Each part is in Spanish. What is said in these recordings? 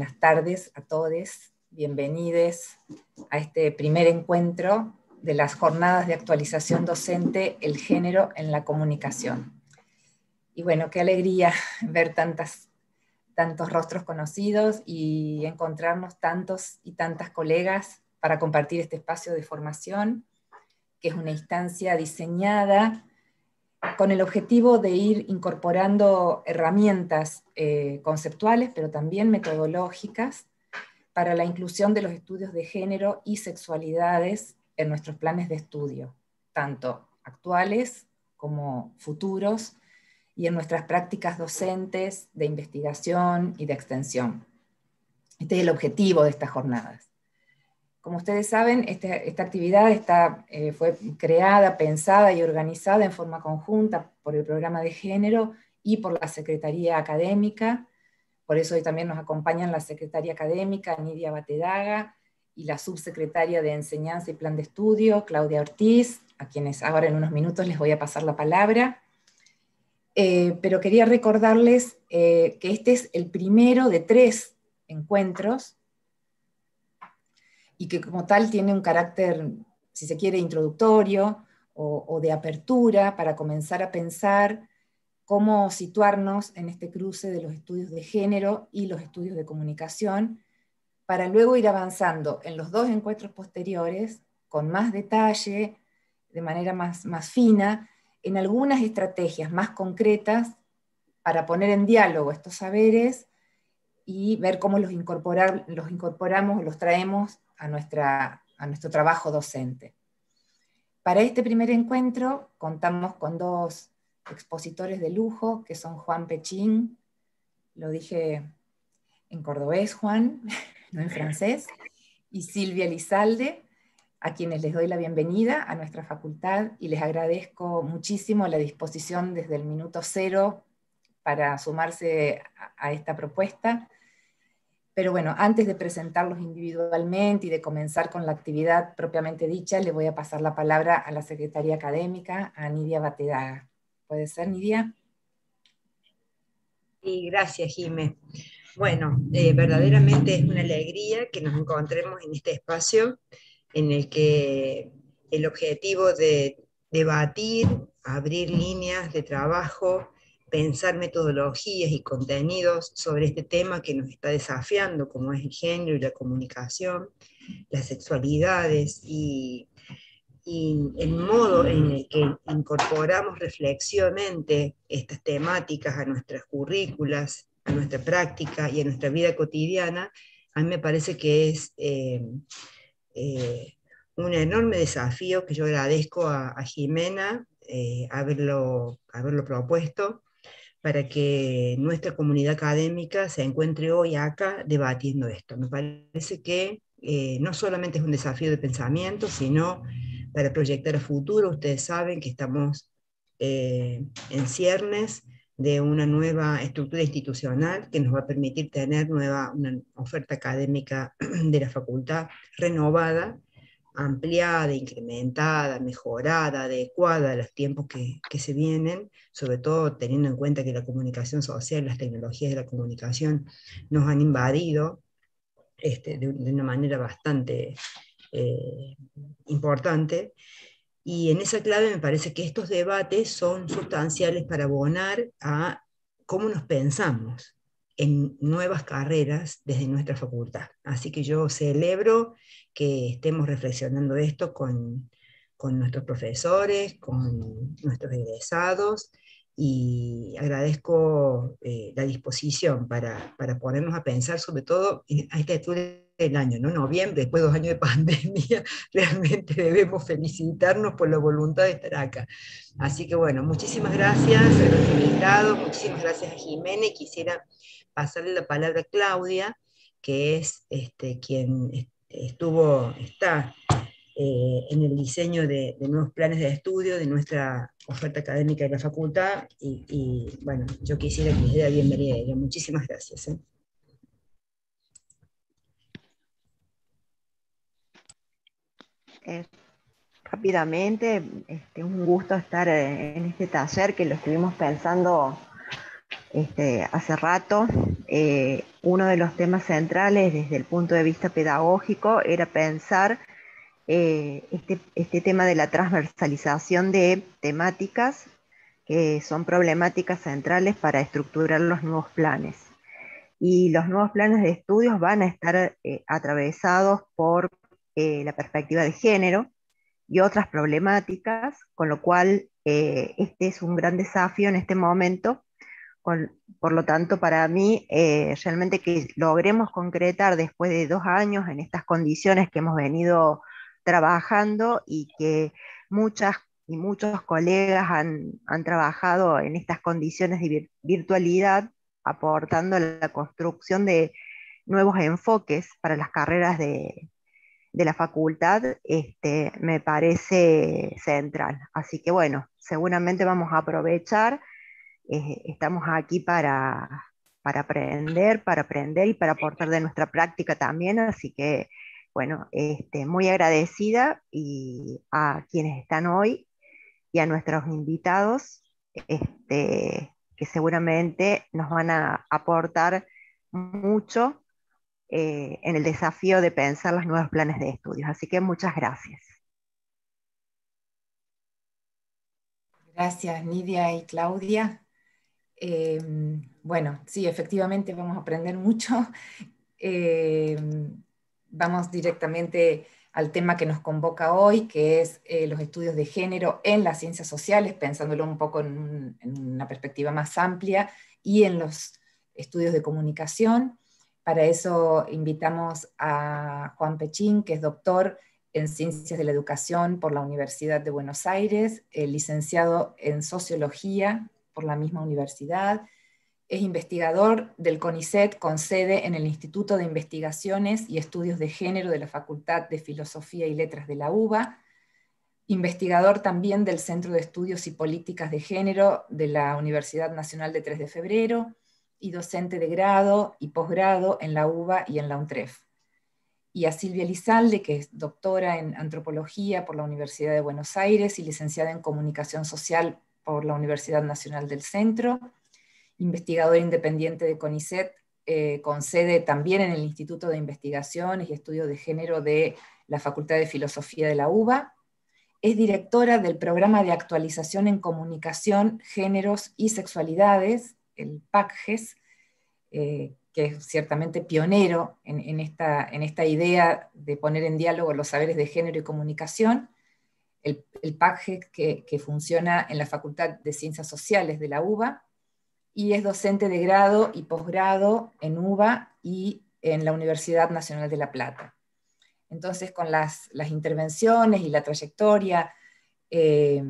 Buenas tardes a todos, bienvenidos a este primer encuentro de las jornadas de actualización docente El género en la comunicación. Y bueno, qué alegría ver tantas, tantos rostros conocidos y encontrarnos tantos y tantas colegas para compartir este espacio de formación, que es una instancia diseñada con el objetivo de ir incorporando herramientas eh, conceptuales, pero también metodológicas, para la inclusión de los estudios de género y sexualidades en nuestros planes de estudio, tanto actuales como futuros, y en nuestras prácticas docentes de investigación y de extensión. Este es el objetivo de estas jornadas. Como ustedes saben, este, esta actividad eh, fue creada, pensada y organizada en forma conjunta por el programa de género y por la Secretaría Académica. Por eso hoy también nos acompañan la Secretaria Académica, Nidia Batedaga, y la Subsecretaria de Enseñanza y Plan de Estudio, Claudia Ortiz, a quienes ahora en unos minutos les voy a pasar la palabra. Eh, pero quería recordarles eh, que este es el primero de tres encuentros y que como tal tiene un carácter, si se quiere, introductorio o, de apertura para comenzar a pensar cómo situarnos en este cruce de los estudios de género y los estudios de comunicación, para luego ir avanzando en los dos encuentros posteriores con más detalle, de manera más, más fina, en algunas estrategias más concretas para poner en diálogo estos saberes y ver cómo los, los incorporamos los traemos a, nuestro trabajo docente. Para este primer encuentro contamos con dos expositores de lujo, que son Juan Pechín, lo dije en cordobés, Juan, no en francés, y Silvia Lizalde, a quienes les doy la bienvenida a nuestra facultad y les agradezco muchísimo la disposición desde el minuto cero para sumarse a esta propuesta. Pero bueno, antes de presentarlos individualmente y de comenzar con la actividad propiamente dicha, le voy a pasar la palabra a la Secretaría académica, a Nidia Batedaga. ¿Puede ser, Nidia? Y gracias, Jimé. Bueno, eh, verdaderamente es una alegría que nos encontremos en este espacio en el que el objetivo de debatir, abrir líneas de trabajo, pensar metodologías y contenidos sobre este tema que nos está desafiando, como es el género y la comunicación, las sexualidades y, el modo en el que incorporamos reflexivamente estas temáticas a nuestras currículas, a nuestra práctica y a nuestra vida cotidiana, a mí me parece que es eh, eh, un enorme desafío que yo agradezco a, Jimena eh, haberlo, haberlo propuesto para que nuestra comunidad académica se encuentre hoy acá debatiendo esto. Me parece que eh, no solamente es un desafío de pensamiento, sino para proyectar a futuro. Ustedes saben que estamos eh, en ciernes de una nueva estructura institucional que nos va a permitir tener nueva, una oferta académica de la facultad renovada ampliada, incrementada, mejorada, adecuada a los tiempos que, se vienen, sobre todo teniendo en cuenta que la comunicación social, las tecnologías de la comunicación nos han invadido este, de, una manera bastante eh, importante. Y en esa clave me parece que estos debates son sustanciales para abonar a cómo nos pensamos en nuevas carreras desde nuestra facultad. Así que yo celebro que estemos reflexionando esto con, con nuestros profesores, con nuestros egresados y agradezco eh, la disposición para, para, ponernos a pensar sobre todo a esta altura del año, ¿no? Noviembre, después de dos años de pandemia, realmente debemos felicitarnos por la voluntad de estar acá. Así que bueno, muchísimas gracias a los invitados, muchísimas gracias a Jiménez. Quisiera pasarle la palabra a Claudia, que es este, quien estuvo, está eh, en el diseño de, nuevos planes de estudio, de nuestra oferta académica de la facultad, y, bueno, yo quisiera que les dé bienvenida a ella. Muchísimas gracias. ¿eh? Eh, rápidamente, este, un gusto estar en este taller que lo estuvimos pensando este, hace rato, eh, uno de los temas centrales desde el punto de vista pedagógico era pensar eh, este, este, tema de la transversalización de temáticas que son problemáticas centrales para estructurar los nuevos planes. Y los nuevos planes de estudios van a estar eh, atravesados por la perspectiva de género y otras problemáticas, con lo cual este es un gran desafío en este momento por lo tanto, para mí, eh, realmente que logremos concretar después de dos años en estas condiciones que hemos venido trabajando y que muchas y muchos colegas han, trabajado en estas condiciones de virtualidad, aportando la construcción de nuevos enfoques para las carreras de, la facultad, este, me parece central. Así que bueno, seguramente vamos a aprovechar eh, estamos aquí para, aprender, para aprender y para aportar de nuestra práctica también, así que bueno, este, muy agradecida y a quienes están hoy y a nuestros invitados, este, que seguramente nos van a aportar mucho eh, en el desafío de pensar los nuevos planes de estudios. Así que muchas gracias. Gracias, Nidia y Claudia. Em, bueno, sí, efectivamente vamos a aprender mucho. Em, vamos directamente al tema que nos convoca hoy, que es eh, los estudios de género en las ciencias sociales, pensándolo un poco en, una perspectiva más amplia, y en los estudios de comunicación. Para eso invitamos a Juan Pechín, que es doctor en Ciencias de la Educación por la Universidad de Buenos Aires, licenciado en Sociología la misma universidad. Es investigador del CONICET con sede en el Instituto de Investigaciones y Estudios de Género de la Facultad de Filosofía y Letras de la UBA. Investigador también del Centro de Estudios y Políticas de Género de la Universidad Nacional de 3 de Febrero y docente de grado y posgrado en la UBA y en la UNTREF y a Silvia Lizalde, que es doctora en antropología por la Universidad de Buenos Aires y licenciada en comunicación social por la Universidad Nacional del Centro, investigadora independiente de CONICET, eh, con sede también en el Instituto de Investigaciones y Estudios de Género de la Facultad de Filosofía de la UBA. Es directora del programa de actualización en comunicación, géneros y sexualidades, el PACGES, eh, que es ciertamente pionero en esta idea de poner en diálogo los saberes de género y comunicación el, el que, funciona en la Facultad de Ciencias Sociales de la UBA y es docente de grado y posgrado en UBA y en la Universidad Nacional de La Plata. Entonces, con las, intervenciones y la trayectoria eh,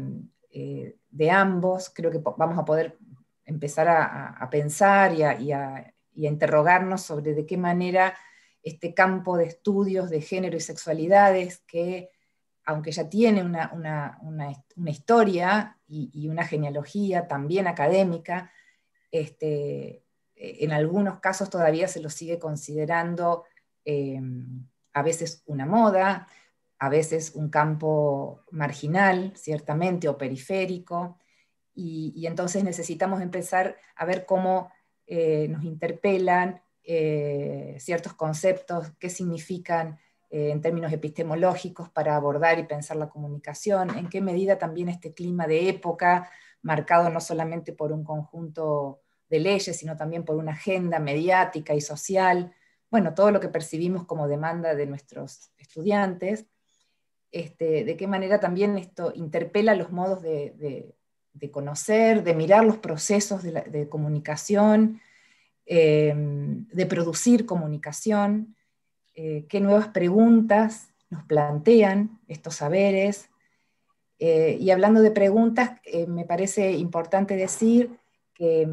eh, de ambos, creo que vamos a poder empezar a, pensar y y a interrogarnos sobre de qué manera este campo de estudios de género y sexualidades que aunque ya tiene una, historia y, una genealogía también académica, este, en algunos casos todavía se lo sigue considerando em, a veces una moda, a veces un campo marginal, ciertamente, o periférico, y, entonces necesitamos empezar a ver cómo eh, nos interpelan eh, ciertos conceptos, qué significan eh, en términos epistemológicos para abordar y pensar la comunicación, en qué medida también este clima de época, marcado no solamente por un conjunto de leyes, sino también por una agenda mediática y social, bueno, todo lo que percibimos como demanda de nuestros estudiantes, este, de qué manera también esto interpela los modos de, conocer, de mirar los procesos de, comunicación, eh, de producir comunicación, eh, qué nuevas preguntas nos plantean estos saberes. Eh, y hablando de preguntas, eh, me parece importante decir que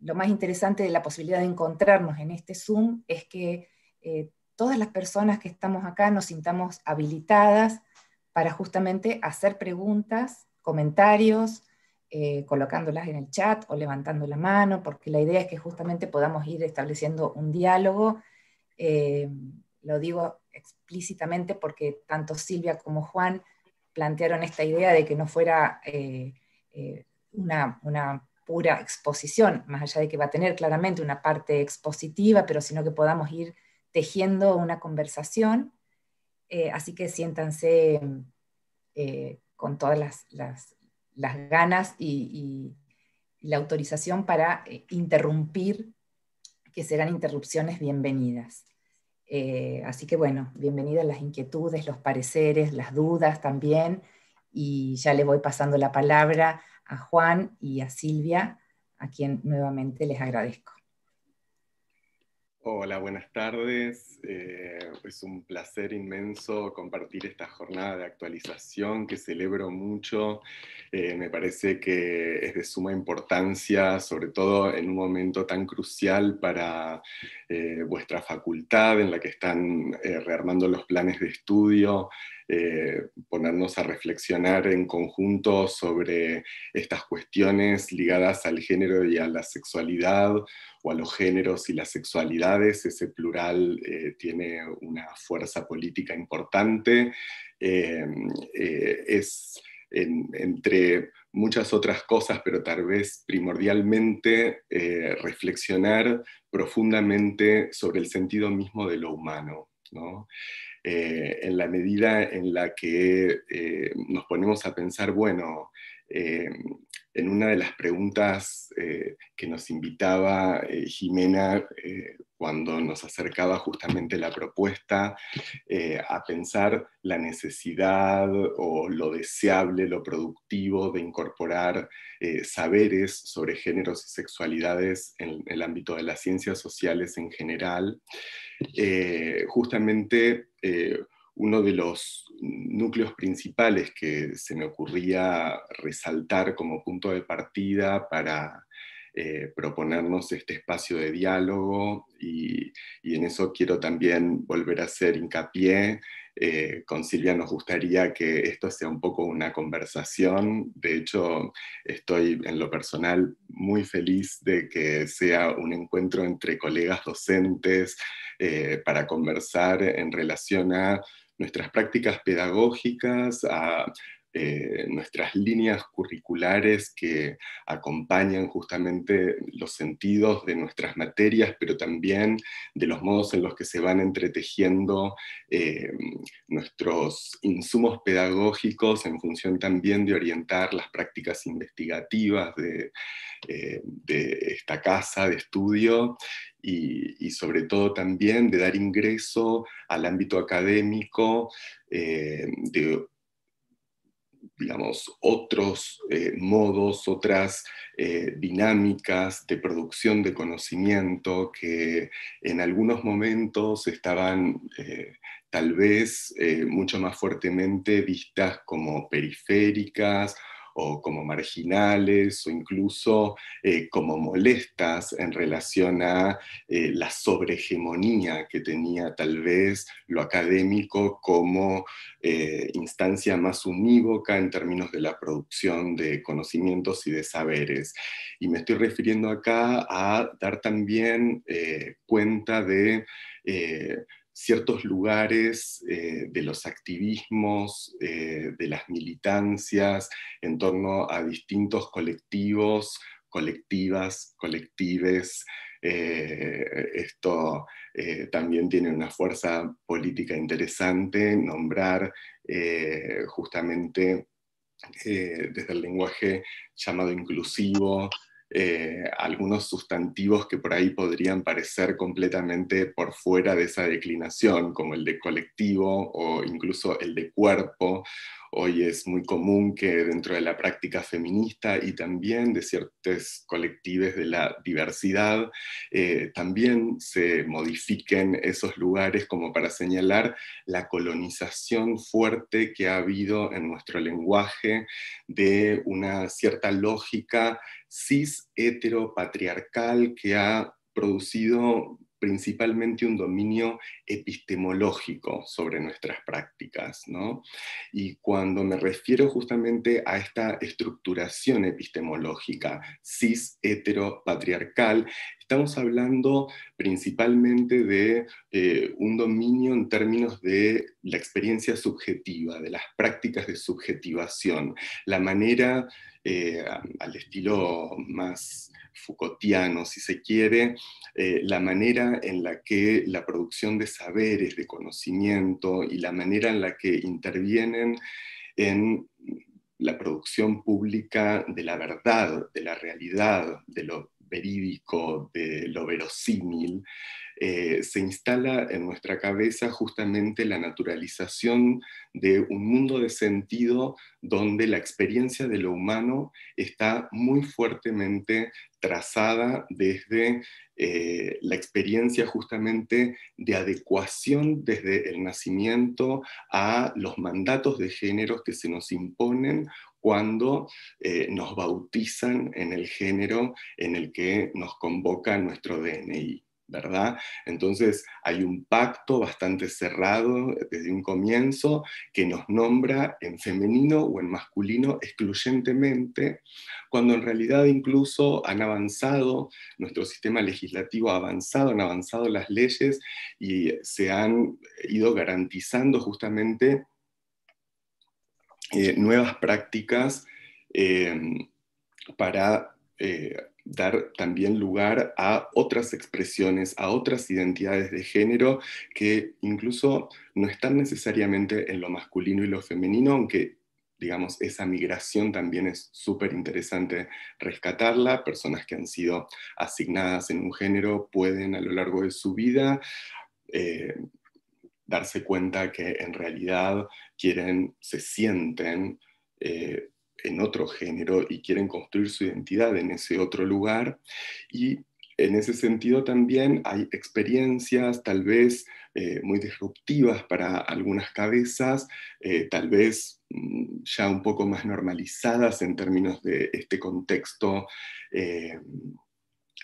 lo más interesante de la posibilidad de encontrarnos en este Zoom es que todas las personas que estamos acá nos sintamos habilitadas para justamente hacer preguntas, comentarios, eh, colocándolas en el chat o levantando la mano, porque la idea es que justamente podamos ir estableciendo un diálogo. Eh, lo digo explícitamente porque tanto Silvia como Juan plantearon esta idea de que no fuera eh, una, pura exposición, más allá de que va a tener claramente una parte expositiva, pero sino que podamos ir tejiendo una conversación. así que siéntanse con todas las, las ganas y, la autorización para eh, interrumpir, que serán interrupciones bienvenidas. Eh, así que bueno, bienvenidas las inquietudes, los pareceres, las dudas también, y ya le voy pasando la palabra a Juan y a Silvia, a quien nuevamente les agradezco. Hola, buenas tardes. Eh, es un placer inmenso compartir esta jornada de actualización que celebro mucho. Eh, me parece que es de suma importancia, sobre todo en un momento tan crucial para eh, vuestra facultad en la que están rearmando los planes de estudio. Eh, ponernos a reflexionar en conjunto sobre estas cuestiones ligadas al género y a la sexualidad o a los géneros y las sexualidades. Ese plural eh, tiene una fuerza política importante. Eh, es entre muchas otras cosas, pero tal vez primordialmente reflexionar profundamente sobre el sentido mismo de lo humano. ¿no? Eh, en la medida en la que eh, nos ponemos a pensar, bueno, eh, en una de las preguntas eh, que nos invitaba eh, Jimena eh, cuando nos acercaba justamente la propuesta a pensar la necesidad o lo deseable, lo productivo de incorporar saberes sobre géneros y sexualidades en el ámbito de las ciencias sociales en general, justamente uno de los núcleos principales que se me ocurría resaltar como punto de partida para eh, proponernos este espacio de diálogo y, en eso quiero también volver a hacer hincapié. Eh, con Silvia nos gustaría que esto sea un poco una conversación. De hecho, estoy en lo personal muy feliz de que sea un encuentro entre colegas docentes eh, para conversar en relación a nuestras prácticas pedagógicas, a eh, nuestras líneas curriculares que acompañan justamente los sentidos de nuestras materias, pero también de los modos en los que se van entretejiendo eh, nuestros insumos pedagógicos en función también de orientar las prácticas investigativas de, eh, esta casa de estudio y, sobre todo también de dar ingreso al ámbito académico de digamos, otros eh, modos, otras eh, dinámicas de producción de conocimiento que en algunos momentos estaban eh, tal vez mucho más fuertemente vistas como periféricas o como marginales o incluso eh, como molestas en relación a eh, la sobrehegemonía que tenía tal vez lo académico como eh, instancia más unívoca en términos de la producción de conocimientos y de saberes. Y me estoy refiriendo acá a dar también cuenta de ciertos lugares eh, de los activismos, eh, de las militancias, en torno a distintos colectivos, colectivas, colectives. Eh, esto también tiene una fuerza política interesante, nombrar justamente desde el lenguaje llamado inclusivo, eh, algunos sustantivos que por ahí podrían parecer completamente por fuera de esa declinación, como el de colectivo o incluso el de cuerpo Hoy es muy común que dentro de la práctica feminista y también de ciertos colectivos de la diversidad, eh, también se modifiquen esos lugares como para señalar la colonización fuerte que ha habido en nuestro lenguaje de una cierta lógica cis heteropatriarcal que ha producido principalmente un dominio epistemológico sobre nuestras prácticas. ¿no? Y cuando me refiero justamente a esta estructuración epistemológica cis, hetero, patriarcal, Estamos hablando principalmente de eh, un dominio en términos de la experiencia subjetiva, de las prácticas de subjetivación, la manera eh, al estilo más Foucaultiano, si se quiere, eh, la manera en la que la producción de saberes, de conocimiento y la manera en la que intervienen en la producción pública de la verdad, de la realidad, de lo verídico, de lo verosímil, eh, se instala en nuestra cabeza justamente la naturalización de un mundo de sentido donde la experiencia de lo humano está muy fuertemente trazada desde eh, la experiencia justamente de adecuación desde el nacimiento a los mandatos de géneros que se nos imponen cuando eh, nos bautizan en el género en el que nos convoca nuestro DNI. ¿verdad? Entonces hay un pacto bastante cerrado desde un comienzo que nos nombra en femenino o en masculino excluyentemente, cuando en realidad incluso han avanzado, nuestro sistema legislativo ha avanzado, han avanzado las leyes y se han ido garantizando justamente eh, nuevas prácticas em, para eh, dar también lugar a otras expresiones, a otras identidades de género que incluso no están necesariamente en lo masculino y lo femenino, aunque digamos, esa migración también es súper interesante rescatarla. Personas que han sido asignadas en un género pueden a lo largo de su vida eh, darse cuenta que en realidad se sienten eh, en otro género y quieren construir su identidad en ese otro lugar. Y en ese sentido también hay experiencias tal vez eh, muy disruptivas para algunas cabezas, eh, tal vez mm, ya un poco más normalizadas en términos de este contexto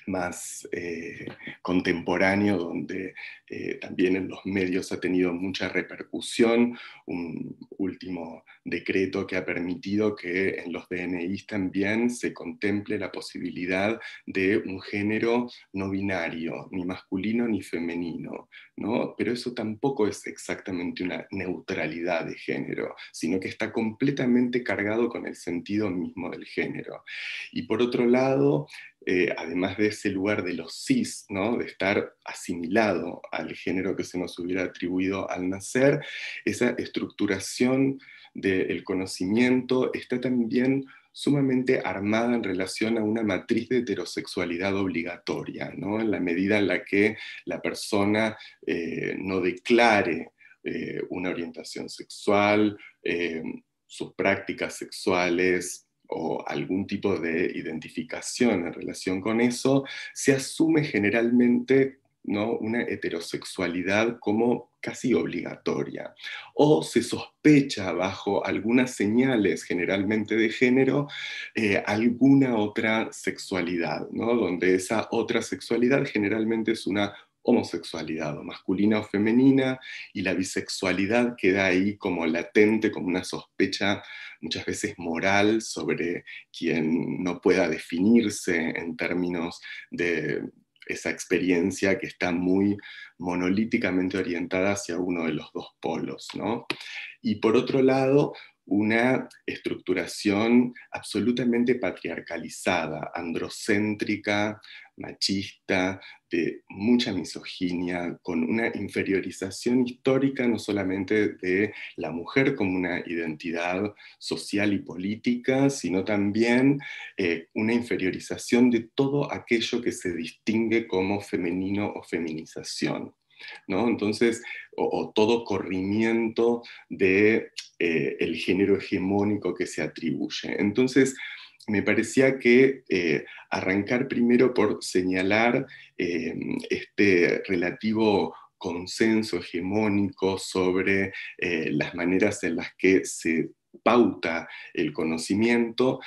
más eh, contemporáneo, donde eh, también en los medios ha tenido mucha repercusión, un último decreto que ha permitido que en los DNIs también se contemple la posibilidad de un género no binario, ni masculino ni femenino, ¿no? pero eso tampoco es exactamente una neutralidad de género, sino que está completamente cargado con el sentido mismo del género. Y por otro lado, eh, además de ese lugar de los cis, de estar asimilado al género que se nos hubiera atribuido al nacer, esa estructuración del conocimiento está también sumamente armada en relación a una matriz de heterosexualidad obligatoria, en la medida en la que la persona eh, no declare eh, una orientación sexual, sus prácticas sexuales, o algún tipo de identificación en relación con eso, se asume generalmente ¿no? una heterosexualidad como casi obligatoria, o se sospecha bajo algunas señales, generalmente de género, eh, alguna otra sexualidad, ¿no? donde esa otra sexualidad generalmente es una homosexualidad o masculina o femenina, y la bisexualidad queda ahí como latente, como una sospecha muchas veces moral sobre quien no pueda definirse en términos de esa experiencia que está muy monolíticamente orientada hacia uno de los dos polos. ¿no? Y por otro lado, una estructuración absolutamente patriarcalizada, androcéntrica, machista, de mucha misoginia, con una inferiorización histórica no solamente de la mujer como una identidad social y política, sino también eh, una inferiorización de todo aquello que se distingue como femenino o feminización. ¿no? Entonces, o, todo corrimiento de eh, el género hegemónico que se atribuye. Entonces, me parecía que eh, arrancar primero por señalar eh, este relativo consenso hegemónico sobre las maneras en las que se pauta el conocimiento,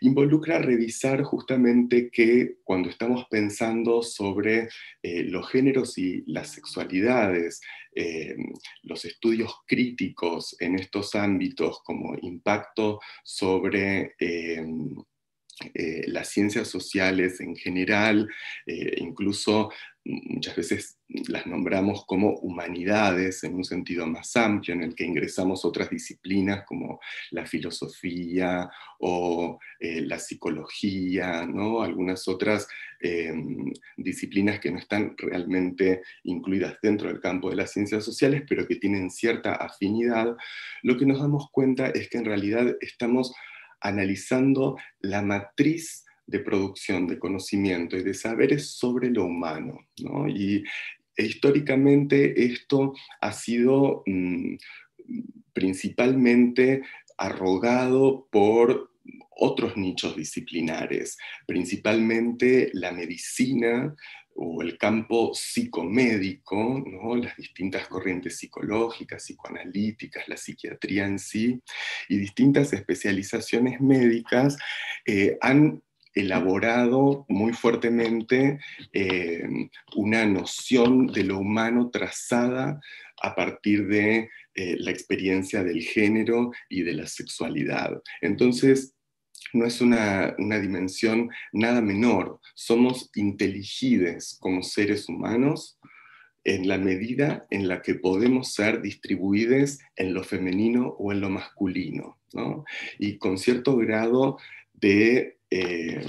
involucra revisar justamente que cuando estamos pensando sobre eh, los géneros y las sexualidades, eh, los estudios críticos en estos ámbitos como impacto sobre... Eh, las ciencias sociales en general, incluso muchas veces las nombramos como humanidades en un sentido más amplio, en el que ingresamos otras disciplinas como la filosofía o eh, la psicología, algunas otras em, disciplinas que no están realmente incluidas dentro del campo de las ciencias sociales, pero que tienen cierta afinidad, lo que nos damos cuenta es que en realidad estamos analizando la matriz de producción de conocimiento y de saberes sobre lo humano. Y e históricamente esto ha sido mm, principalmente arrogado por otros nichos disciplinares, principalmente la medicina o el campo psicomédico, ¿no? las distintas corrientes psicológicas, psicoanalíticas, la psiquiatría en sí, y distintas especializaciones médicas eh, han elaborado muy fuertemente em, una noción de lo humano trazada a partir de eh, la experiencia del género y de la sexualidad. Entonces, no es una, dimensión nada menor. Somos inteligibles como seres humanos en la medida en la que podemos ser distribuidos en lo femenino o en lo masculino, y con cierto grado de eh,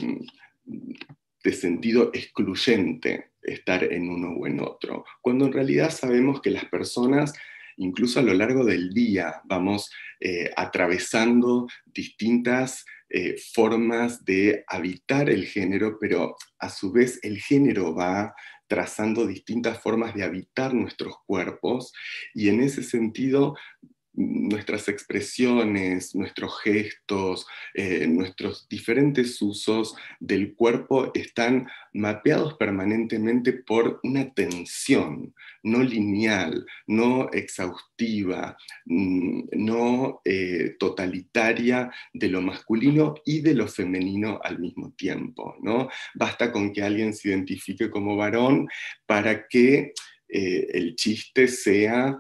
de sentido excluyente estar en uno o en otro, cuando en realidad sabemos que las personas incluso a lo largo del día vamos eh, atravesando distintas eh, formas de habitar el género, pero a su vez el género va trazando distintas formas de habitar nuestros cuerpos y en ese sentido nuestras expresiones, nuestros gestos, eh, nuestros diferentes usos del cuerpo están mapeados permanentemente por una tensión no lineal, no exhaustiva, mm, no eh, totalitaria de lo masculino y de lo femenino al mismo tiempo. ¿no? Basta con que alguien se identifique como varón para que eh, el chiste sea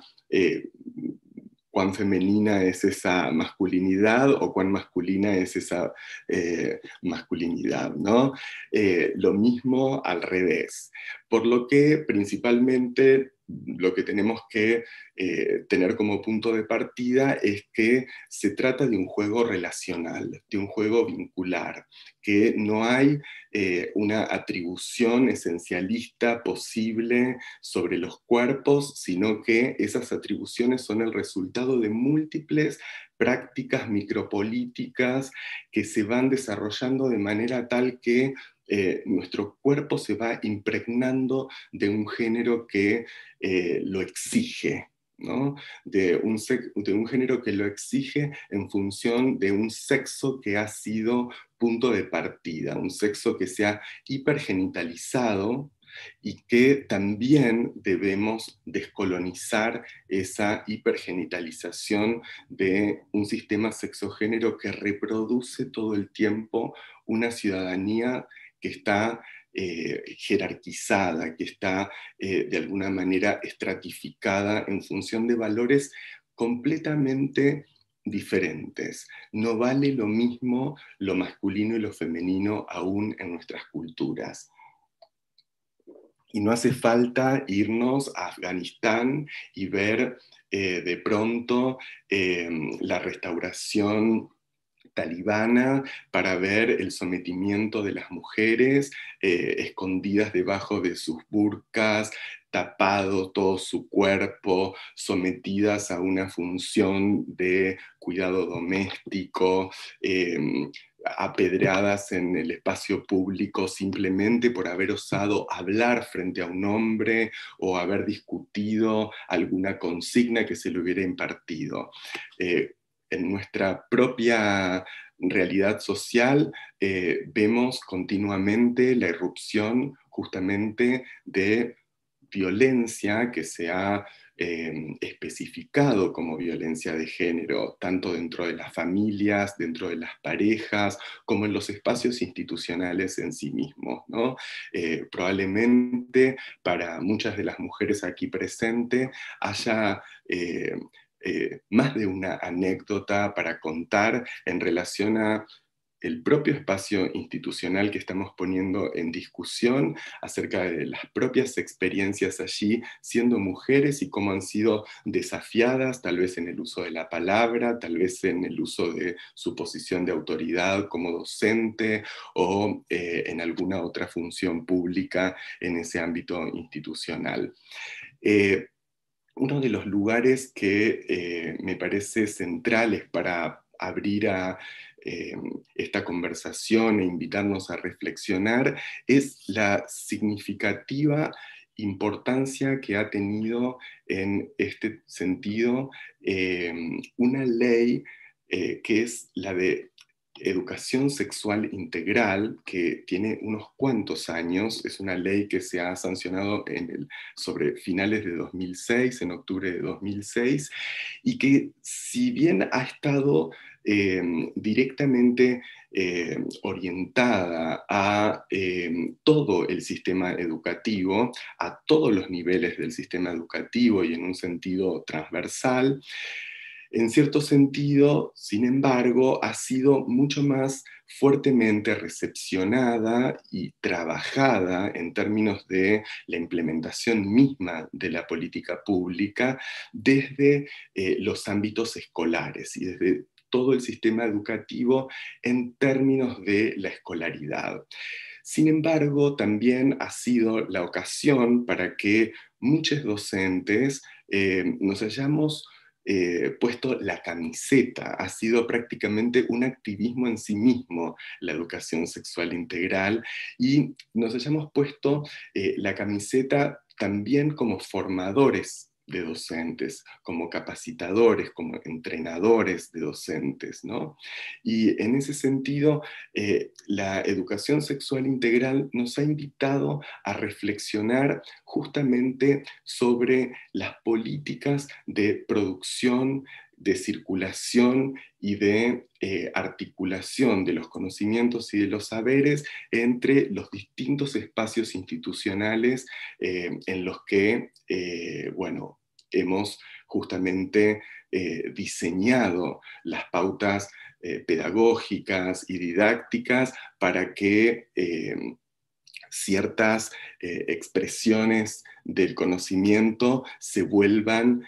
cuán femenina es esa masculinidad o cuán masculina es esa eh, masculinidad, ¿no? Eh, lo mismo al revés. Por lo que principalmente lo que tenemos que eh, tener como punto de partida es que se trata de un juego relacional, de un juego vincular, que no hay eh, una atribución esencialista posible sobre los cuerpos, sino que esas atribuciones son el resultado de múltiples prácticas micropolíticas que se van desarrollando de manera tal que eh, nuestro cuerpo se va impregnando de un género que eh, lo exige, De, un de un género que lo exige en función de un sexo que ha sido punto de partida, un sexo que se ha hipergenitalizado y que también debemos descolonizar esa hipergenitalización de un sistema sexogénero que reproduce todo el tiempo una ciudadanía que está eh, jerarquizada, que está eh, de alguna manera estratificada en función de valores completamente diferentes. No vale lo mismo lo masculino y lo femenino aún en nuestras culturas. Y no hace falta irnos a Afganistán y ver eh, de pronto la restauración talibana para ver el sometimiento de las mujeres eh, escondidas debajo de sus burcas, tapado todo su cuerpo, sometidas a una función de cuidado doméstico, em, apedreadas en el espacio público simplemente por haber osado hablar frente a un hombre o haber discutido alguna consigna que se le hubiera impartido. Eh, en nuestra propia realidad social eh, vemos continuamente la irrupción justamente de violencia que se ha em, especificado como violencia de género, tanto dentro de las familias, dentro de las parejas, como en los espacios institucionales en sí mismos. Eh, probablemente para muchas de las mujeres aquí presentes haya eh, eh, más de una anécdota para contar en relación a el propio espacio institucional que estamos poniendo en discusión acerca de las propias experiencias allí, siendo mujeres y cómo han sido desafiadas, tal vez en el uso de la palabra, tal vez en el uso de su posición de autoridad como docente o eh, en alguna otra función pública en ese ámbito institucional. Eh, uno de los lugares que eh, me parece centrales para abrir a eh, esta conversación e invitarnos a reflexionar es la significativa importancia que ha tenido en este sentido eh, una ley que es la de educación sexual integral que tiene unos cuantos años, es una ley que se ha sancionado en sobre finales de 2006, en octubre de 2006, y que si bien ha estado em, directamente em, orientada a em, todo el sistema educativo, a todos los niveles del sistema educativo y en un sentido transversal, en cierto sentido, sin embargo, ha sido mucho más fuertemente recepcionada y trabajada en términos de la implementación misma de la política pública desde eh, los ámbitos escolares y desde todo el sistema educativo en términos de la escolaridad. Sin embargo, también ha sido la ocasión para que muchos docentes eh, nos hayamos eh, puesto la camiseta, ha sido prácticamente un activismo en sí mismo la educación sexual integral y nos hayamos puesto eh, la camiseta también como formadores de docentes, como capacitadores, como entrenadores de docentes, ¿no? Y en ese sentido, eh, la educación sexual integral nos ha invitado a reflexionar justamente sobre las políticas de producción de circulación y de eh, articulación de los conocimientos y de los saberes entre los distintos espacios institucionales eh, en los que, eh, bueno, hemos justamente diseñado las pautas pedagógicas y didácticas para que ciertas expresiones del conocimiento se vuelvan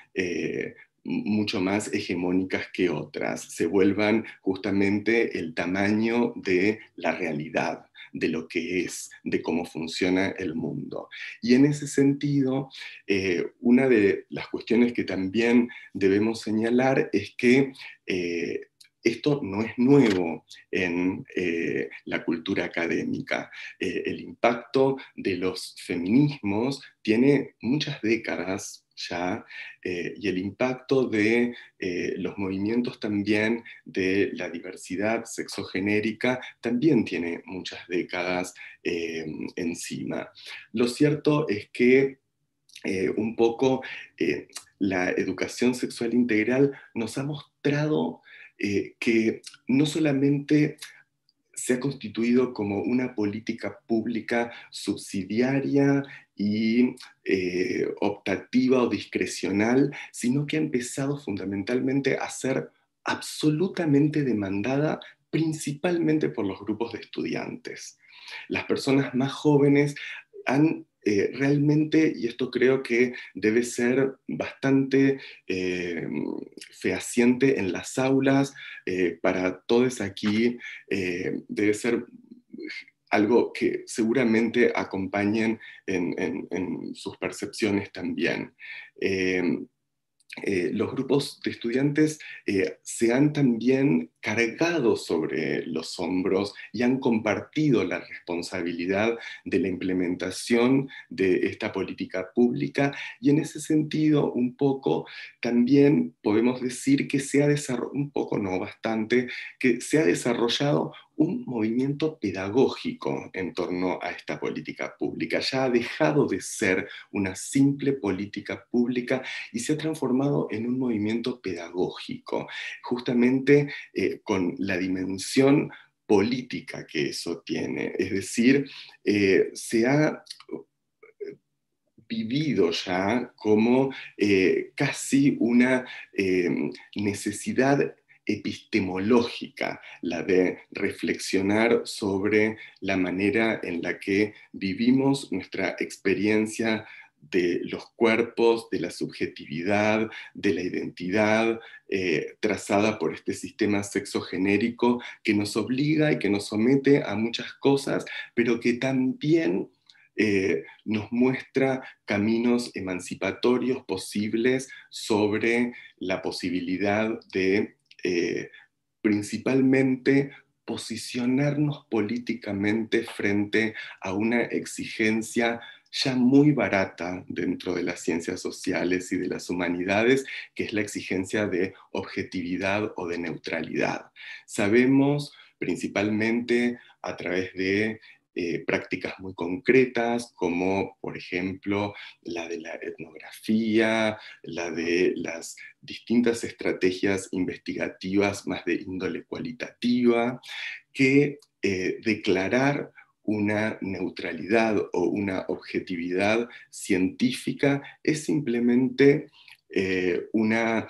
mucho más hegemónicas que otras, se vuelvan justamente el tamaño de la realidad, de lo que es, de cómo funciona el mundo. Y en ese sentido, eh, una de las cuestiones que también debemos señalar es que eh, esto no es nuevo en eh, la cultura académica. el impacto de los feminismos tiene muchas décadas ¿ya? Eh, y el impacto de eh, los movimientos también de la diversidad sexogenérica también tiene muchas décadas eh, encima. Lo cierto es que un poco la educación sexual integral nos ha mostrado que no solamente se ha constituido como una política pública subsidiaria y eh, optativa o discrecional, sino que ha empezado fundamentalmente a ser absolutamente demandada principalmente por los grupos de estudiantes. Las personas más jóvenes han eh, realmente, y esto creo que debe ser bastante eh, fehaciente en las aulas, eh, para todos aquí, debe ser algo que seguramente acompañen en sus percepciones también. Eh, los grupos de estudiantes eh, se han también cargado sobre los hombros y han compartido la responsabilidad de la implementación de esta política pública y en ese sentido un poco también podemos decir que se ha desarrollado, un poco no bastante, que se ha desarrollado un movimiento pedagógico en torno a esta política pública. Ya ha dejado de ser una simple política pública y se ha transformado en un movimiento pedagógico, justamente eh, con la dimensión política que eso tiene. Es decir, eh, se ha eh, vivido ya como casi una necesidad epistemológica, la de reflexionar sobre la manera en la que vivimos nuestra experiencia de los cuerpos, de la subjetividad, de la identidad eh, trazada por este sistema sexogenérico que nos obliga y que nos somete a muchas cosas, pero que también eh, nos muestra caminos emancipatorios posibles sobre la posibilidad de eh, principalmente posicionarnos políticamente frente a una exigencia ya muy barata dentro de las ciencias sociales y de las humanidades, que es la exigencia de objetividad o de neutralidad. Sabemos principalmente a través de eh, prácticas muy concretas, como por ejemplo la de la etnografía, la de las distintas estrategias investigativas más de índole cualitativa, que eh, declarar una neutralidad o una objetividad científica es simplemente eh, una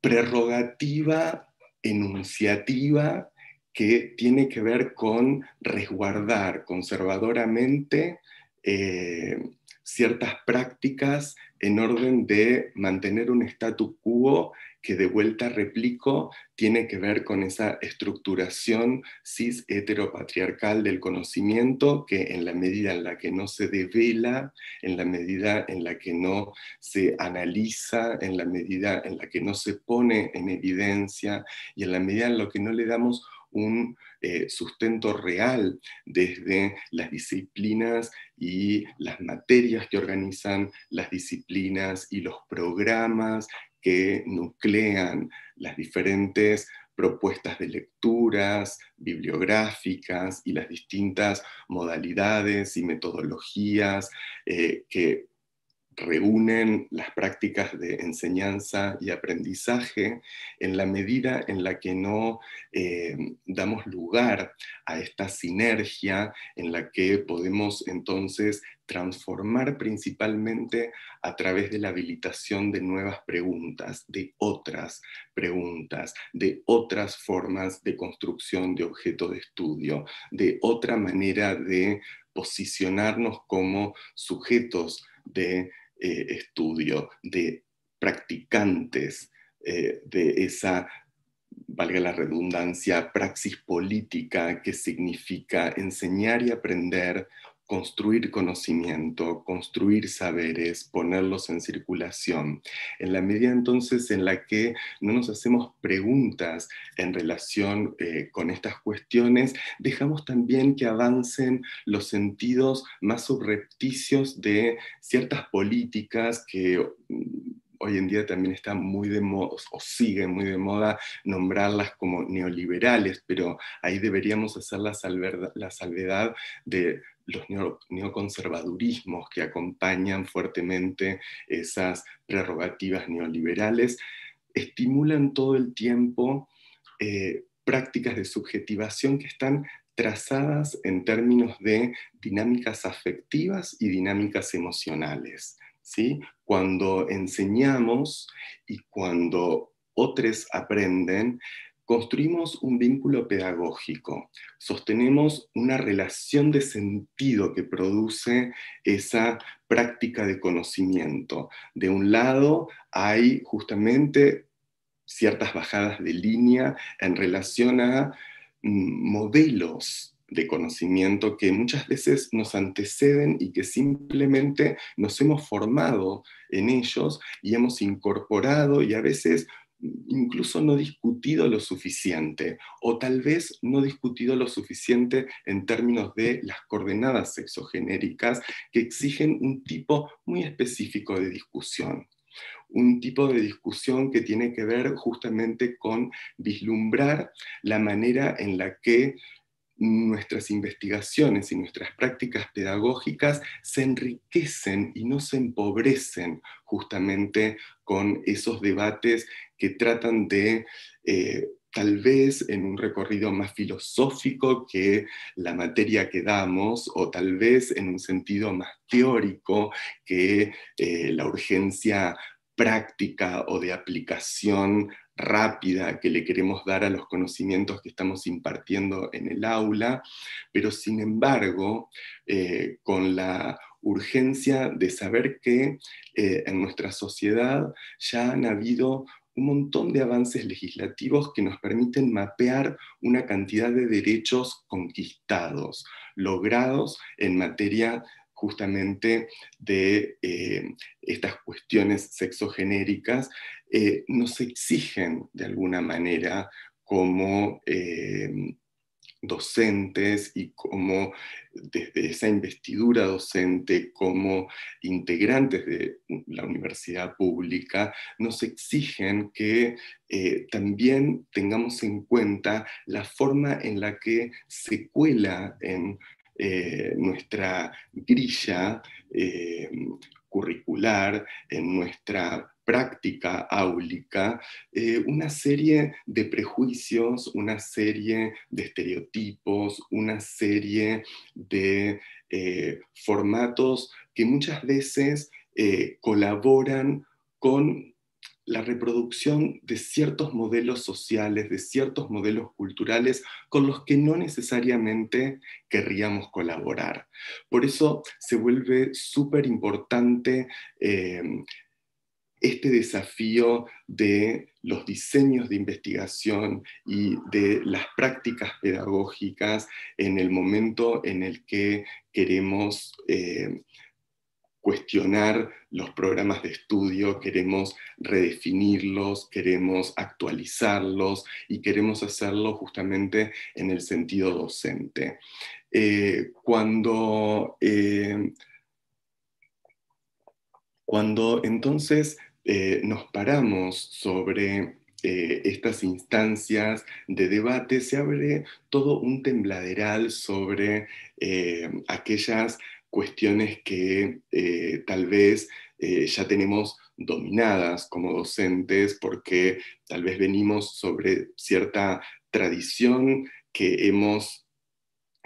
prerrogativa enunciativa que tiene que ver con resguardar conservadoramente eh, ciertas prácticas en orden de mantener un status quo que de vuelta replico tiene que ver con esa estructuración cis heteropatriarcal del conocimiento que en la medida en la que no se devela, en la medida en la que no se analiza, en la medida en la que no se pone en evidencia y en la medida en la que no le damos un eh, sustento real desde las disciplinas y las materias que organizan las disciplinas y los programas que nuclean las diferentes propuestas de lecturas bibliográficas y las distintas modalidades y metodologías eh, que reúnen las prácticas de enseñanza y aprendizaje en la medida en la que no eh, damos lugar a esta sinergia en la que podemos entonces transformar principalmente a través de la habilitación de nuevas preguntas, de otras preguntas, de otras formas de construcción de objeto de estudio, de otra manera de posicionarnos como sujetos de eh, estudio, de practicantes eh, de esa, valga la redundancia, praxis política que significa enseñar y aprender construir conocimiento, construir saberes, ponerlos en circulación, en la medida entonces en la que no nos hacemos preguntas en relación eh, con estas cuestiones, dejamos también que avancen los sentidos más subrepticios de ciertas políticas que mm, hoy en día también están muy de moda, o siguen muy de moda, nombrarlas como neoliberales, pero ahí deberíamos hacer la, salvedad de los neoconservadurismos que acompañan fuertemente esas prerrogativas neoliberales, estimulan todo el tiempo eh, prácticas de subjetivación que están trazadas en términos de dinámicas afectivas y dinámicas emocionales. ¿sí? Cuando enseñamos y cuando otros aprenden, construimos un vínculo pedagógico, sostenemos una relación de sentido que produce esa práctica de conocimiento. De un lado hay justamente ciertas bajadas de línea en relación a mm, modelos de conocimiento que muchas veces nos anteceden y que simplemente nos hemos formado en ellos y hemos incorporado y a veces incluso no discutido lo suficiente, o tal vez no discutido lo suficiente en términos de las coordenadas sexogenéricas que exigen un tipo muy específico de discusión. Un tipo de discusión que tiene que ver justamente con vislumbrar la manera en la que nuestras investigaciones y nuestras prácticas pedagógicas se enriquecen y no se empobrecen justamente con esos debates que tratan de... Eh, tal vez en un recorrido más filosófico que la materia que damos, o tal vez en un sentido más teórico que eh, la urgencia práctica o de aplicación rápida que le queremos dar a los conocimientos que estamos impartiendo en el aula, pero sin embargo, eh, con la urgencia de saber que eh, en nuestra sociedad ya han habido un montón de avances legislativos que nos permiten mapear una cantidad de derechos conquistados, logrados en materia justamente de eh, estas cuestiones sexogenéricas eh, nos exigen de alguna manera como eh, docentes y como desde esa investidura docente, como integrantes de la universidad pública, nos exigen que eh, también tengamos en cuenta la forma en la que se cuela en nuestra grilla curricular, en nuestra práctica áulica eh, una serie de prejuicios, una serie de estereotipos, una serie de eh, formatos que muchas veces eh, colaboran con la reproducción de ciertos modelos sociales, de ciertos modelos culturales con los que no necesariamente querríamos colaborar. Por eso se vuelve súper importante este desafío de los diseños de investigación y de las prácticas pedagógicas en el momento en el que queremos eh, cuestionar los programas de estudio, queremos redefinirlos, queremos actualizarlos y queremos hacerlo justamente en el sentido docente. Eh, cuando eh, cuando entonces eh, nos paramos sobre eh, estas instancias de debate, se abre todo un tembladeral sobre eh, aquellas cuestiones que tal vez ya tenemos dominadas como docentes porque tal vez venimos sobre cierta tradición que hemos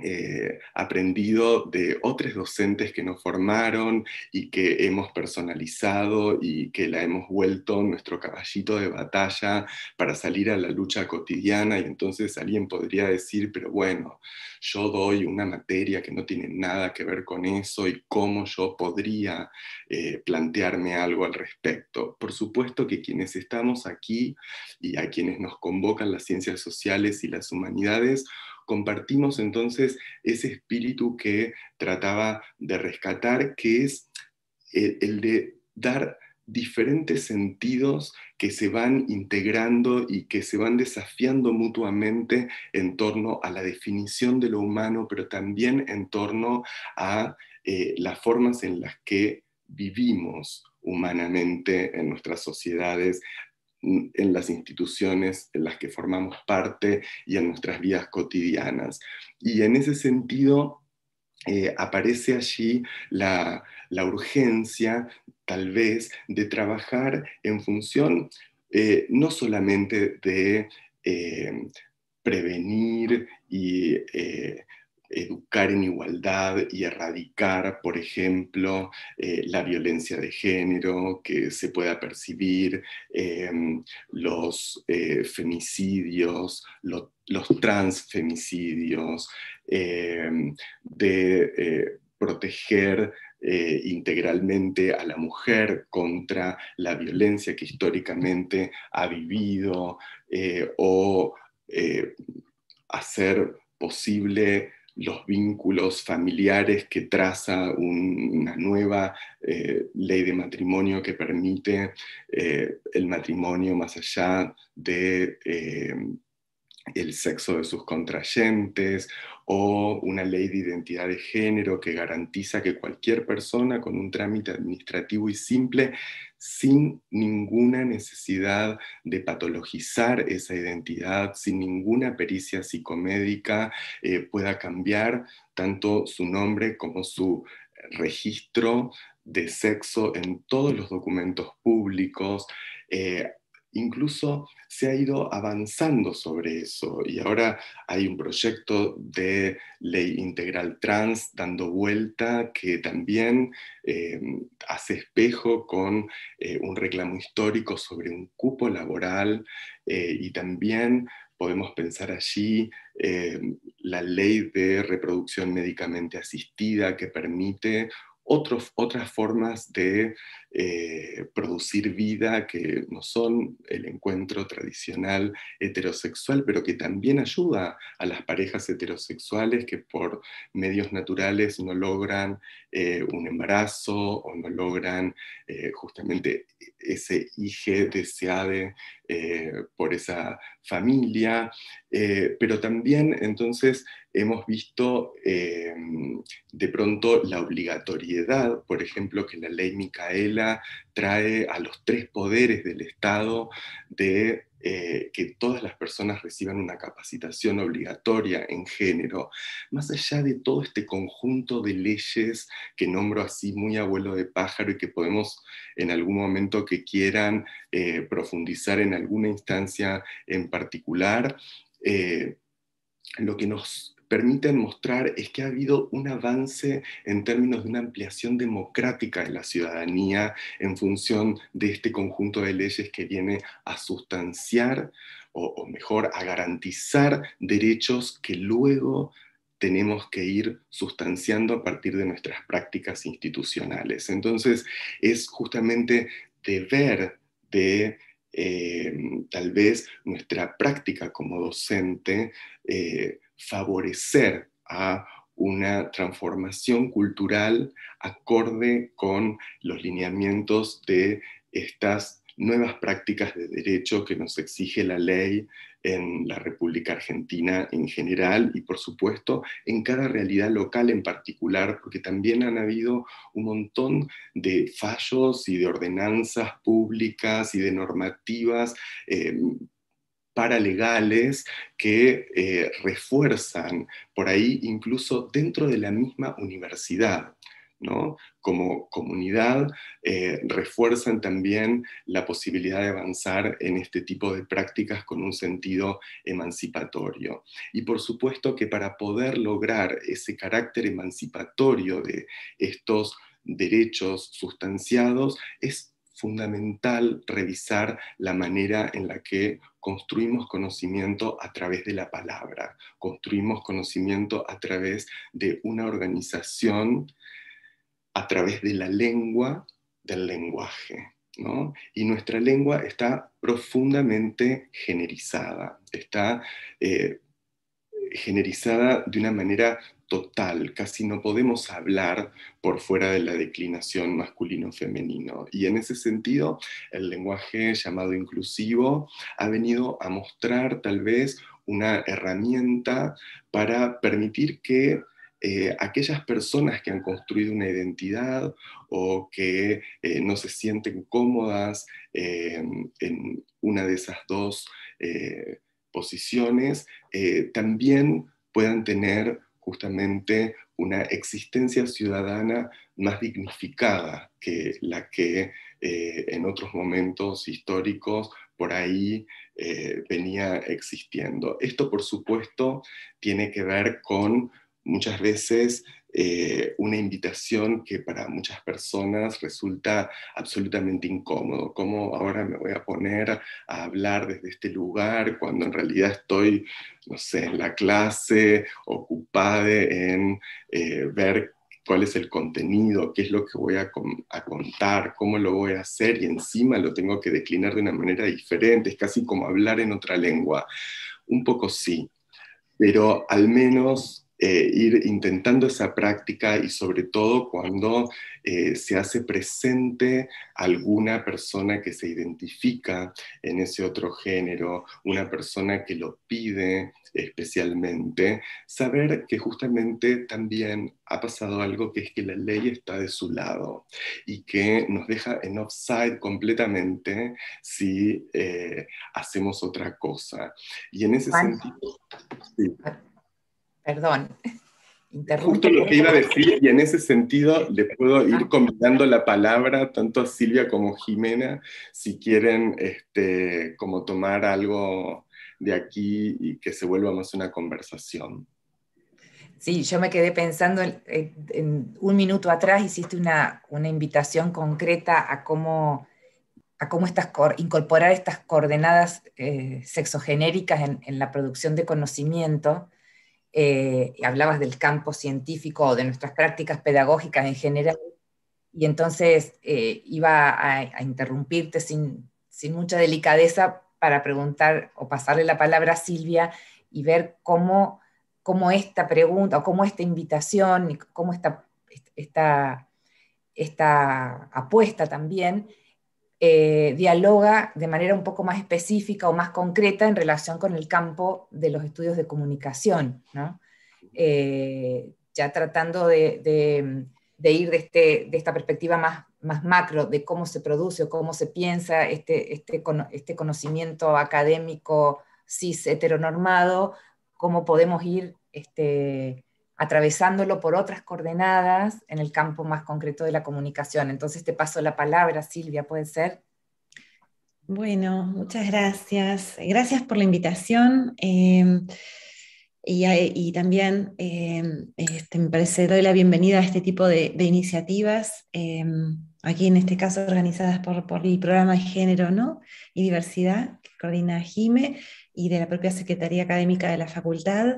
eh, aprendido de otros docentes que nos formaron y que hemos personalizado y que la hemos vuelto nuestro caballito de batalla para salir a la lucha cotidiana y entonces alguien podría decir, pero bueno, yo doy una materia que no tiene nada que ver con eso y cómo yo podría eh, plantearme algo al respecto. Por supuesto que quienes estamos aquí y a quienes nos convocan las ciencias sociales y las humanidades, compartimos entonces ese espíritu que trataba de rescatar, que es eh, el, de dar diferentes sentidos que se van integrando y que se van desafiando mutuamente en torno a la definición de lo humano, pero también en torno a eh, las formas en las que vivimos humanamente en nuestras sociedades, Mm, en las instituciones en las que formamos parte y en nuestras vidas cotidianas. Y en ese sentido eh, aparece allí la, urgencia, tal vez, de trabajar en función eh, no solamente de eh, prevenir y educar en igualdad y erradicar, por ejemplo, eh, la violencia de género que se pueda percibir, em, los eh, femicidios, los transfemicidios, em, de eh, proteger integralmente a la mujer contra la violencia que históricamente ha vivido o hacer posible los vínculos familiares que traza una nueva eh, ley de matrimonio que permite eh, el matrimonio más allá de... Eh, el sexo de sus contrayentes o una ley de identidad de género que garantiza que cualquier persona con un trámite administrativo y simple sin ninguna necesidad de patologizar esa identidad, sin ninguna pericia psicomédica, eh, pueda cambiar tanto su nombre como su registro de sexo en todos los documentos públicos. Eh, incluso se ha ido avanzando sobre eso y ahora hay un proyecto de ley integral trans dando vuelta que también em, hace espejo con eh, un reclamo histórico sobre un cupo laboral eh, y también podemos pensar allí em, la ley de reproducción médicamente asistida que permite otras formas de eh, producir vida que no son el encuentro tradicional heterosexual, pero que también ayuda a las parejas heterosexuales que por medios naturales no logran eh, un embarazo o no logran eh, justamente ese hijo deseado por esa familia, pero también entonces hemos visto eh, de pronto la obligatoriedad, por ejemplo, que la ley Micaela trae a los tres poderes del Estado de eh, que todas las personas reciban una capacitación obligatoria en género, más allá de todo este conjunto de leyes que nombro así muy abuelo de pájaro y que podemos en algún momento que quieran eh, profundizar en alguna instancia en particular, lo que nos permiten mostrar es que ha habido un avance en términos de una ampliación democrática de la ciudadanía en función de este conjunto de leyes que viene a sustanciar o, mejor a garantizar derechos que luego tenemos que ir sustanciando a partir de nuestras prácticas institucionales. Entonces, es justamente deber de eh, tal vez nuestra práctica como docente eh, favorecer a una transformación cultural acorde con los lineamientos de estas nuevas prácticas de derecho que nos exige la ley en la República Argentina en general y por supuesto en cada realidad local en particular, porque también han habido un montón de fallos y de ordenanzas públicas y de normativas eh, legales que eh, refuerzan por ahí incluso dentro de la misma universidad. ¿no? Como comunidad eh, refuerzan también la posibilidad de avanzar en este tipo de prácticas con un sentido emancipatorio. Y por supuesto que para poder lograr ese carácter emancipatorio de estos derechos sustanciados es fundamental revisar la manera en la que construimos conocimiento a través de la palabra, construimos conocimiento a través de una organización, a través de la lengua, del lenguaje. Y nuestra lengua está profundamente generizada, está eh, generizada de una manera total, casi no podemos hablar por fuera de la declinación masculino-femenino. Y en ese sentido, el lenguaje llamado inclusivo ha venido a mostrar tal vez una herramienta para permitir que eh, aquellas personas que han construido una identidad o que eh, no se sienten cómodas eh, en una de esas dos posiciones, también puedan tener justamente una existencia ciudadana más dignificada que la que eh, en otros momentos históricos por ahí eh, venía existiendo. Esto, por supuesto, tiene que ver con muchas veces eh, una invitación que para muchas personas resulta absolutamente incómodo. ¿Cómo ahora me voy a poner a hablar desde este lugar cuando en realidad estoy, no sé, en la clase, ocupada en eh, ver cuál es el contenido, qué es lo que voy a, contar, cómo lo voy a hacer y encima lo tengo que declinar de una manera diferente, es casi como hablar en otra lengua. Un poco sí, pero al menos eh, ir intentando esa práctica y sobre todo cuando eh, se hace presente alguna persona que se identifica en ese otro género, una persona que lo pide especialmente, saber que justamente también ha pasado algo que es que la ley está de su lado y que nos deja en offside completamente si eh, hacemos otra cosa. Y en ese sentido... Perdón. Justo lo que iba a decir, y en ese sentido le puedo ir ah. combinando la palabra tanto a Silvia como a Jimena, si quieren este, como tomar algo de aquí y que se vuelva más una conversación. Sí, yo me quedé pensando en, un minuto atrás, hiciste una, invitación concreta a cómo, a cómo incorporar estas coordenadas eh, sexogenéricas en la producción de conocimiento eh, hablabas del campo científico o de nuestras prácticas pedagógicas en general, y entonces eh, iba a, interrumpirte sin, mucha delicadeza para preguntar o pasarle la palabra a Silvia y ver cómo, esta pregunta o cómo esta invitación y cómo esta apuesta también eh, dialoga de manera un poco más específica o más concreta en relación con el campo de los estudios de comunicación, eh, ya tratando de, ir este, de, esta perspectiva más, macro de cómo se produce o cómo se piensa este, este, este conocimiento académico cis heteronormado, cómo podemos ir este, atravesándolo por otras coordenadas en el campo más concreto de la comunicación. Entonces te paso la palabra, Silvia, ¿puede ser? Bueno, muchas gracias. Gracias por la invitación. Eh, y, también eh, este, me parece, doy la bienvenida a este tipo de, iniciativas, eh, aquí en este caso organizadas por, el programa de género ¿no? y diversidad que coordina Jime, y de la propia Secretaría Académica de la Facultad.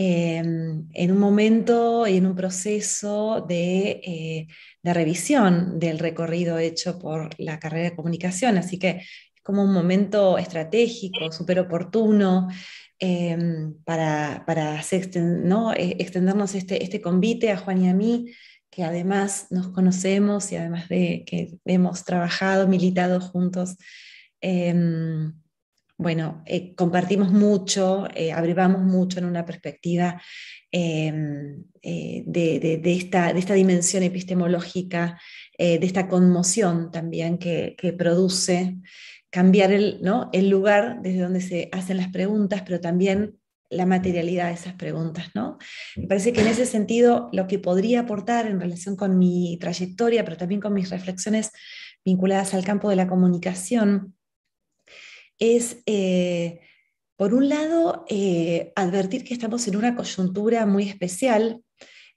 Em, en un momento y en un proceso eh, de, revisión del recorrido hecho por la carrera de comunicación, así que es como un momento estratégico, súper oportuno. Em, para, para e-, extendernos este, este convite a Juan y a mí, que además nos conocemos y además de que hemos trabajado, militado juntos em, bueno, eh, compartimos mucho, eh, mucho en una perspectiva eh, eh, de, esta, dimensión epistemológica, de esta conmoción también que, produce cambiar el, el, lugar desde donde se hacen las preguntas, pero también la materialidad de esas preguntas. ¿no? Me parece que en ese sentido lo que podría aportar en relación con mi trayectoria, pero también con mis reflexiones vinculadas al campo de la comunicación, es, eh, por un lado, eh, advertir que estamos en una coyuntura muy especial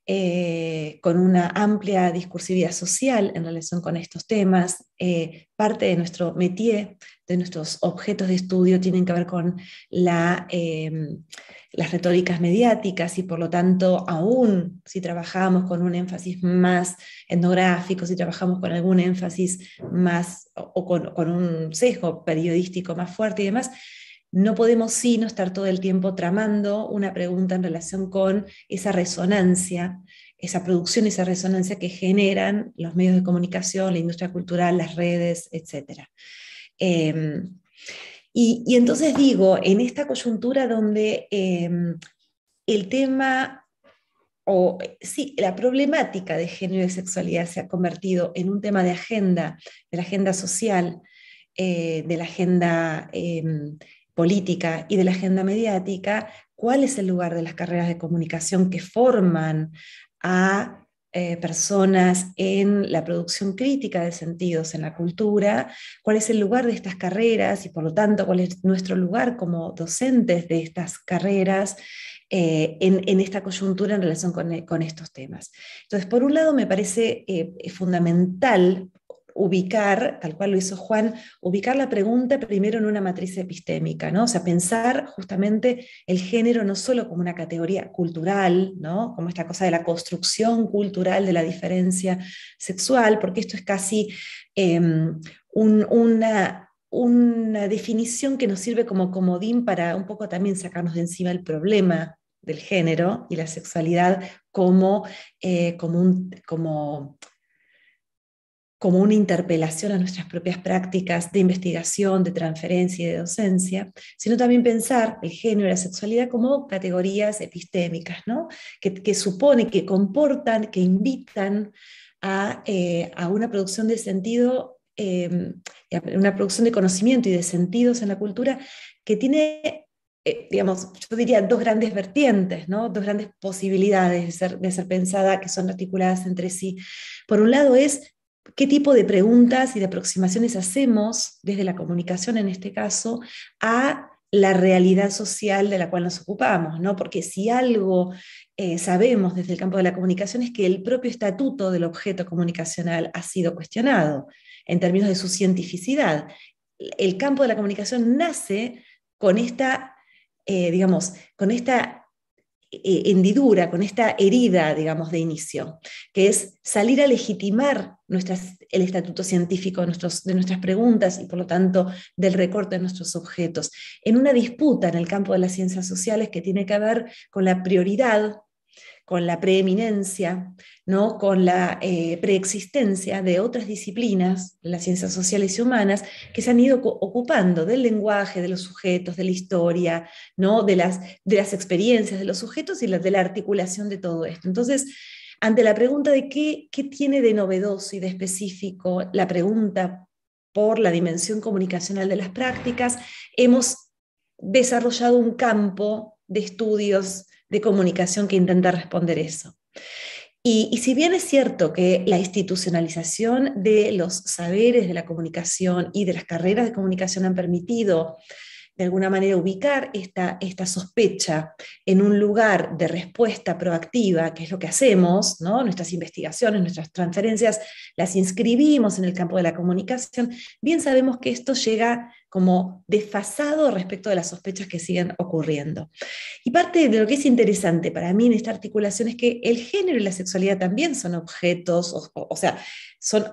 eh, con una amplia discursividad social en relación con estos temas. Eh, parte de nuestro métier, de nuestros objetos de estudio, tienen que ver con em, las retóricas mediáticas y por lo tanto, aún si trabajamos con un énfasis más etnográfico, si trabajamos con algún énfasis más o, con un sesgo periodístico más fuerte y demás, no podemos sino estar todo el tiempo tramando una pregunta en relación con esa resonancia, esa producción, esa resonancia que generan los medios de comunicación, la industria cultural, las redes, etc. Em, y, entonces digo, en esta coyuntura donde em, el tema o sí, la problemática de género y sexualidad se ha convertido en un tema de agenda, de la agenda social, eh, de la agenda em, política y de la agenda mediática, cuál es el lugar de las carreras de comunicación que forman a eh, personas en la producción crítica de sentidos, en la cultura, cuál es el lugar de estas carreras y por lo tanto cuál es nuestro lugar como docentes de estas carreras eh, en, esta coyuntura en relación con, estos temas. Entonces, por un lado, me parece eh, fundamental ubicar, tal cual lo hizo Juan, ubicar la pregunta primero en una matriz epistémica, ¿no? O sea, pensar justamente el género no solo como una categoría cultural, ¿no? Como esta cosa de la construcción cultural de la diferencia sexual, porque esto es casi em, una una definición que nos sirve como comodín para un poco también sacarnos de encima el problema del género y la sexualidad como, eh, como, un, como como una interpelación a nuestras propias prácticas de investigación, de transferencia y de docencia, sino también pensar el género y la sexualidad como categorías epistémicas, ¿no? que, suponen, supone, que comportan, que invitan a, eh, una producción de sentido, em, una producción de conocimiento y de sentidos en la cultura que tiene eh, digamos, yo diría dos grandes vertientes, ¿no? dos grandes posibilidades de ser pensada que son articuladas entre sí. Por un lado es qué tipo de preguntas y de aproximaciones hacemos desde la comunicación en este caso a la realidad social de la cual nos ocupamos, ¿no? Porque si algo eh, sabemos desde el campo de la comunicación es que el propio estatuto del objeto comunicacional ha sido cuestionado en términos de su cientificidad. El campo de la comunicación nace con esta, eh, digamos, con esta eh, hendidura, con esta herida, digamos, de inicio, que es salir a legitimar nuestras, el estatuto científico de, de nuestras preguntas y, por lo tanto, del recorte de nuestros objetos, en una disputa en el campo de las ciencias sociales que tiene que ver con la prioridad con la preeminencia, ¿no? con la eh, preexistencia de otras disciplinas, las ciencias sociales y humanas, que se han ido ocupando del lenguaje, de los sujetos, de la historia, ¿no? de, las, de las experiencias de los sujetos y de la articulación de todo esto. Entonces, ante la pregunta de qué, qué tiene de novedoso y de específico la pregunta por la dimensión comunicacional de las prácticas, hemos desarrollado un campo de estudios de comunicación que intenta responder eso. Y, y, si bien es cierto que la institucionalización de los saberes de la comunicación y de las carreras de comunicación han permitido de alguna manera ubicar esta, esta sospecha en un lugar de respuesta proactiva, que es lo que hacemos, nuestras investigaciones, nuestras transferencias, las inscribimos en el campo de la comunicación, bien sabemos que esto llega como desfasado respecto de las sospechas que siguen ocurriendo. Y parte de lo que es interesante para mí en esta articulación es que el género y la sexualidad también son objetos, o, o sea, son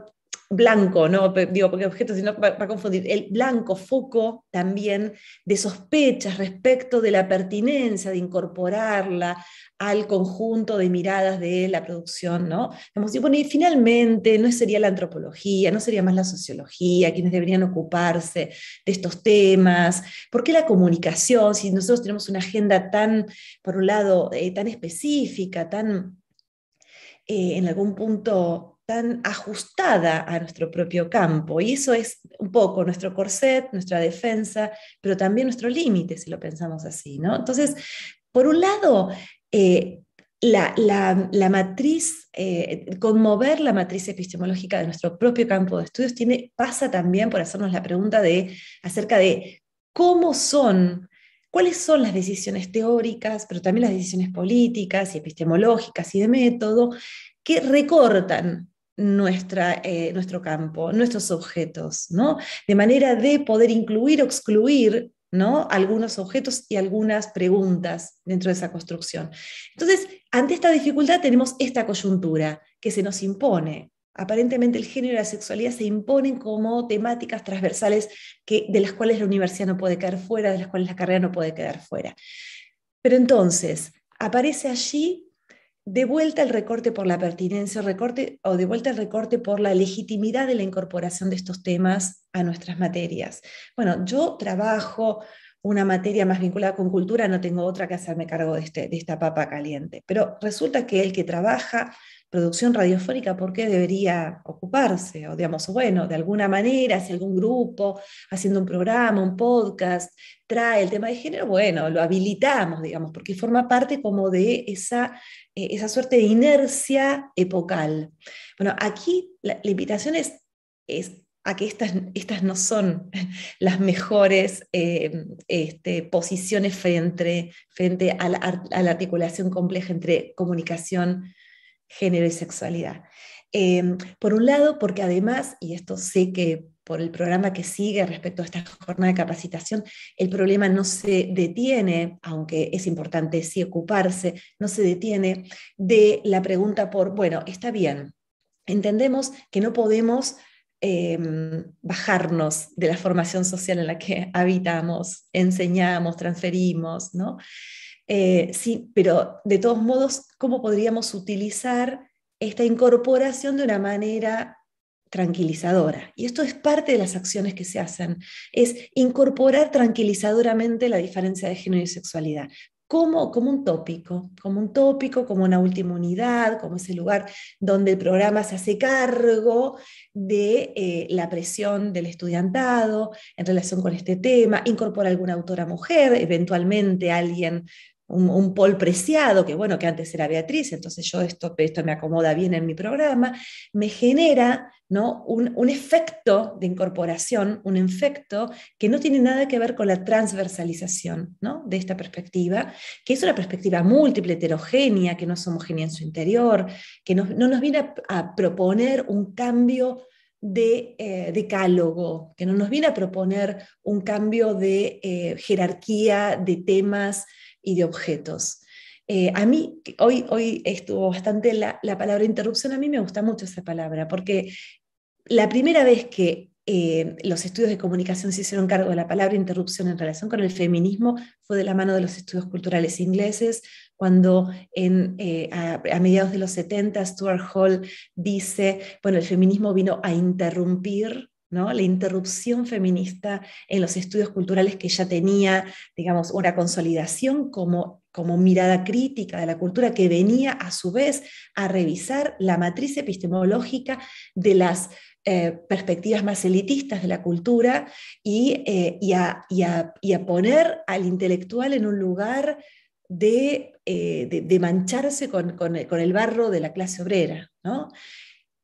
blanco, no digo porque objeto, sino para, confundir, el blanco foco también de sospechas respecto de la pertinencia de incorporarla al conjunto de miradas de la producción, ¿no? y bueno, y finalmente no sería la antropología, no sería más la sociología quienes deberían ocuparse de estos temas, por qué la comunicación, si nosotros tenemos una agenda tan, por un lado, eh, tan específica, tan eh, en algún punto tan ajustada a nuestro propio campo. Y eso es un poco nuestro corset, nuestra defensa, pero también nuestro límite, si lo pensamos así, ¿no? Entonces, por un lado, eh, la, matriz, eh, conmover la matriz epistemológica de nuestro propio campo de estudios tiene, pasa también por hacernos la pregunta de, acerca de cómo son, cuáles son las decisiones teóricas, pero también las decisiones políticas y epistemológicas y de método que recortan nuestra, eh, nuestro campo, nuestros objetos, ¿no? De manera de poder incluir o excluir ¿no? algunos objetos y algunas preguntas dentro de esa construcción. Entonces, ante esta dificultad tenemos esta coyuntura que se nos impone. Aparentemente el género y la sexualidad se imponen como temáticas transversales que, de las cuales la universidad no puede quedar fuera, de las cuales la carrera no puede quedar fuera. Pero entonces, aparece allí de vuelta el recorte por la pertinencia recorte, o de vuelta el recorte por la legitimidad de la incorporación de estos temas a nuestras materias. Bueno, yo trabajo una materia más vinculada con cultura, no tengo otra que hacerme cargo de, este, de esta papa caliente. Pero resulta que el que trabaja producción radiofónica, ¿por qué debería ocuparse? O digamos, bueno, de alguna manera, si algún grupo, haciendo un programa, un podcast, trae el tema de género, bueno, lo habilitamos, digamos, porque forma parte como de esa, eh, esa suerte de inercia epocal. Bueno, aquí la, invitación es, a que estas, estas, no son las mejores eh, este, posiciones frente, frente a, la, a, la, articulación compleja entre comunicación género y sexualidad. Em, por un lado, porque además, y esto sé que por el programa que sigue respecto a esta jornada de capacitación, el problema no se detiene, aunque es importante sí ocuparse, no se detiene de la pregunta por, bueno, está bien, entendemos que no podemos em, bajarnos de la formación social en la que habitamos, enseñamos, transferimos, ¿no? Eh, sí, pero de todos modos, ¿cómo podríamos utilizar esta incorporación de una manera tranquilizadora. Y esto es parte de las acciones que se hacen, es incorporar tranquilizadoramente la diferencia de género y sexualidad. Como, como un tópico, como un tópico, como una última unidad, como ese lugar donde el programa se hace cargo de eh, la presión del estudiantado en relación con este tema, incorpora alguna autora mujer, eventualmente alguien un, un preciado, que bueno, que antes era Beatriz, entonces yo esto, esto me acomoda bien en mi programa, me genera ¿no? Un, efecto de incorporación, un efecto que no tiene nada que ver con la transversalización ¿no? de esta perspectiva, que es una perspectiva múltiple, heterogénea, que no es homogénea en su interior, que no, nos viene a, proponer un cambio de eh, decálogo, que no nos viene a proponer un cambio de eh, jerarquía de temas y de objetos. Eh, a mí, hoy, hoy estuvo bastante la, palabra interrupción, a mí me gusta mucho esa palabra, porque la primera vez que eh, los estudios de comunicación se hicieron cargo de la palabra interrupción en relación con el feminismo fue de la mano de los estudios culturales ingleses, cuando eh, a, a, mediados de los 70 Stuart Hall dice, bueno, el feminismo vino a interrumpir la interrupción feminista en los estudios culturales que ya tenía, digamos, una consolidación como, como mirada crítica de la cultura que venía a su vez a revisar la matriz epistemológica de las eh, perspectivas más elitistas de la cultura y, eh, y, a, poner al intelectual en un lugar de, eh, mancharse con, con, el barro de la clase obrera. ¿no?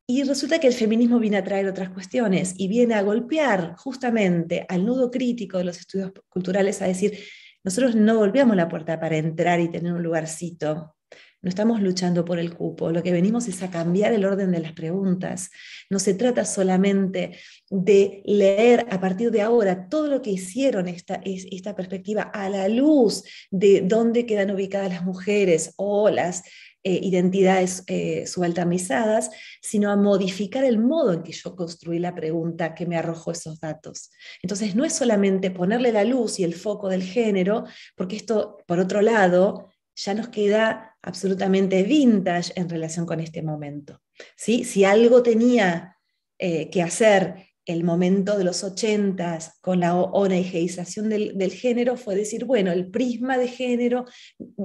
Y resulta que el feminismo viene a traer otras cuestiones y viene a golpear justamente al nudo crítico de los estudios culturales a decir, nosotros no golpeamos la puerta para entrar y tener un lugarcito, no estamos luchando por el cupo, lo que venimos es a cambiar el orden de las preguntas. No se trata solamente de leer a partir de ahora todo lo que hicieron esta, esta perspectiva a la luz de dónde quedan ubicadas las mujeres o las eh, identidades eh, subalternizadas, sino a modificar el modo en que yo construí la pregunta que me arrojó esos datos. Entonces, no es solamente ponerle la luz y el foco del género, porque esto, por otro lado, ya nos queda absolutamente vintage en relación con este momento. ¿sí? Si algo tenía eh, que hacer el momento de los ochentas con la ONGización del, género fue decir, bueno, el prisma de género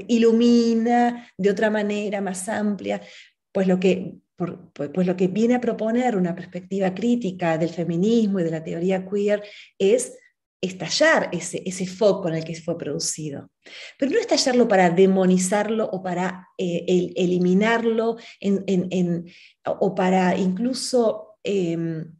ilumina de otra manera más amplia, pues lo que, pues, pues lo que viene a proponer una perspectiva crítica del feminismo y de la teoría queer es estallar ese, ese foco en el que fue producido. Pero no estallarlo para demonizarlo o para eh, eliminarlo o para incluso... Em,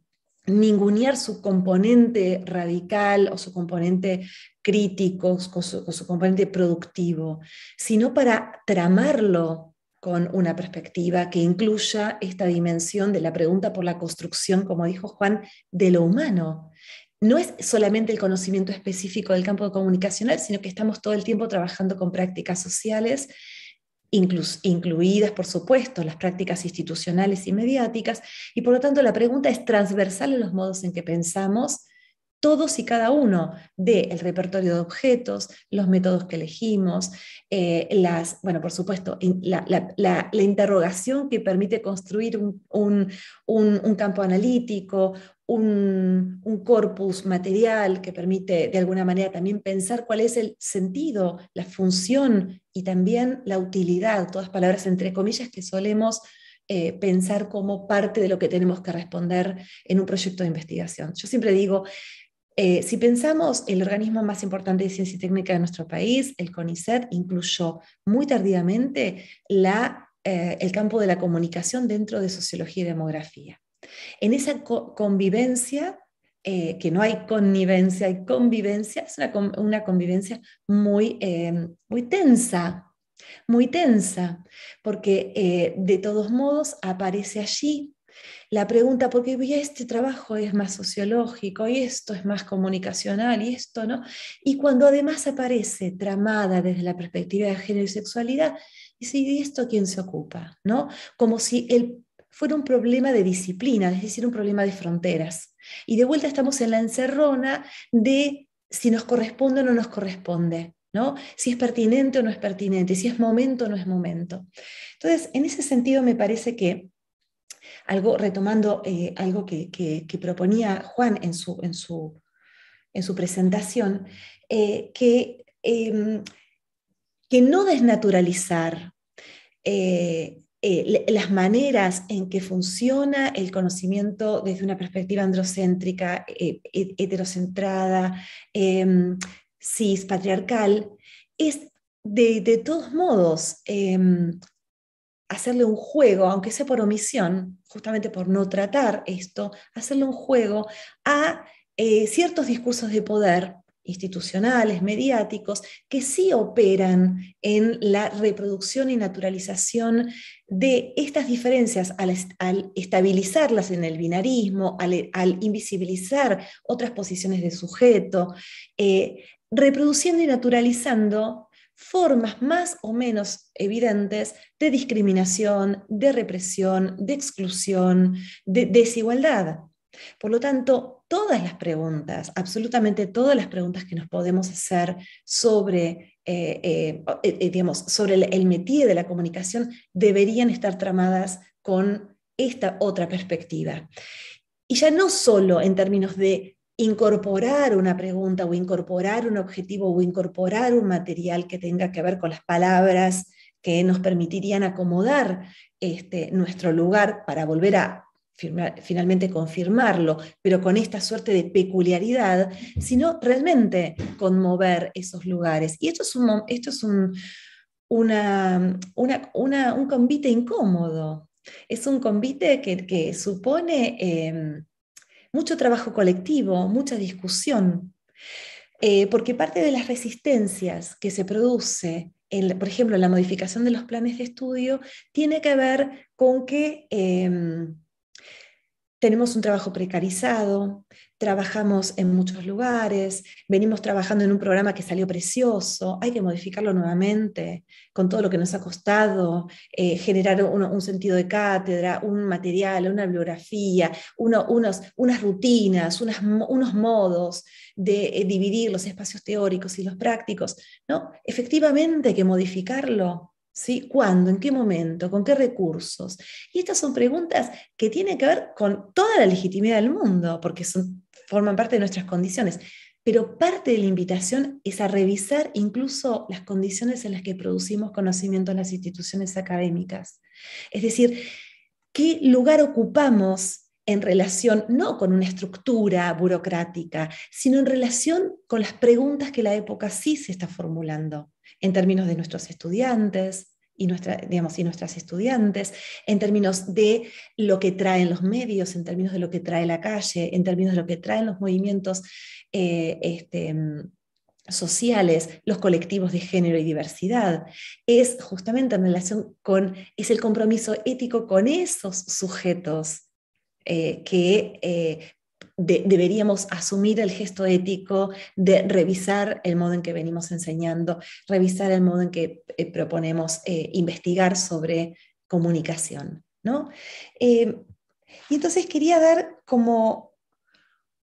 ningunear su componente radical o su componente crítico o su, componente productivo, sino para tramarlo con una perspectiva que incluya esta dimensión de la pregunta por la construcción, como dijo Juan, de lo humano. No es solamente el conocimiento específico del campo comunicacional, sino que estamos todo el tiempo trabajando con prácticas sociales incluidas, por supuesto, las prácticas institucionales y mediáticas, y por lo tanto la pregunta es transversal en los modos en que pensamos todos y cada uno del el repertorio de objetos, los métodos que elegimos, eh, las, bueno, por supuesto, la, interrogación que permite construir un campo analítico, un, corpus material que permite de alguna manera también pensar cuál es el sentido, la función y también la utilidad, todas palabras entre comillas que solemos eh, pensar como parte de lo que tenemos que responder en un proyecto de investigación. Yo siempre digo, eh, si pensamos el organismo más importante de ciencia y técnica de nuestro país, el CONICET incluyó muy tardíamente eh, el campo de la comunicación dentro de sociología y demografía. En esa convivencia, eh, que no hay connivencia, hay convivencia, es una, convivencia muy, em, muy tensa, muy tensa, porque eh, de todos modos aparece allí la pregunta, porque este trabajo es más sociológico y esto es más comunicacional y esto, ¿no? Y cuando además aparece tramada desde la perspectiva de género y sexualidad, dice, ¿y de esto quién se ocupa? ¿No? Como si el fuera un problema de disciplina, es decir, un problema de fronteras. Y de vuelta estamos en la encerrona de si nos corresponde o no nos corresponde, ¿no? Si es pertinente o no es pertinente, si es momento o no es momento. Entonces, en ese sentido me parece que algo, retomando eh, algo que, proponía Juan en su, presentación, eh, em, que, no desnaturalizar eh, eh, las maneras en que funciona el conocimiento desde una perspectiva androcéntrica, eh, heterocentrada, em, cis, patriarcal, es de, de todos modos em, hacerle un juego, aunque sea por omisión, justamente por no tratar esto, hacerle un juego a eh, ciertos discursos de poder institucionales, mediáticos, que sí operan en la reproducción y naturalización de estas diferencias al, estabilizarlas en el binarismo, al, invisibilizar otras posiciones de sujeto, eh, reproduciendo y naturalizando formas más o menos evidentes de discriminación, de represión, de exclusión, de desigualdad. Por lo tanto, todas las preguntas, absolutamente todas las preguntas que nos podemos hacer sobre, eh, eh, eh, sobre el, el de la comunicación deberían estar tramadas con esta otra perspectiva. Y ya no solo en términos de incorporar una pregunta o incorporar un objetivo o incorporar un material que tenga que ver con las palabras que nos permitirían acomodar este, nuestro lugar para volver a finalmente confirmarlo, pero con esta suerte de peculiaridad, sino realmente conmover esos lugares. Y esto es un, esto es una, un convite incómodo, es un convite que, supone em, mucho trabajo colectivo, mucha discusión, eh, porque parte de las resistencias que se produce, por ejemplo, en la modificación de los planes de estudio, tiene que ver con que... Em, tenemos un trabajo precarizado, trabajamos en muchos lugares, venimos trabajando en un programa que salió precioso, hay que modificarlo nuevamente con todo lo que nos ha costado, eh, generar un, sentido de cátedra, un material, una bibliografía, unas rutinas, unos modos de eh, dividir los espacios teóricos y los prácticos. ¿no? Efectivamente hay que modificarlo ¿Cuándo? ¿En qué momento? ¿Con qué recursos? Y estas son preguntas que tienen que ver con toda la legitimidad del mundo, porque forman parte de nuestras condiciones. Pero parte de la invitación es a revisar incluso las condiciones en las que producimos conocimiento en las instituciones académicas. Es decir, ¿qué lugar ocupamos en relación no con una estructura burocrática, sino en relación con las preguntas que la época sí se está formulando? en términos de nuestros estudiantes y, nuestra, digamos, y nuestras estudiantes, en términos de lo que traen los medios, en términos de lo que trae la calle, en términos de lo que traen los movimientos eh, este, sociales, los colectivos de género y diversidad. Es justamente en relación con, es el compromiso ético con esos sujetos eh, que eh, deberíamos asumir el gesto ético de revisar el modo en que venimos enseñando, revisar el modo en que eh, proponemos eh, investigar sobre comunicación. ¿no? Eh, y entonces quería dar como,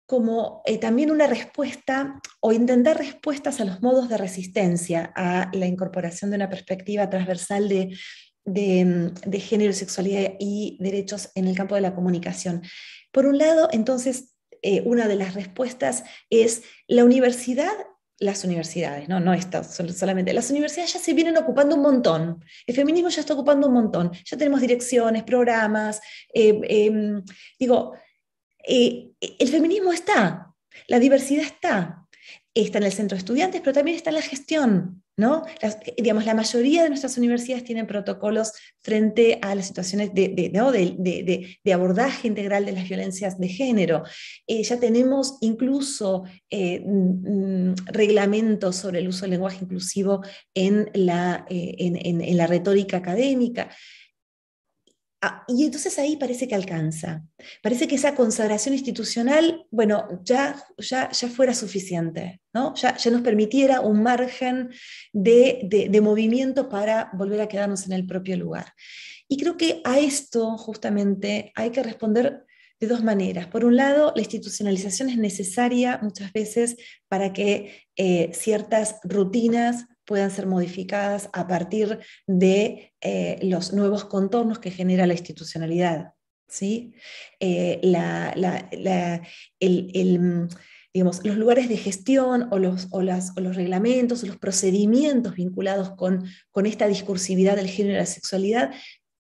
como también una respuesta o intentar respuestas a los modos de resistencia a la incorporación de una perspectiva transversal de, de género, sexualidad y derechos en el campo de la comunicación. Por un lado, entonces, eh, una de las respuestas es la universidad las universidades, no, no solamente. Las universidades ya se vienen ocupando un montón. El feminismo ya está ocupando un montón. Ya tenemos direcciones, programas. Eh, em, digo, eh, el feminismo está, la diversidad está. Está en el centro de estudiantes, pero también está en la gestión. Eh, digamos, la mayoría de nuestras universidades tienen protocolos frente a las situaciones de, abordaje integral de las violencias de género. Eh, ya tenemos incluso eh, mm, reglamentos sobre el uso del lenguaje inclusivo en la retórica académica. Ah, y entonces ahí parece que alcanza, parece que esa consagración institucional, bueno, ya, ya, fuera suficiente, ¿no? ya, nos permitiera un margen de, movimiento para volver a quedarnos en el propio lugar. Y creo que a esto justamente hay que responder de dos maneras. Por un lado, la institucionalización es necesaria muchas veces para que eh, ciertas rutinas puedan ser modificadas a partir de eh, los nuevos contornos que genera la institucionalidad. ¿sí? Eh, los lugares de gestión o los, reglamentos o los procedimientos vinculados con, con esta discursividad del género y la sexualidad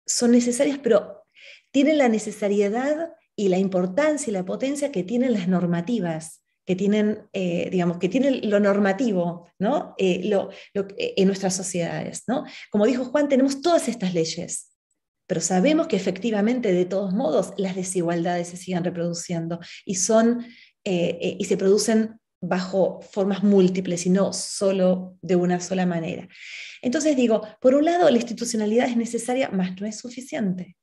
son necesarios, pero tienen la necesariedad y la importancia y la potencia que tienen las normativas que tienen, eh, digamos, que tienen lo normativo, ¿no? Eh, lo, eh, en nuestras sociedades, ¿no? Como dijo Juan, tenemos todas estas leyes, pero sabemos que efectivamente, de todos modos, las desigualdades se siguen reproduciendo y son, y se producen bajo formas múltiples y no solo de una sola manera. Entonces digo, por un lado, la institucionalidad es necesaria, más no es suficiente.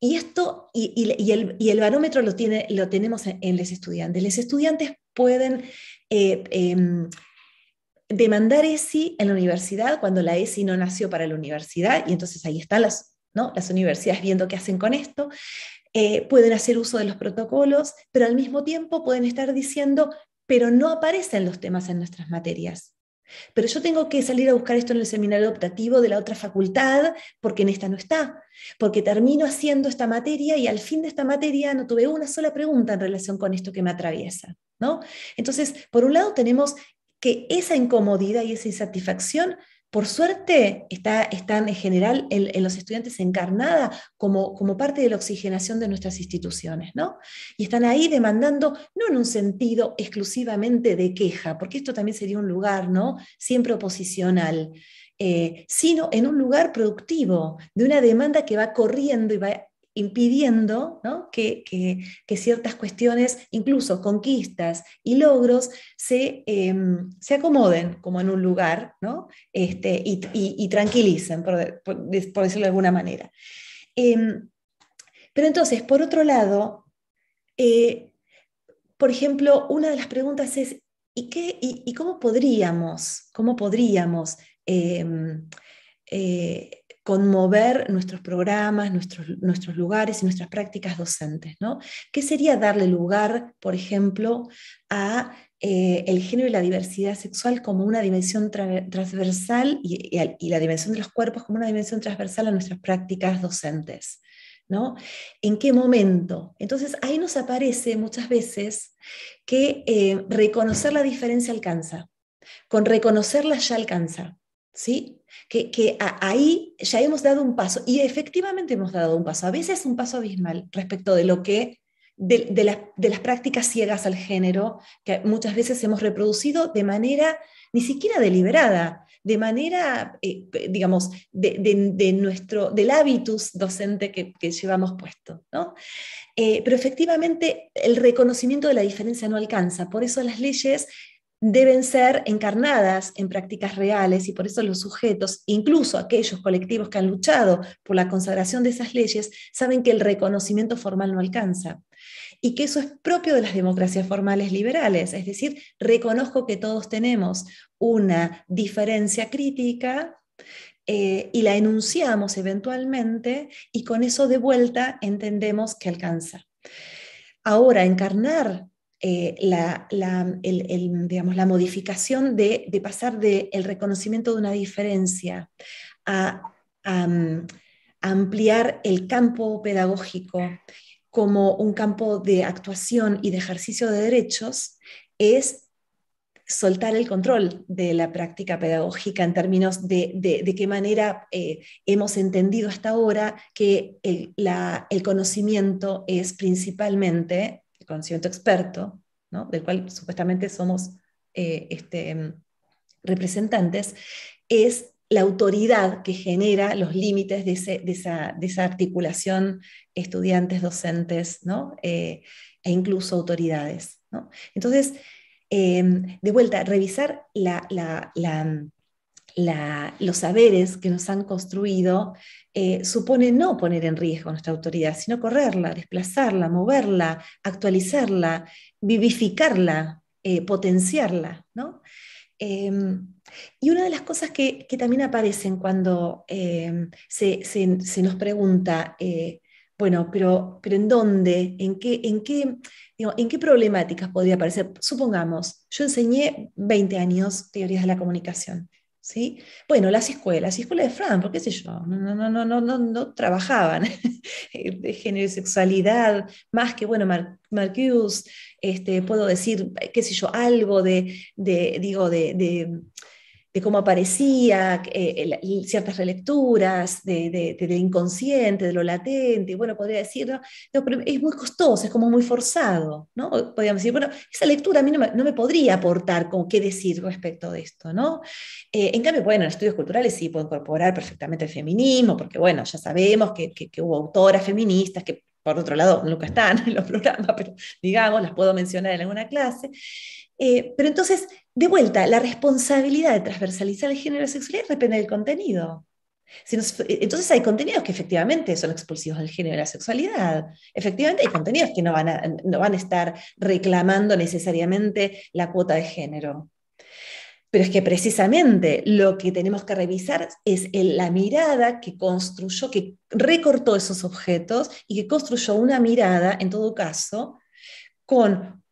Y esto, y, el, y el, barómetro lo, tiene, lo tenemos en, los estudiantes. Los estudiantes pueden eh, em, demandar ESI en la universidad cuando la ESI no nació para la universidad y entonces ahí están las, ¿no? las universidades viendo qué hacen con esto. Eh, pueden hacer uso de los protocolos, pero al mismo tiempo pueden estar diciendo, pero no aparecen los temas en nuestras materias. Pero yo tengo que salir a buscar esto en el seminario optativo de la otra facultad porque en esta no está, porque termino haciendo esta materia y al fin de esta materia no tuve una sola pregunta en relación con esto que me atraviesa. ¿no? Entonces, por un lado tenemos que esa incomodidad y esa insatisfacción por suerte, está, están en general en, los estudiantes encarnada como, como parte de la oxigenación de nuestras instituciones, ¿no? Y están ahí demandando, no en un sentido exclusivamente de queja, porque esto también sería un lugar, ¿no? Siempre oposicional, eh, sino en un lugar productivo, de una demanda que va corriendo y va impidiendo que, ciertas cuestiones, incluso conquistas y logros, se, em, acomoden como en un lugar este, y, tranquilicen, por, decirlo de alguna manera. Em, pero entonces, por otro lado, eh, por ejemplo, una de las preguntas es, ¿y, qué, y cómo podríamos, cómo podríamos em, eh, conmover nuestros programas, nuestros, nuestros lugares y nuestras prácticas docentes. ¿no? ¿Qué sería darle lugar, por ejemplo, a eh, el género y la diversidad sexual como una dimensión transversal y, la dimensión de los cuerpos como una dimensión transversal a nuestras prácticas docentes? ¿no? ¿En qué momento? Entonces ahí nos aparece muchas veces que eh, reconocer la diferencia alcanza. Con reconocerla ya alcanza. ¿sí? Que, ahí ya hemos dado un paso y efectivamente hemos dado un paso, a veces un paso abismal respecto de lo que... De, las, prácticas ciegas al género que muchas veces hemos reproducido de manera ni siquiera deliberada, de manera, eh, digamos, de, nuestro, del hábitus docente que, llevamos puesto. Eh, pero efectivamente el reconocimiento de la diferencia no alcanza, por eso las leyes deben ser encarnadas en prácticas reales y por eso los sujetos, incluso aquellos colectivos que han luchado por la consagración de esas leyes, saben que el reconocimiento formal no alcanza y que eso es propio de las democracias formales liberales, es decir, reconozco que todos tenemos una diferencia crítica eh, y la enunciamos eventualmente y con eso de vuelta entendemos que alcanza. Ahora, encarnar eh, la, digamos, la, modificación de, pasar del el reconocimiento de una diferencia a, mm, ampliar el campo pedagógico como un campo de actuación y de ejercicio de derechos es soltar el control de la práctica pedagógica en términos de, de qué manera eh, hemos entendido hasta ahora que la, el conocimiento es principalmente conocimiento experto, del cual supuestamente somos eh, este, em, representantes, es la autoridad que genera los límites de, esa, articulación estudiantes, docentes, ¿no? Eh, e incluso autoridades. Entonces, em, de vuelta, revisar la, los saberes que nos han construido eh, supone no poner en riesgo nuestra autoridad, sino correrla, desplazarla, moverla, actualizarla, vivificarla, eh, potenciarla. Em, y una de las cosas que, también aparecen cuando em, se, nos pregunta, eh, bueno, pero, ¿en dónde? ¿En qué problemáticas podría aparecer? Supongamos, yo enseñé 20 años teorías de la comunicación ¿Sí? Bueno, las escuelas, escuelas de Fran, qué sé yo, no, no, no, no, no, no trabajaban eh, de género y sexualidad, más que, bueno, Mar este, puedo decir, qué sé yo, algo de, de digo, de de cómo aparecía, eh, ciertas relecturas de, de, inconsciente, de lo latente, bueno, podría decirlo, pero es muy costoso, es como muy forzado, ¿no? Podríamos decir, bueno, esa lectura a mí no me, podría aportar con qué decir respecto de esto, ¿no? Eh, en cambio, bueno, en estudios culturales sí puedo incorporar perfectamente el feminismo, porque bueno, ya sabemos que, hubo autoras feministas que por otro lado, nunca están en los programas, pero digamos, las puedo mencionar en alguna clase. Eh, pero entonces, de vuelta, la responsabilidad de transversalizar el género y la sexualidad depende del contenido. entonces hay contenidos que efectivamente son expulsivos del género y la sexualidad. Efectivamente hay contenidos que no van a, no van a estar reclamando necesariamente la cuota de género. Pero es que precisamente lo que tenemos que revisar es la mirada que construyó, que recortó esos objetos y que construyó una mirada, en todo caso, con,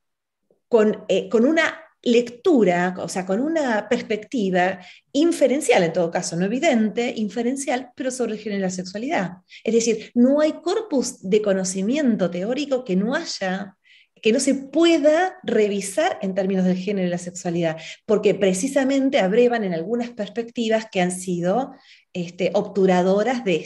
con, eh, con una lectura, o sea, con una perspectiva inferencial en todo caso, no evidente, inferencial, pero sobre el género y la sexualidad. Es decir, no hay corpus de conocimiento teórico que no haya que no se pueda revisar en términos del género y la sexualidad, porque precisamente abrevan en algunas perspectivas que han sido este, obturadoras de,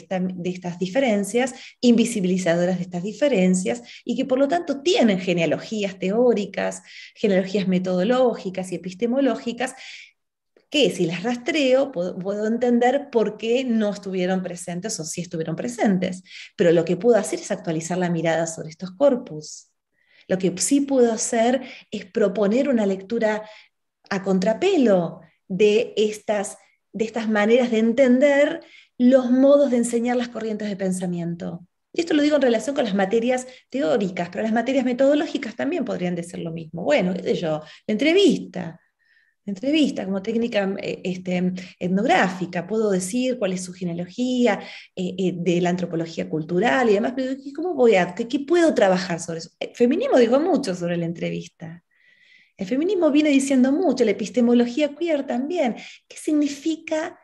estas diferencias, invisibilizadoras de estas diferencias, y que por lo tanto tienen genealogías teóricas, genealogías metodológicas y epistemológicas, que si las rastreo puedo, entender por qué no estuvieron presentes o si estuvieron presentes. Pero lo que puedo hacer es actualizar la mirada sobre estos corpus. Lo que sí puedo hacer es proponer una lectura a contrapelo de estas de estas maneras de entender los modos de enseñar las corrientes de pensamiento. Y esto lo digo en relación con las materias teóricas, pero las materias metodológicas también podrían decir lo mismo. Bueno, qué sé yo, la entrevista, entrevista, como técnica eh, este, etnográfica, puedo decir cuál es su genealogía eh, eh, de la antropología cultural y demás, pero voy a, qué, puedo trabajar sobre eso? El feminismo dijo mucho sobre la entrevista. El feminismo viene diciendo mucho, la epistemología queer también. ¿Qué significa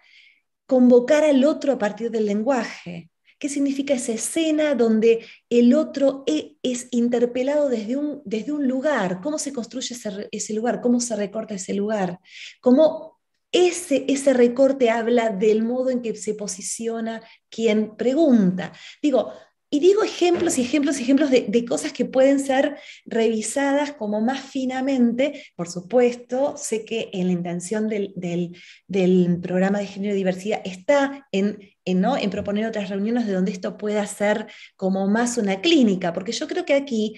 convocar al otro a partir del lenguaje? ¿Qué significa esa escena donde el otro e es interpelado desde un, desde un lugar? ¿Cómo se construye ese, lugar? ¿Cómo se recorta ese lugar? ¿Cómo ese, ese recorte habla del modo en que se posiciona quien pregunta? Digo, y digo ejemplos y ejemplos y ejemplos de, cosas que pueden ser revisadas como más finamente. Por supuesto, sé que en la intención del, programa de género y diversidad está en, ¿no? en proponer otras reuniones de donde esto pueda ser como más una clínica, porque yo creo que aquí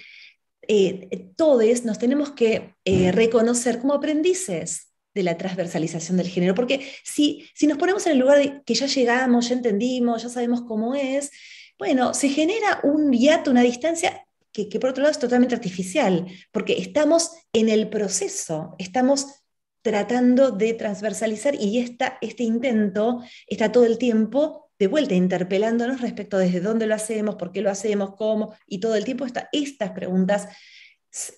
eh, todos nos tenemos que eh, reconocer como aprendices de la transversalización del género, porque si, si nos ponemos en el lugar de que ya llegamos, ya entendimos, ya sabemos cómo es, bueno, se genera un hiato, una distancia que, por otro lado es totalmente artificial, porque estamos en el proceso, estamos tratando de transversalizar y esta, este intento está todo el tiempo de vuelta interpelándonos respecto desde dónde lo hacemos, por qué lo hacemos, cómo, y todo el tiempo está, estas preguntas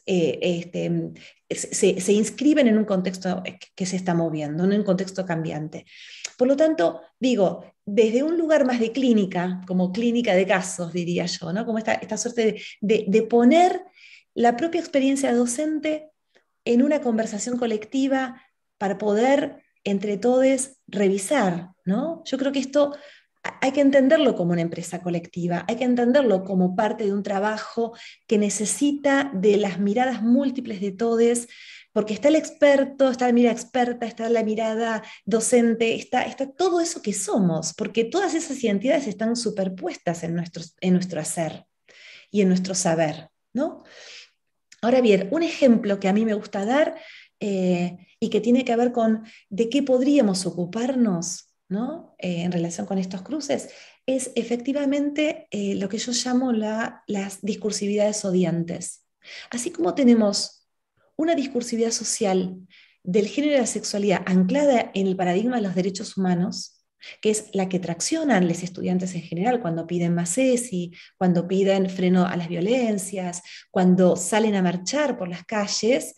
eh, este, se, inscriben en un contexto que se está moviendo, en un contexto cambiante. Por lo tanto, digo, desde un lugar más de clínica, como clínica de casos, diría yo, ¿no? como esta, suerte de, de poner la propia experiencia docente en una conversación colectiva para poder entre todos revisar, ¿no? Yo creo que esto hay que entenderlo como una empresa colectiva, hay que entenderlo como parte de un trabajo que necesita de las miradas múltiples de todos, porque está el experto, está la mirada experta, está la mirada docente, está, está todo eso que somos, porque todas esas identidades están superpuestas en, en nuestro hacer y en nuestro saber, ¿no? Ahora bien, un ejemplo que a mí me gusta dar eh, y que tiene que ver con de qué podríamos ocuparnos ¿no? Eh, en relación con estos cruces, es efectivamente eh, lo que yo llamo las discursividades odiantes. Así como tenemos una discursividad social del género y la sexualidad anclada en el paradigma de los derechos humanos, que es la que traccionan los estudiantes en general cuando piden más ESI, cuando piden freno a las violencias, cuando salen a marchar por las calles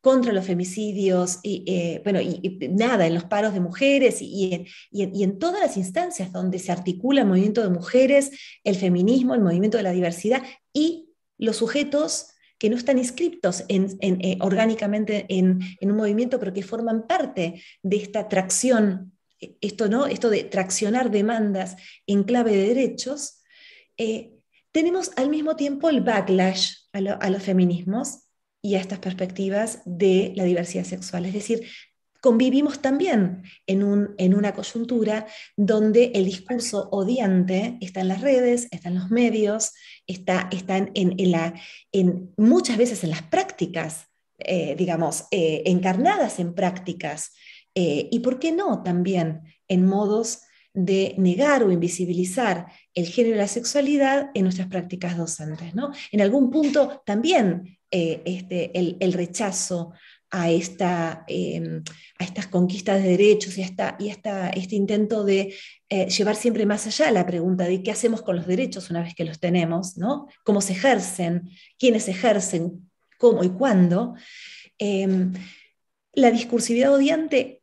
contra los femicidios, y, eh, bueno, y, nada, en los paros de mujeres y, en, todas las instancias donde se articula el movimiento de mujeres, el feminismo, el movimiento de la diversidad y los sujetos que no están inscriptos eh, orgánicamente en, un movimiento, pero que forman parte de esta tracción eh, esto, ¿no? esto de traccionar demandas en clave de derechos, eh, tenemos al mismo tiempo el backlash a, los feminismos y a estas perspectivas de la diversidad sexual. Es decir, convivimos también en, en una coyuntura donde el discurso odiante está en las redes, está en los medios, están en, muchas veces en las prácticas, eh, digamos, eh, encarnadas en prácticas, eh, y por qué no también en modos de negar o invisibilizar el género y la sexualidad en nuestras prácticas docentes. ¿no? En algún punto también este, el, el rechazo Em, a, estas conquistas de derechos y a, este intento de eh, llevar siempre más allá la pregunta de qué hacemos con los derechos una vez que los tenemos, ¿no? cómo se ejercen, quiénes ejercen, cómo y cuándo. Em, la discursividad odiante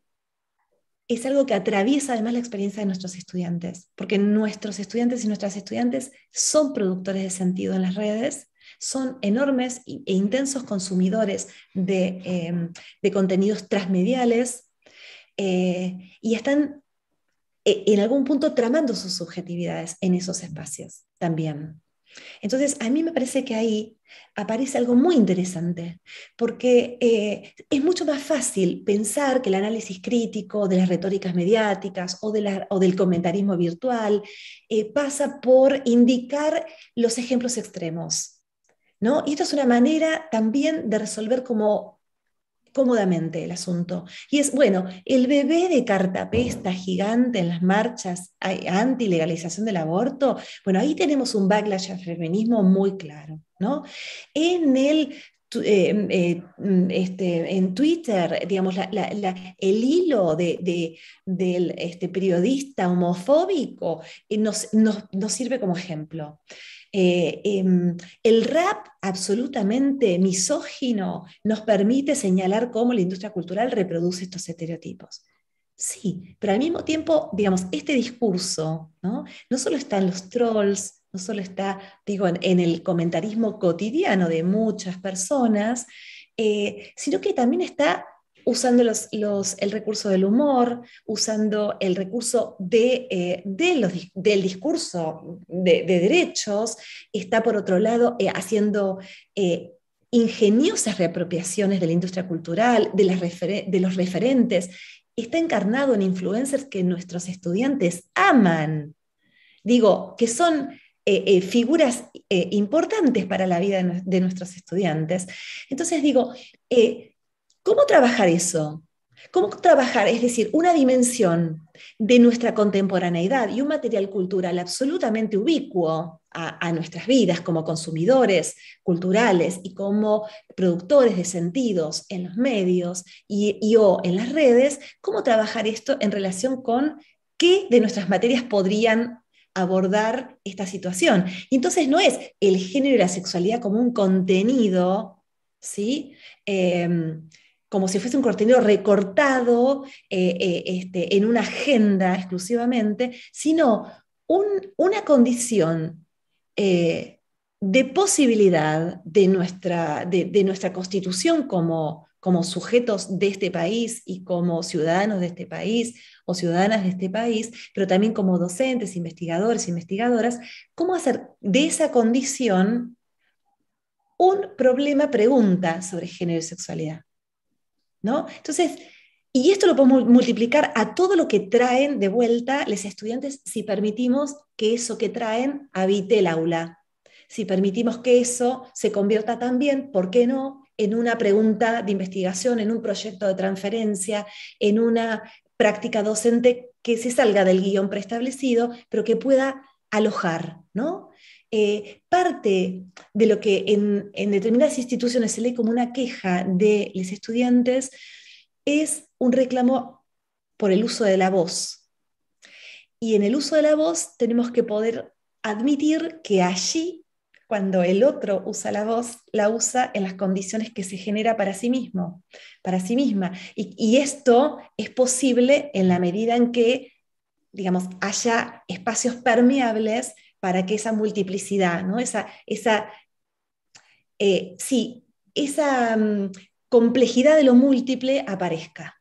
es algo que atraviesa además la experiencia de nuestros estudiantes, porque nuestros estudiantes y nuestras estudiantes son productores de sentido en las redes son enormes e intensos consumidores de, em, contenidos transmediales eh, y están eh, en algún punto tramando sus subjetividades en esos espacios también. Entonces, a mí me parece que ahí aparece algo muy interesante, porque eh, es mucho más fácil pensar que el análisis crítico de las retóricas mediáticas o, del comentarismo virtual pasa por indicar los ejemplos extremos, y esto es una manera también de resolver como cómodamente el asunto. Y es, bueno, el bebé de cartapesta gigante en las marchas anti-legalización del aborto, bueno, ahí tenemos un backlash al feminismo muy claro, ¿no? En el eh, em, eh, mm, este, en Twitter, digamos, el hilo de, del este, periodista homofóbico eh, nos, sirve como ejemplo. Eh, em, el rap absolutamente misógino nos permite señalar cómo la industria cultural reproduce estos estereotipos. Sí, pero al mismo tiempo, digamos, este discurso, ¿no? No solo en los trolls, no solo está, digo, en, el comentarismo cotidiano de muchas personas, eh, sino que también está usando los, el recurso del humor, usando el recurso de, eh, los, del discurso de, derechos, está por otro lado eh, haciendo eh, ingeniosas reapropiaciones de la industria cultural, de, las de los referentes, está encarnado en influencers que nuestros estudiantes aman, digo, que son figuras importantes para la vida de, de, nuestros estudiantes. Entonces digo, ¿Cómo trabajar eso? ¿Cómo trabajar, es decir, una dimensión de nuestra contemporaneidad y un material cultural absolutamente ubicuo a, nuestras vidas como consumidores culturales y como productores de sentidos en los medios y, o en las redes? ¿Cómo trabajar esto en relación con qué de nuestras materias podrían abordar esta situación? entonces no es el género y la sexualidad como un contenido, ¿sí? Eh, como si fuese un contenido recortado eh, eh, este, en una agenda exclusivamente, sino una condición eh, de posibilidad de nuestra, nuestra constitución como, como sujetos de este país y como ciudadanos de este país o ciudadanas de este país, pero también como docentes, investigadores, investigadoras, cómo hacer de esa condición un problema pregunta sobre género y sexualidad. Entonces, y esto lo podemos multiplicar a todo lo que traen de vuelta los estudiantes si permitimos que eso que traen habite el aula, si permitimos que eso se convierta también, ¿por qué no?, en una pregunta de investigación, en un proyecto de transferencia, en una práctica docente que se salga del guión preestablecido, pero que pueda alojar, ¿no? Eh, parte de lo que en, determinadas instituciones se lee como una queja de los estudiantes es un reclamo por el uso de la voz. Y en el uso de la voz tenemos que poder admitir que allí, cuando el otro usa la voz, la usa en las condiciones que se genera para sí mismo, para sí misma. y, y esto es posible en la medida en que, digamos, haya espacios permeables para que esa multiplicidad, ¿no? esa, esa, eh, esa mm, complejidad de lo múltiple aparezca.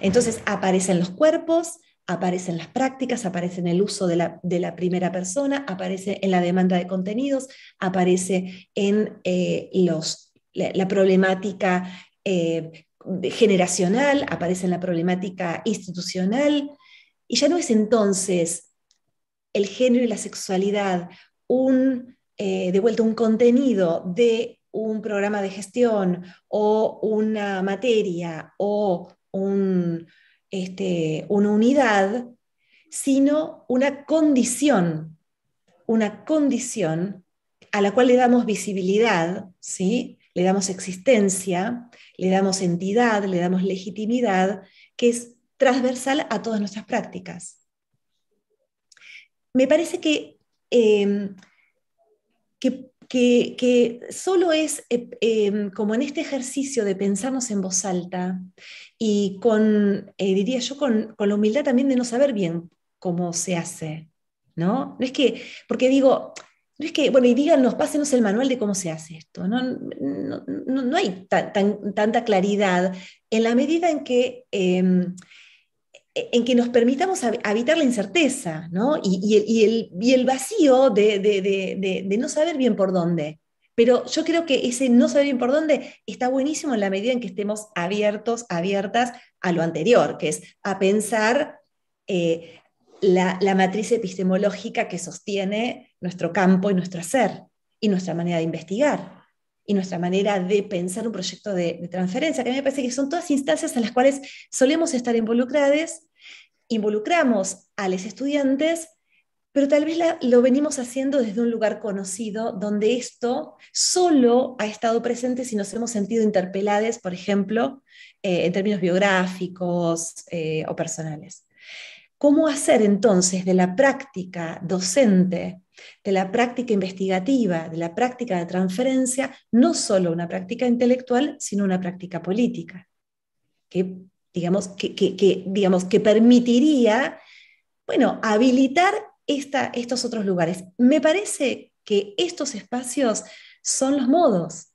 Entonces aparecen los cuerpos, aparecen las prácticas, aparece en el uso de la, primera persona, aparece en la demanda de contenidos, aparece en eh, los, la, problemática eh, generacional, aparece en la problemática institucional, y ya no es entonces el género y la sexualidad, un, eh, de vuelta, un contenido de un programa de gestión o una materia o un, este, una unidad, sino una condición, una condición a la cual le damos visibilidad, ¿sí? le damos existencia, le damos entidad, le damos legitimidad, que es transversal a todas nuestras prácticas me parece em, que, que, solo es eh, em, como en este ejercicio de pensarnos en voz alta y con, eh, diría yo, con, con la humildad también de no saber bien cómo se hace, ¿no? No es que, porque digo, no es que, bueno, y díganos, pásenos el manual de cómo se hace esto. No, no, hay tanta claridad en la medida en que em, en que nos permitamos habitar la incerteza ¿no? y, el, vacío de, no saber bien por dónde. Pero yo creo que ese no saber bien por dónde está buenísimo en la medida en que estemos abiertos, abiertas a lo anterior, que es a pensar eh, la, matriz epistemológica que sostiene nuestro campo y nuestro hacer, y nuestra manera de investigar, y nuestra manera de pensar un proyecto de, de transferencia, que a mí me parece que son todas instancias en las cuales solemos estar involucradas involucramos a los estudiantes, pero tal vez lo venimos haciendo desde un lugar conocido, donde esto solo ha estado presente si nos hemos sentido interpelados, por ejemplo, eh, en términos biográficos eh, o personales. ¿Cómo hacer entonces de la práctica docente, de la práctica investigativa, de la práctica de transferencia, no solo una práctica intelectual, sino una práctica política? Que digamos, que, digamos, que permitiría, bueno, habilitar esta, estos otros lugares. Me parece que estos espacios son los modos.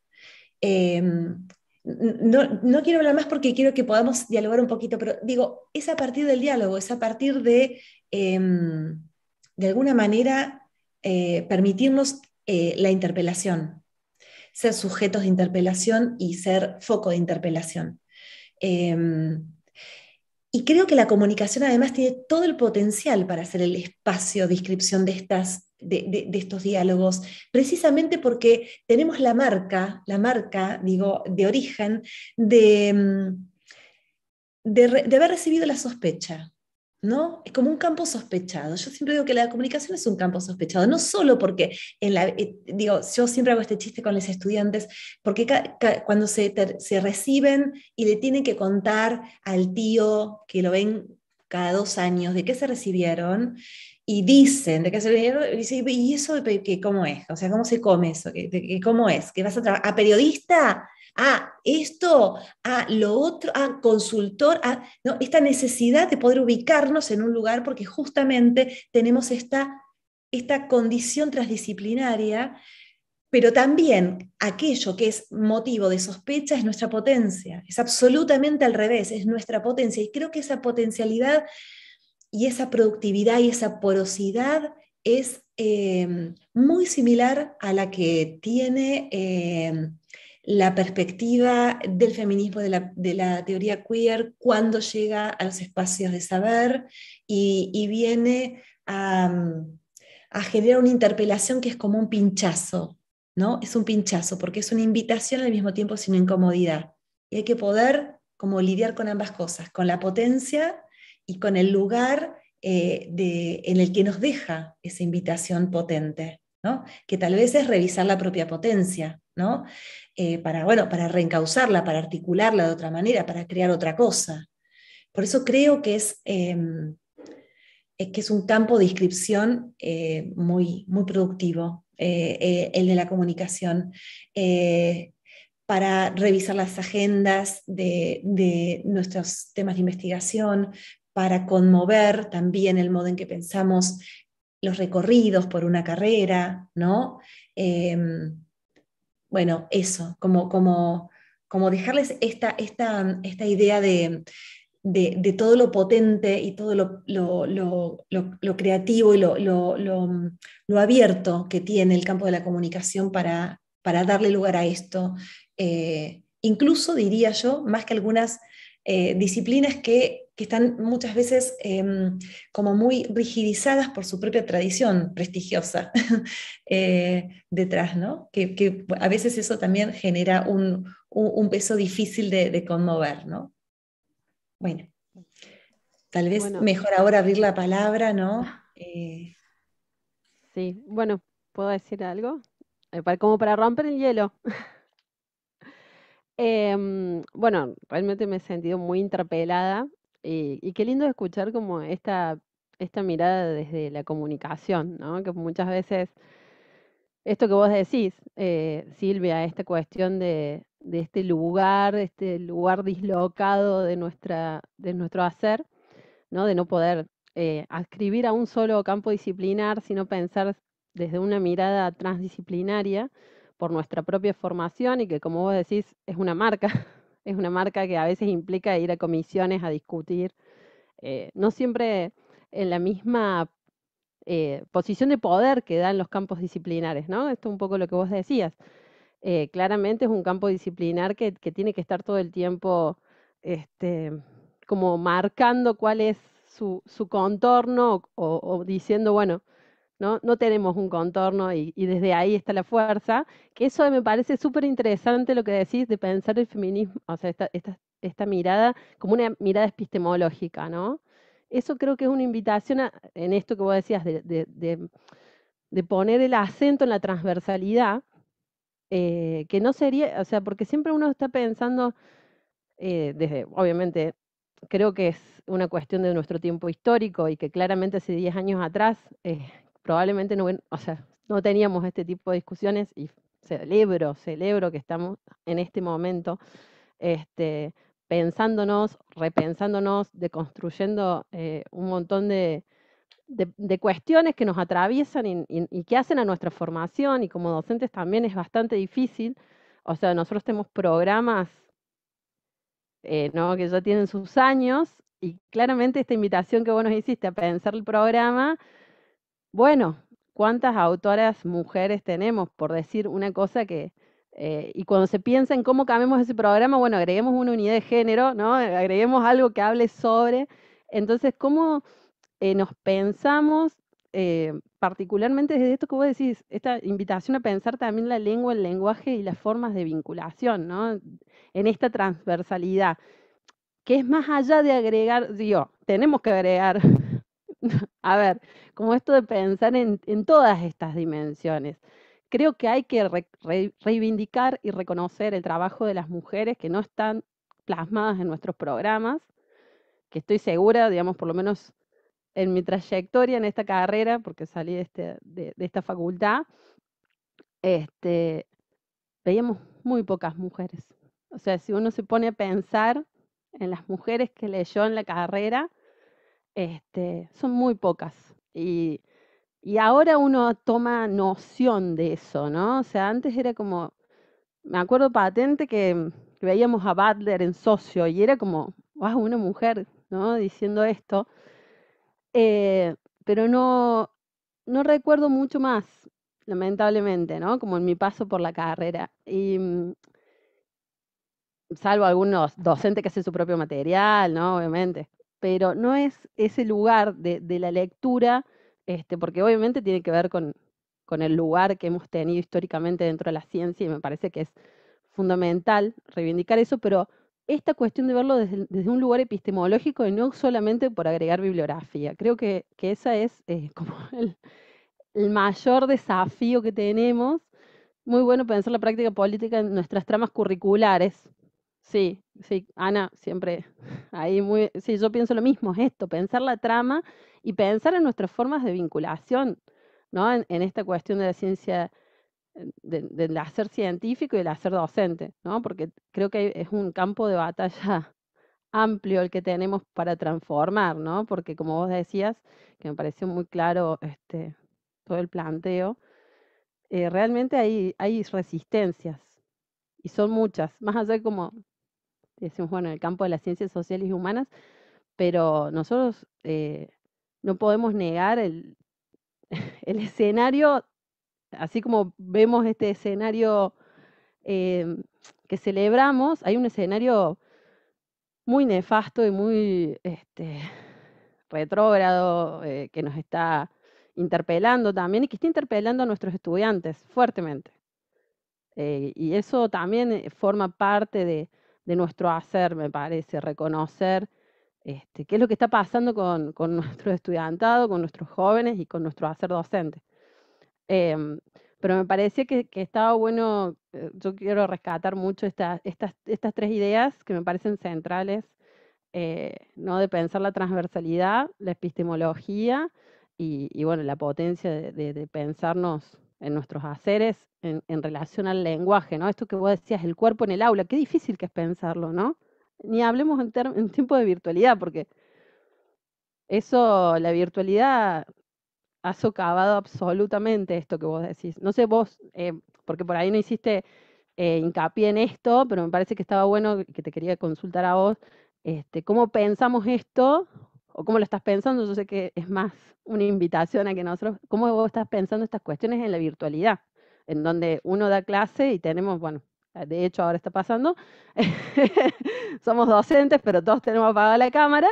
Em, no, quiero hablar más porque quiero que podamos dialogar un poquito, pero digo, es a partir del diálogo, es a partir de, em, de alguna manera, eh, permitirnos eh, la interpelación, ser sujetos de interpelación y ser foco de interpelación. Em, y creo que la comunicación además tiene todo el potencial para ser el espacio de inscripción de, estas, de, estos diálogos, precisamente porque tenemos la marca, la marca, digo, de origen de, mm, de haber recibido la sospecha, ¿no? Es como un campo sospechado. Yo siempre digo que la comunicación es un campo sospechado, no solo porque, la, eh, digo, yo siempre hago este chiste con los estudiantes, porque cuando se, se reciben y le tienen que contar al tío que lo ven cada dos años de qué se recibieron, y dicen de qué se y eso cómo es o sea cómo se come eso cómo es que vas a trabajar a periodista a ah, esto, a ah, lo otro, a ah, consultor, a esta necesidad de poder ubicarnos en un lugar porque justamente tenemos esta, esta condición transdisciplinaria, pero también aquello que es motivo de sospecha es nuestra potencia, es absolutamente al revés, es nuestra potencia y creo que esa potencialidad y esa productividad y esa porosidad es eh, muy similar a la que tiene... Eh, la perspectiva del feminismo, de la, teoría queer, cuando llega a los espacios de saber y, viene a, generar una interpelación que es como un pinchazo, ¿no? Es un pinchazo, porque es una invitación al mismo tiempo sin incomodidad. Y hay que poder como lidiar con ambas cosas, con la potencia y con el lugar eh, en el que nos deja esa invitación potente, ¿no? que tal vez es revisar la propia potencia, ¿no? Eh, para, bueno, para reencauzarla, para articularla de otra manera, para crear otra cosa. Por eso creo que es, em, eh, que es un campo de inscripción eh, muy, muy productivo, el de la comunicación, para revisar las agendas de, nuestros temas de investigación, para conmover también el modo en que pensamos los recorridos por una carrera, ¿no? Em, bueno, eso, como, como, dejarles esta, esta, idea de, todo lo potente y todo lo, creativo y lo, abierto que tiene el campo de la comunicación para, darle lugar a esto. Eh, incluso diría yo, más que algunas eh, disciplinas que, están muchas veces em, como muy rigidizadas por su propia tradición prestigiosa eh, detrás, ¿no? Que, a veces eso también genera un, peso difícil de, conmover, ¿no? Bueno, tal vez mejor ahora abrir la palabra, ¿no? Eh, sí, bueno, ¿puedo decir algo? Como para romper el hielo. Em, bueno, realmente me he sentido muy interpelada y, qué lindo escuchar como esta, mirada desde la comunicación, ¿no? Que muchas veces esto que vos decís, eh, Silvia, esta cuestión de, este lugar, este lugar dislocado de, nuestro hacer, ¿no? de no poder eh, adscribir a un solo campo disciplinar, sino pensar desde una mirada transdisciplinaria, por nuestra propia formación y que, como vos decís, es una marca, es una marca que a veces implica ir a comisiones a discutir, eh, no siempre en la misma eh, posición de poder que dan los campos disciplinares, ¿no? Esto es un poco lo que vos decías. Eh, claramente es un campo disciplinar que, tiene que estar todo el tiempo este, como marcando cuál es su, contorno o, diciendo, bueno, ¿no? tenemos un contorno y, desde ahí está la fuerza, que eso me parece súper interesante lo que decís de pensar el feminismo, o sea, esta, mirada como una mirada epistemológica, ¿no? Eso creo que es una invitación en esto que vos decías, de, poner el acento en la transversalidad, eh, que no sería, o sea, porque siempre uno está pensando, eh, desde, obviamente, creo que es una cuestión de nuestro tiempo histórico y que claramente hace 10 años atrás eh, probablemente no, teníamos este tipo de discusiones y celebro, celebro que estamos en este momento este, pensándonos, repensándonos, deconstruyendo eh, un montón de, cuestiones que nos atraviesan y, que hacen a nuestra formación y como docentes también es bastante difícil. O sea, nosotros tenemos programas eh, que ya tienen sus años y claramente esta invitación que vos nos hiciste a pensar el programa bueno, ¿cuántas autoras mujeres tenemos? Por decir una cosa que... Eh, y cuando se piensa en cómo cambiamos ese programa, bueno, agreguemos una unidad de género, ¿no? Eh, agreguemos algo que hable sobre. Entonces, ¿cómo eh, nos pensamos, particularmente desde esto que vos decís, esta invitación a pensar también la lengua, el lenguaje y las formas de vinculación, ¿no? En esta transversalidad, que es más allá de agregar, digo, tenemos que agregar a ver, como esto de pensar en, todas estas dimensiones. Creo que hay que reivindicar y reconocer el trabajo de las mujeres que no están plasmadas en nuestros programas, que estoy segura, digamos, por lo menos en mi trayectoria en esta carrera, porque salí de, este, esta facultad, este, veíamos muy pocas mujeres. O sea, si uno se pone a pensar en las mujeres que leyó en la carrera, este, son muy pocas. Y, ahora uno toma noción de eso, ¿no? O sea, antes era como, me acuerdo patente que, veíamos a Butler en socio y era como, wow, una mujer, ¿no? Diciendo esto. Eh, pero no, no recuerdo mucho más, lamentablemente, ¿no? Como en mi paso por la carrera. Y mm, salvo algunos docentes que hacen su propio material, ¿no? Obviamente pero no es ese lugar de, la lectura, este, porque obviamente tiene que ver con, el lugar que hemos tenido históricamente dentro de la ciencia y me parece que es fundamental reivindicar eso, pero esta cuestión de verlo desde, un lugar epistemológico y no solamente por agregar bibliografía. Creo que, que esa es eh, como el mayor desafío que tenemos. Muy bueno pensar la práctica política en nuestras tramas curriculares, Sí, sí, Ana siempre ahí muy, sí, yo pienso lo mismo, esto, pensar la trama y pensar en nuestras formas de vinculación, ¿no? En, esta cuestión de la ciencia, eh, del de, hacer científico y del hacer docente, ¿no? Porque creo que es un campo de batalla amplio el que tenemos para transformar, ¿no? Porque como vos decías, que me pareció muy claro este, todo el planteo, eh, realmente hay, hay resistencias y son muchas, más allá de como decimos, bueno, en el campo de las ciencias sociales y humanas, pero nosotros eh, no podemos negar el, escenario, así como vemos este escenario em, que celebramos, hay un escenario muy nefasto y muy este, retrógrado eh, que nos está interpelando también y que está interpelando a nuestros estudiantes fuertemente. Eh, y eso también forma parte de, de nuestro hacer, me parece, reconocer este, qué es lo que está pasando con, nuestro estudiantado, con nuestros jóvenes y con nuestro hacer docente. Em, pero me parece que, que, estaba bueno, eh, yo quiero rescatar mucho estas, estas tres ideas que me parecen centrales, eh, ¿no? de pensar la transversalidad, la epistemología y, bueno, la potencia de, de pensarnos en nuestros haceres en, relación al lenguaje, ¿no? Esto que vos decías, el cuerpo en el aula, qué difícil que es pensarlo, ¿no? Ni hablemos en, tiempo de virtualidad, porque eso, la virtualidad ha socavado absolutamente esto que vos decís. No sé vos, eh, porque por ahí no hiciste eh, hincapié en esto, pero me parece que estaba bueno que te quería consultar a vos, este, cómo pensamos esto o cómo lo estás pensando, yo sé que es más una invitación a que nosotros, cómo vos estás pensando estas cuestiones en la virtualidad, en donde uno da clase y tenemos, bueno, eh, de hecho ahora está pasando, somos docentes, pero todos tenemos apagada la cámara,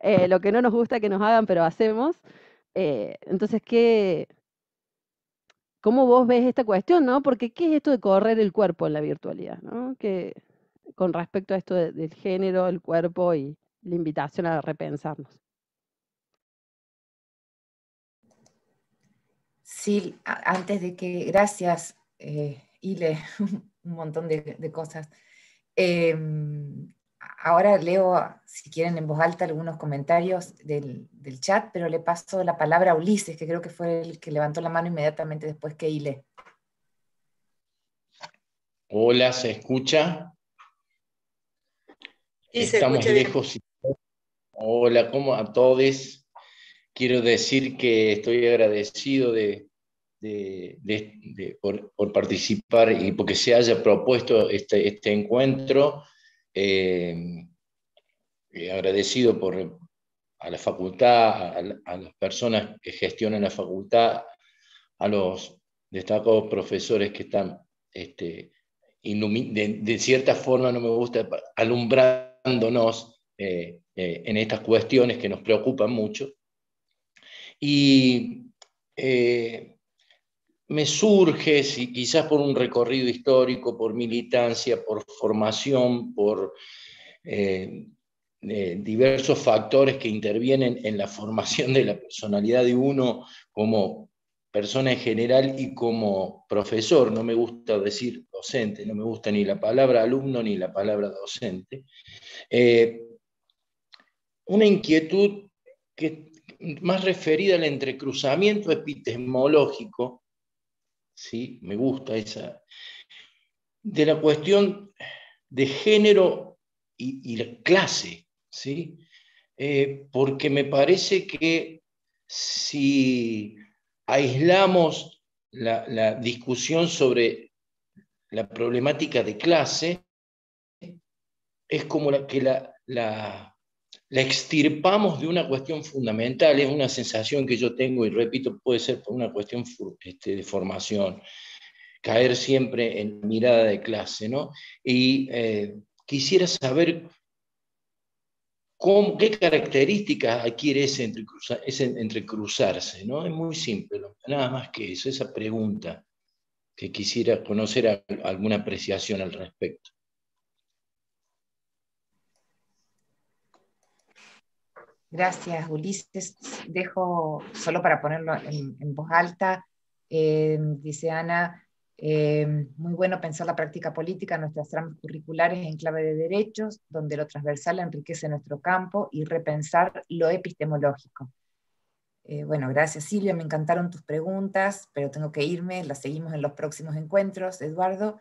eh, lo que no nos gusta que nos hagan, pero hacemos. Eh, entonces, ¿qué, ¿cómo vos ves esta cuestión, no? Porque ¿qué es esto de correr el cuerpo en la virtualidad, no? Que, con respecto a esto del género, el cuerpo y la invitación a repensarnos. Sí, antes de que, gracias, eh, Ile, un montón de, cosas. Em, ahora leo, si quieren, en voz alta algunos comentarios del, chat, pero le paso la palabra a Ulises, que creo que fue el que levantó la mano inmediatamente después que Ile. Hola, ¿se escucha? Estamos lejos. Hola, ¿cómo a todos? Quiero decir que estoy agradecido de, por, participar y porque se haya propuesto este, este encuentro. Eh, eh, agradecido a la facultad, a, las personas que gestionan la facultad, a los destacados profesores que están, este, de, cierta forma, no me gusta, alumbrándonos eh, en estas cuestiones que nos preocupan mucho. Y me surge, si quizás por un recorrido histórico, por militancia, por formación, por eh, eh, diversos factores que intervienen en la formación de la personalidad de uno como persona en general y como profesor, no me gusta decir docente, no me gusta ni la palabra alumno ni la palabra docente, eh, una inquietud que, más referida al entrecruzamiento epistemológico ¿sí? me gusta esa, de la cuestión de género y, clase, ¿sí? Eh, porque me parece que si aislamos la, discusión sobre la problemática de clase, es como que la la extirpamos de una cuestión fundamental, es una sensación que yo tengo y repito, puede ser por una cuestión este, de formación, caer siempre en mirada de clase, ¿no? Y eh, quisiera saber qué características adquiere ese, entrecruzarse, ¿no? Es muy simple, nada más que eso, esa pregunta que quisiera conocer alguna apreciación al respecto. Gracias, Ulises. Dejo solo para ponerlo en, voz alta. Eh, dice Ana, eh, muy bueno pensar la práctica política, en nuestras tramas curriculares en clave de derechos, donde lo transversal enriquece nuestro campo y repensar lo epistemológico. Eh, bueno, gracias Silvia, me encantaron tus preguntas, pero tengo que irme, las seguimos en los próximos encuentros. Eduardo,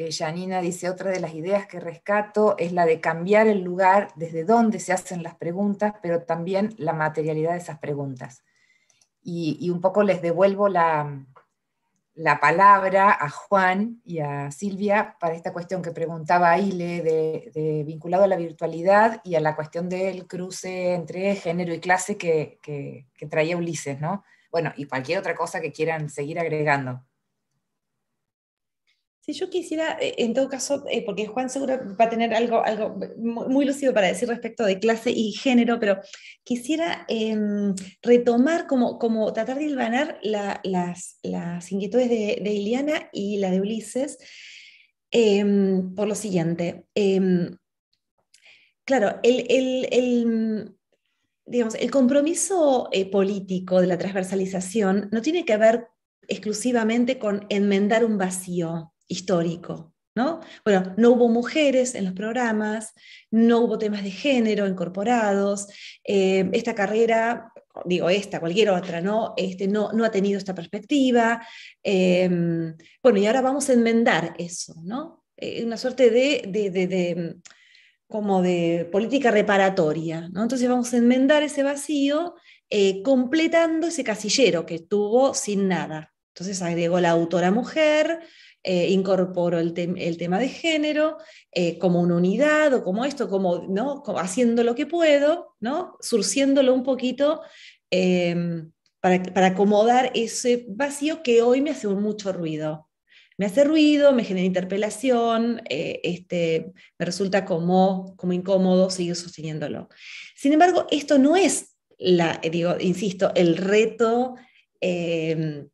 eh, Janina dice, otra de las ideas que rescato es la de cambiar el lugar desde donde se hacen las preguntas, pero también la materialidad de esas preguntas. Y, un poco les devuelvo la, palabra a Juan y a Silvia para esta cuestión que preguntaba Aile, de, vinculado a la virtualidad y a la cuestión del cruce entre género y clase que, que traía Ulises, ¿no? Bueno, y cualquier otra cosa que quieran seguir agregando. Si yo quisiera, eh, en todo caso, eh, porque Juan seguro va a tener algo, algo muy lúcido para decir respecto de clase y género, pero quisiera em, retomar, como, como tratar de hilvanar las, inquietudes de, de, Iliana y la de Ulises em, por lo siguiente. Em, claro, el, compromiso eh, político de la transversalización no tiene que ver exclusivamente con enmendar un vacío, histórico. ¿no? Bueno, no hubo mujeres en los programas, no hubo temas de género incorporados, eh, esta carrera, digo esta, cualquier otra, ¿no? Este, no, ha tenido esta perspectiva. Em, bueno, y ahora vamos a enmendar eso, ¿no? Eh, una suerte de, como de política reparatoria. ¿no? Entonces vamos a enmendar ese vacío eh, completando ese casillero que estuvo sin nada. Entonces agregó la autora mujer, eh, incorporo el, tema de género eh, como una unidad o como esto, como, ¿no? haciendo lo que puedo, ¿no? Surciéndolo un poquito em, para, acomodar ese vacío que hoy me hace mucho ruido me hace ruido, me genera interpelación, eh, este, me resulta como, como incómodo seguir sosteniéndolo. Sin embargo, esto no es, la, digo, insisto, el reto em,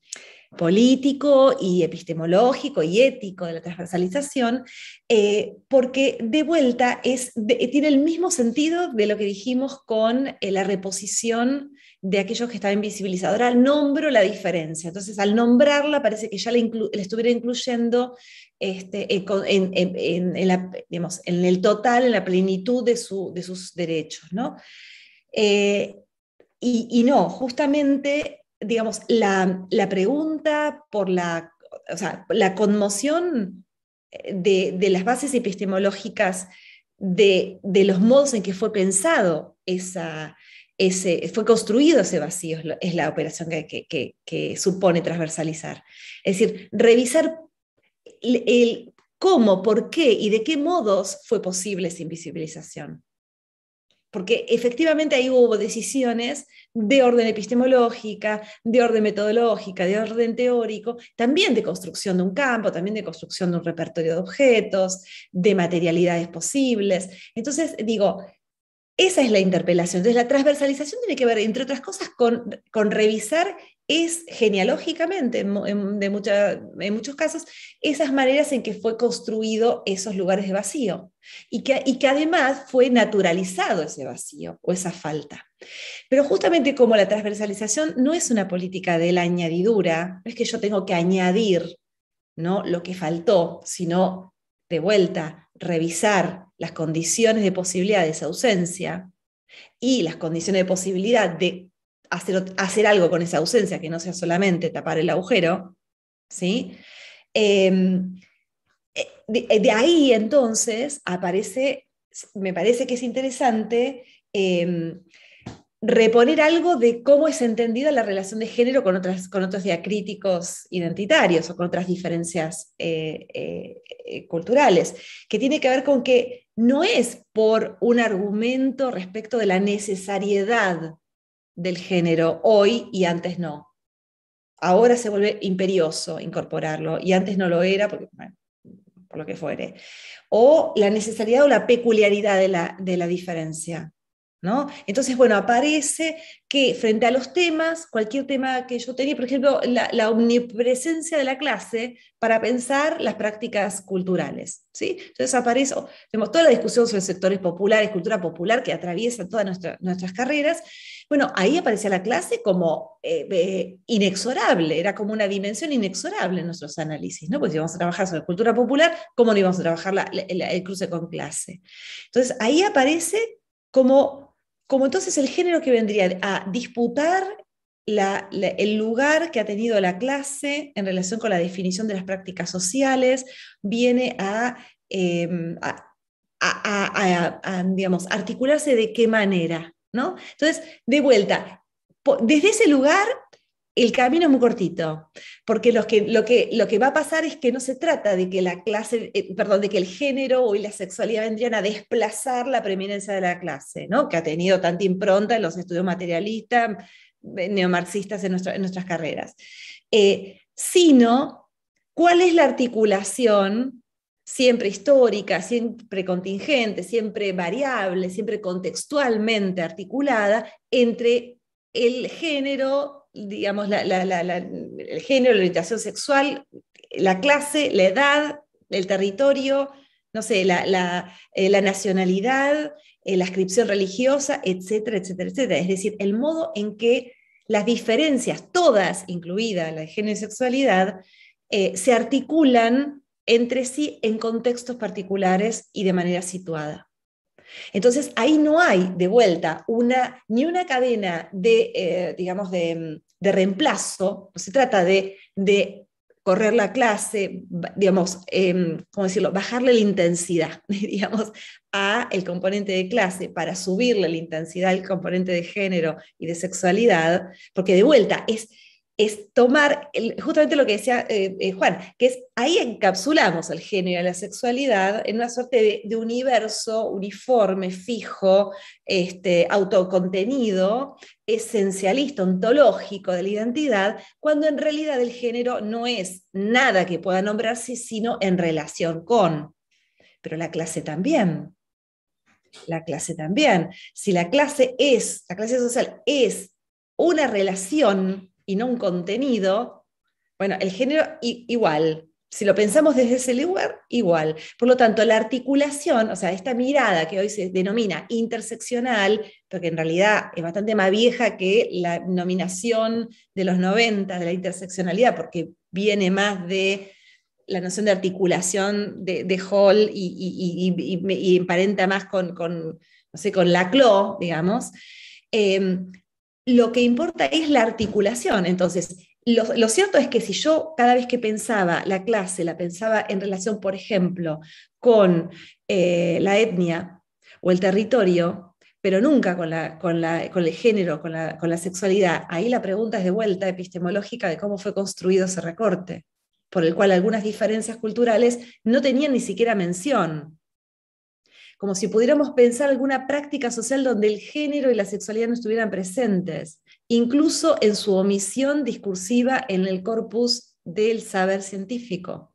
político y epistemológico y ético de la transversalización, eh, porque de vuelta es, tiene el mismo sentido de lo que dijimos con eh, la reposición de aquellos que estaban invisibilizados, Ahora nombro la diferencia, entonces al nombrarla parece que ya la, estuviera incluyendo este, en, en, el total, en la plenitud de, sus derechos. Eh, y, no, justamente digamos, la, pregunta por la, conmoción eh, de, las bases epistemológicas de, los modos en que fue pensado ese, fue construido ese vacío, es la operación que, que, supone transversalizar. Es decir, revisar el, cómo, por qué y de qué modos fue posible esa invisibilización porque efectivamente ahí hubo decisiones de orden epistemológica, de orden metodológica, de orden teórico, también de construcción de un campo, también de construcción de un repertorio de objetos, de materialidades posibles. Entonces, digo, esa es la interpelación. Entonces, la transversalización tiene que ver, entre otras cosas, con, con revisar es genealógicamente, en, muchos casos, esas maneras en que fue construido esos lugares de vacío y que, que además fue naturalizado ese vacío o esa falta. Pero justamente como la transversalización no es una política de la añadidura, no es que yo tengo que añadir ¿no? lo que faltó, sino de vuelta revisar las condiciones de posibilidad de esa ausencia y las condiciones de posibilidad de hacer, algo con esa ausencia, que no sea solamente tapar el agujero, ¿sí? Em, eh, eh, de, ahí entonces aparece, me parece que es interesante em, reponer algo de cómo es entendida la relación de género con, otras, con otros diacríticos identitarios o con otras diferencias eh, culturales, que tiene que ver con que no es por un argumento respecto de la necesariedad del género hoy y antes no. Ahora se vuelve imperioso incorporarlo y antes no lo era porque, por lo que fuere. O la necesidad o la peculiaridad de la, diferencia. ¿No? Entonces, bueno, aparece que frente a los temas, cualquier tema que yo tenía, por ejemplo, la, omnipresencia de la clase para pensar las prácticas culturales, ¿sí? Entonces aparece, tenemos toda la discusión sobre sectores populares, cultura popular que atraviesa todas nuestras carreras, bueno, ahí aparecía la clase como eh, eh, inexorable, era como una dimensión inexorable en nuestros análisis, ¿no? Pues íbamos a trabajar sobre cultura popular, ¿cómo no íbamos a trabajar el cruce con clase? Entonces, ahí aparece como, como entonces el género que vendría a disputar el lugar que ha tenido la clase en relación con la definición de las prácticas sociales viene a, em, a digamos, articularse de qué manera. Entonces, de vuelta, desde ese lugar el camino es muy cortito, porque, que, lo, que, lo, que, va a pasar es que no se trata de que la clase, eh, perdón, de que el género o la sexualidad vendrían a desplazar la preeminencia de la clase, que ha tenido tanta impronta en los estudios materialistas, eh, neomarxistas en, en nuestras carreras, eh, sino cuál es la articulación siempre histórica, siempre contingente, siempre variable, siempre contextualmente articulada entre el género, digamos, el género, la orientación sexual, la clase, la edad, el territorio, no sé, la, eh, nacionalidad, eh, la inscripción religiosa, etcétera, etcétera, etcétera. Es decir, el modo en que las diferencias, todas, incluida la de género y sexualidad, eh, se articulan entre sí en contextos particulares y de manera situada. Entonces, ahí no hay de vuelta una, ni una cadena de, eh, digamos, de, reemplazo, no se trata de, de correr la clase, digamos, em, ¿cómo decirlo?, bajarle la intensidad, digamos, a el componente de clase para subirle la intensidad al componente de género y de sexualidad, porque de vuelta es es tomar justamente lo que decía eh, eh, Juan, que es ahí encapsulamos el género y la sexualidad en una suerte de, universo uniforme, fijo, este, autocontenido, esencialista, ontológico de la identidad, cuando en realidad el género no es nada que pueda nombrarse, sino en relación con. Pero la clase también. La clase también. Si la clase es, la clase social es una relación y no un contenido, bueno, el género igual. Si lo pensamos desde ese lugar, igual. Por lo tanto, la articulación, o sea, esta mirada que hoy se denomina interseccional, porque en realidad es bastante más vieja que la nominación de los 90 de la interseccionalidad, porque viene más de la noción de articulación de, Hall y, emparenta más con, no sé, con Laclau, digamos. Eh, lo que importa es la articulación. Entonces, lo, cierto es que si yo cada vez que pensaba la clase, la pensaba en relación, por ejemplo, con eh, la etnia o el territorio, pero nunca con, la, con, el género, con la, con la, sexualidad, ahí la pregunta es de vuelta epistemológica de cómo fue construido ese recorte, por el cual algunas diferencias culturales no tenían ni siquiera mención como si pudiéramos pensar alguna práctica social donde el género y la sexualidad no estuvieran presentes, incluso en su omisión discursiva en el corpus del saber científico.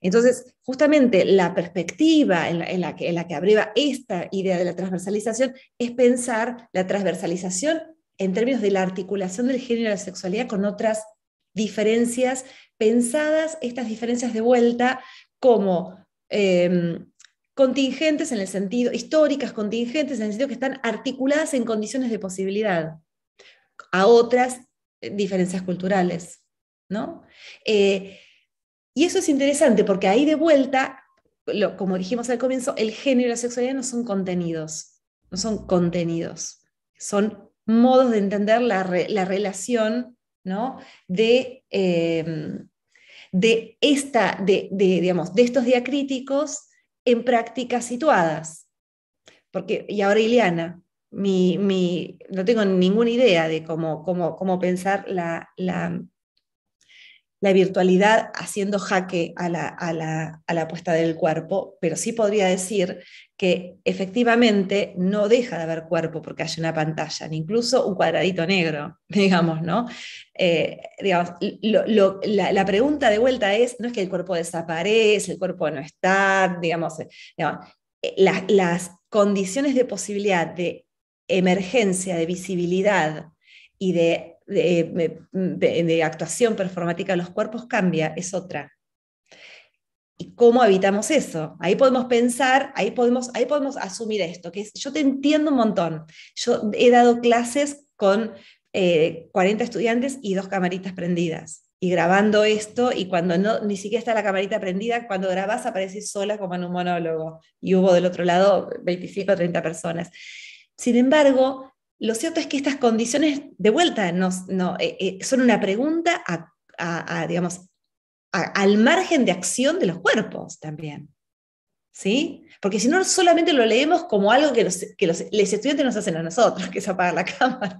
Entonces, justamente la perspectiva en la, que, abreva esta idea de la transversalización es pensar la transversalización en términos de la articulación del género y la sexualidad con otras diferencias, pensadas estas diferencias de vuelta como em, contingentes en el sentido, históricas contingentes en el sentido que están articuladas en condiciones de posibilidad a otras eh, diferencias culturales, eh, y eso es interesante porque ahí de vuelta, como dijimos al comienzo, el género y la sexualidad no son contenidos, no son contenidos, son modos de entender la, relación ¿no? de, eh, de, esta, de, de, digamos, de estos diacríticos en prácticas situadas. Porque, y ahora Ileana, mi, mi, no tengo ninguna idea de cómo, cómo, cómo pensar la, la, la virtualidad haciendo jaque a la, a, puesta del cuerpo, pero sí podría decir que efectivamente no deja de haber cuerpo porque hay una pantalla, ni incluso un cuadradito negro, digamos, ¿no? Eh, digamos, la, pregunta de vuelta es, no es que el cuerpo desaparece, el cuerpo no está, digamos, eh, eh, las condiciones de posibilidad de emergencia, de visibilidad y de de, actuación performática los cuerpos cambia, es otra. ¿Y cómo evitamos eso? Ahí podemos pensar, ahí podemos, ahí podemos asumir esto, que es, yo te entiendo un montón. Yo he dado clases con 40 eh, estudiantes y dos camaritas prendidas. Y grabando esto, y cuando no, ni siquiera está la camarita prendida, cuando grabas apareces sola como en un monólogo. Y hubo del otro lado 25 o 30 personas. Sin embargo, lo cierto es que estas condiciones de vuelta no, eh, eh, son una pregunta a, al margen de acción de los cuerpos también. ¿Sí? Porque si no, solamente lo leemos como algo que los, que los estudiantes nos hacen a nosotros, que es apagar la cámara.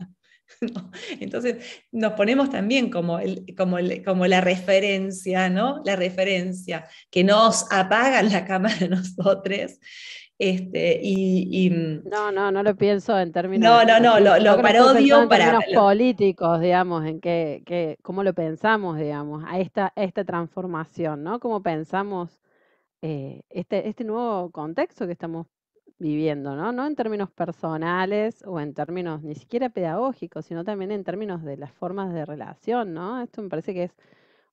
Entonces nos ponemos también como, el, como, la referencia, ¿no? La referencia que nos apagan la cámara a nosotros este, y, mm, no, no, no lo pienso en términos. No, no, no, lo, para. políticos, digamos, en que, que, cómo lo pensamos, digamos, a esta, esta transformación, ¿no? Cómo pensamos eh, este, este nuevo contexto que estamos viviendo, ¿no? No en términos personales o en términos ni siquiera pedagógicos, sino también en términos de las formas de relación, ¿no? Esto me parece que es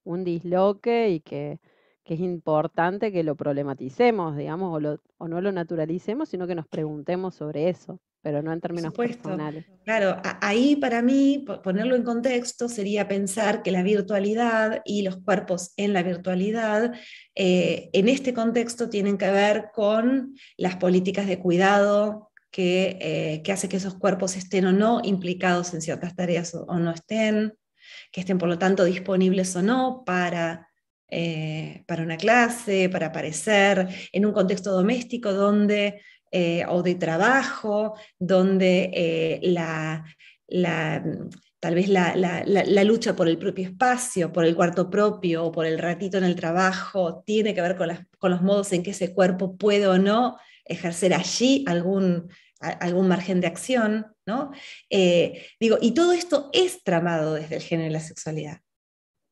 un disloque y que que es importante que lo problematicemos, digamos, o, no lo naturalicemos, sino que nos preguntemos sobre eso, pero no en términos personales. Claro, ahí para mí, ponerlo en contexto, sería pensar que la virtualidad y los cuerpos en la virtualidad, eh, en este contexto, tienen que ver con las políticas de cuidado, que, eh, que, hace que esos cuerpos estén o no implicados en ciertas tareas o, no estén, que estén por lo tanto disponibles o no para eh, para una clase, para aparecer, en un contexto doméstico donde, eh, o de trabajo, donde eh, tal vez la, lucha por el propio espacio, por el cuarto propio o por el ratito en el trabajo, tiene que ver con, los modos en que ese cuerpo puede o no ejercer allí algún, algún margen de acción. ¿no? digo, y todo esto es tramado desde el género y la sexualidad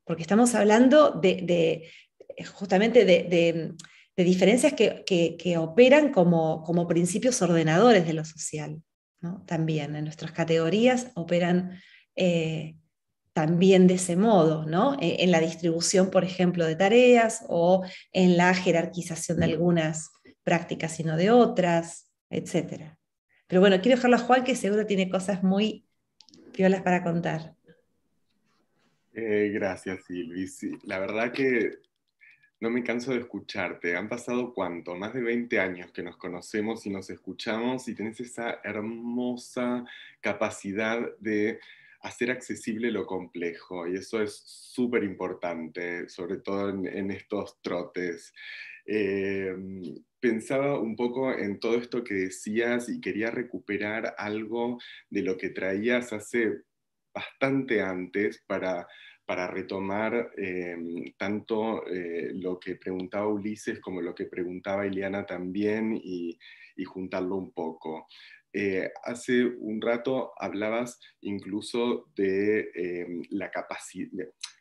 porque estamos hablando de, eh, justamente de, diferencias que, operan como, principios ordenadores de lo social. También en nuestras categorías operan eh, también de ese modo, ¿no? E, en, la distribución, por ejemplo, de tareas o en la jerarquización de algunas prácticas y no de otras, etc. Pero bueno, quiero dejarlo a Juan, que seguro tiene cosas muy piolas para contar. Eh, gracias, Silvi. la verdad que no me canso de escucharte. Han pasado cuánto, más de 20 años que nos conocemos y nos escuchamos y tenés esa hermosa capacidad de hacer accesible lo complejo y eso es súper importante, sobre todo en, estos trotes. Eh, pensaba un poco en todo esto que decías y quería recuperar algo de lo que traías hace bastante antes para, retomar em, tanto eh, lo que preguntaba Ulises como lo que preguntaba Ileana también y, juntarlo un poco. Eh, hace un rato hablabas incluso de, em, la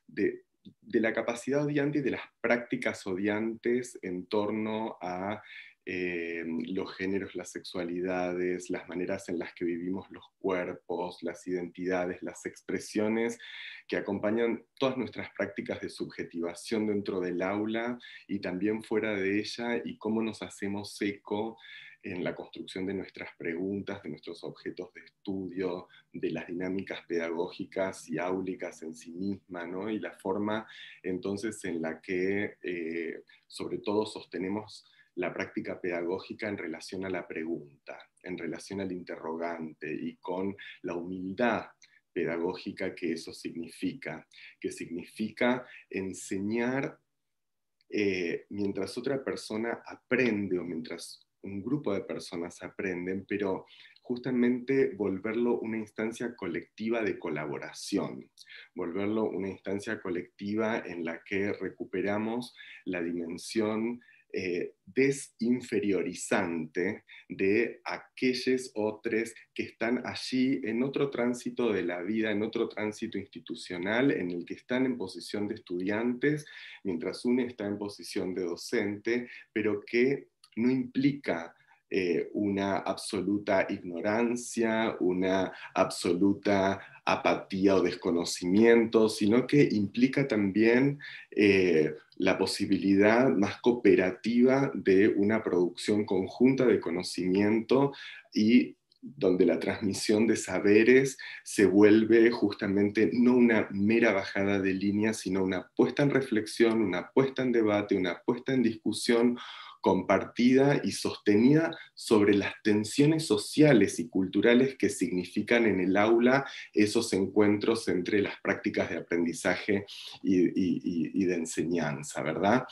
de, de la capacidad odiante y de las prácticas odiantes en torno a eh, los géneros, las sexualidades, las maneras en las que vivimos los cuerpos, las identidades, las expresiones que acompañan todas nuestras prácticas de subjetivación dentro del aula y también fuera de ella y cómo nos hacemos eco en la construcción de nuestras preguntas, de nuestros objetos de estudio, de las dinámicas pedagógicas y áulicas en sí misma, ¿no? y la forma entonces en la que eh, sobre todo sostenemos la práctica pedagógica en relación a la pregunta, en relación al interrogante y con la humildad pedagógica que eso significa, que significa enseñar eh, mientras otra persona aprende o mientras un grupo de personas aprenden, pero justamente volverlo una instancia colectiva de colaboración, volverlo una instancia colectiva en la que recuperamos la dimensión eh, desinferiorizante de aquellos otros que están allí en otro tránsito de la vida, en otro tránsito institucional, en el que están en posición de estudiantes, mientras uno está en posición de docente, pero que no implica eh, una absoluta ignorancia, una absoluta apatía o desconocimiento, sino que implica también eh, la posibilidad más cooperativa de una producción conjunta de conocimiento y donde la transmisión de saberes se vuelve justamente no una mera bajada de línea, sino una puesta en reflexión, una puesta en debate, una puesta en discusión, compartida y sostenida sobre las tensiones sociales y culturales que significan en el aula esos encuentros entre las prácticas de aprendizaje y, de enseñanza, ¿verdad?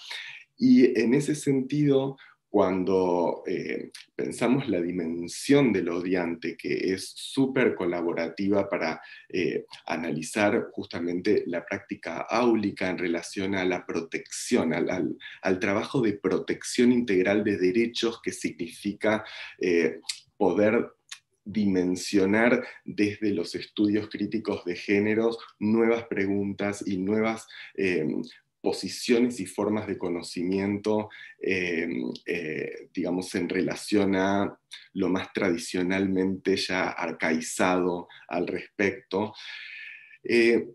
Y en ese sentido, cuando eh, pensamos la dimensión del odiante, que es súper colaborativa para eh, analizar justamente la práctica áulica en relación a la protección, al, trabajo de protección integral de derechos que significa eh, poder dimensionar desde los estudios críticos de géneros nuevas preguntas y nuevas posiciones y formas de conocimiento, em, eh, digamos, en relación a lo más tradicionalmente ya arcaizado al respecto, eh,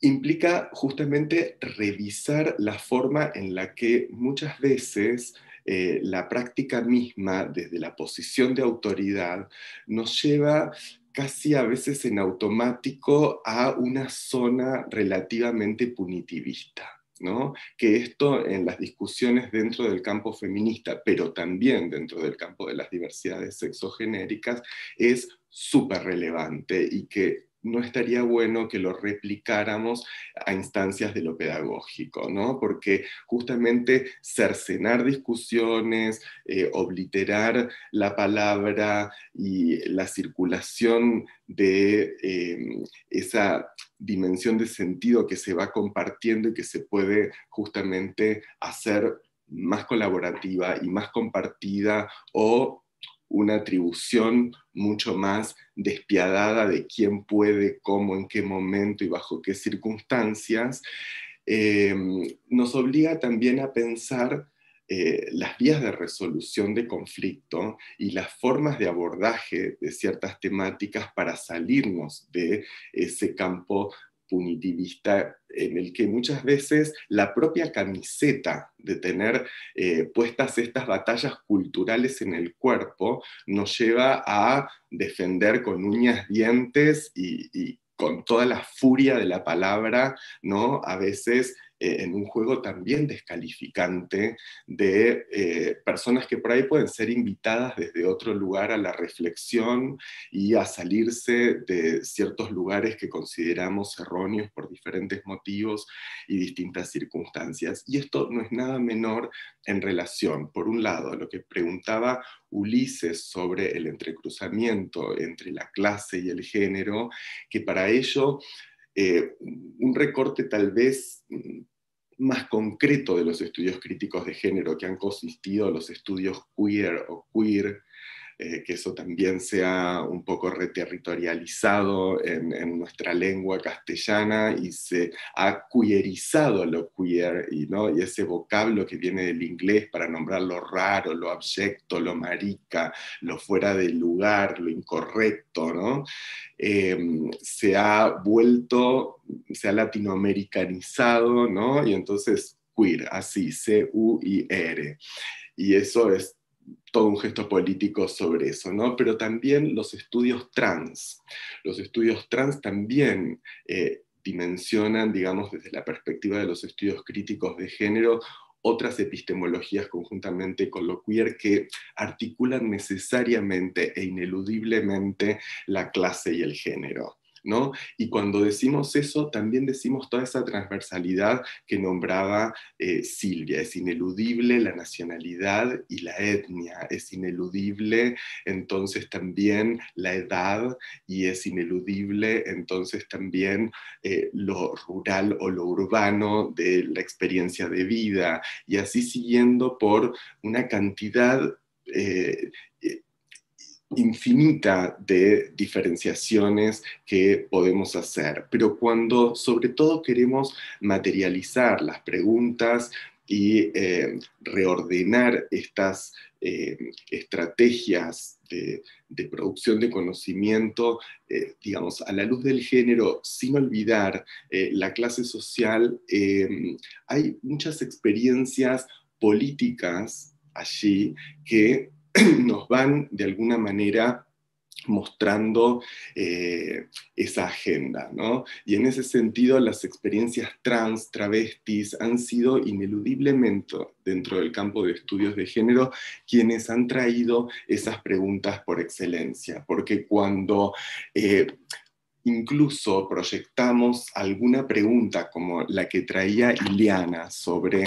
implica justamente revisar la forma en la que muchas veces eh, la práctica misma, desde la posición de autoridad, nos lleva casi a veces en automático a una zona relativamente punitivista. ¿no? que esto en las discusiones dentro del campo feminista, pero también dentro del campo de las diversidades sexogenéricas, es súper relevante y que no estaría bueno que lo replicáramos a instancias de lo pedagógico, ¿no? Porque justamente cercenar discusiones, eh, obliterar la palabra y la circulación de em, esa dimensión de sentido que se va compartiendo y que se puede justamente hacer más colaborativa y más compartida o una atribución mucho más despiadada de quién puede, cómo, en qué momento y bajo qué circunstancias, eh, nos obliga también a pensar eh, las vías de resolución de conflicto y las formas de abordaje de ciertas temáticas para salirnos de ese campo punitivista en el que muchas veces la propia camiseta de tener eh, puestas estas batallas culturales en el cuerpo nos lleva a defender con uñas, dientes y, y con toda la furia de la palabra, ¿no? A veces eh, en un juego también descalificante de eh, personas que por ahí pueden ser invitadas desde otro lugar a la reflexión y a salirse de ciertos lugares que consideramos erróneos por diferentes motivos y distintas circunstancias. Y esto no es nada menor en relación, por un lado, a lo que preguntaba Ulises sobre el entrecruzamiento entre la clase y el género, que para ello eh, un recorte tal vez mm, más concreto de los estudios críticos de género que han consistido los estudios queer o queer eh, que eso también sea un poco reterritorializado en, nuestra lengua castellana y se ha queerizado lo queer y, ¿no? y ese vocablo que viene del inglés para nombrar lo raro, lo abyecto, lo marica, lo fuera de lugar, lo incorrecto, ¿no? Em, se ha vuelto, se ha latinoamericanizado, ¿no? y entonces queer, así, C-U-I-R. Y eso es todo un gesto político sobre eso, ¿no? Pero también los estudios trans. Los estudios trans también eh, dimensionan, digamos, desde la perspectiva de los estudios críticos de género, otras epistemologías conjuntamente con lo queer que articulan necesariamente e ineludiblemente la clase y el género. Y cuando decimos eso, también decimos toda esa transversalidad que nombraba eh, Silvia. Es ineludible la nacionalidad y la etnia, es ineludible entonces también la edad y es ineludible entonces también eh, lo rural o lo urbano de la experiencia de vida y así siguiendo por una cantidad eh, infinita de diferenciaciones que podemos hacer, pero cuando sobre todo queremos materializar las preguntas y eh, reordenar estas eh, estrategias de, producción de conocimiento, eh, digamos, a la luz del género, sin olvidar la clase social, hay muchas experiencias políticas allí que nos van de alguna manera mostrando eh, esa agenda, ¿no? Y en ese sentido, las experiencias trans, travestis, han sido ineludiblemente dentro del campo de estudios de género quienes han traído esas preguntas por excelencia, porque cuando eh, incluso proyectamos alguna pregunta como la que traía Ileana sobre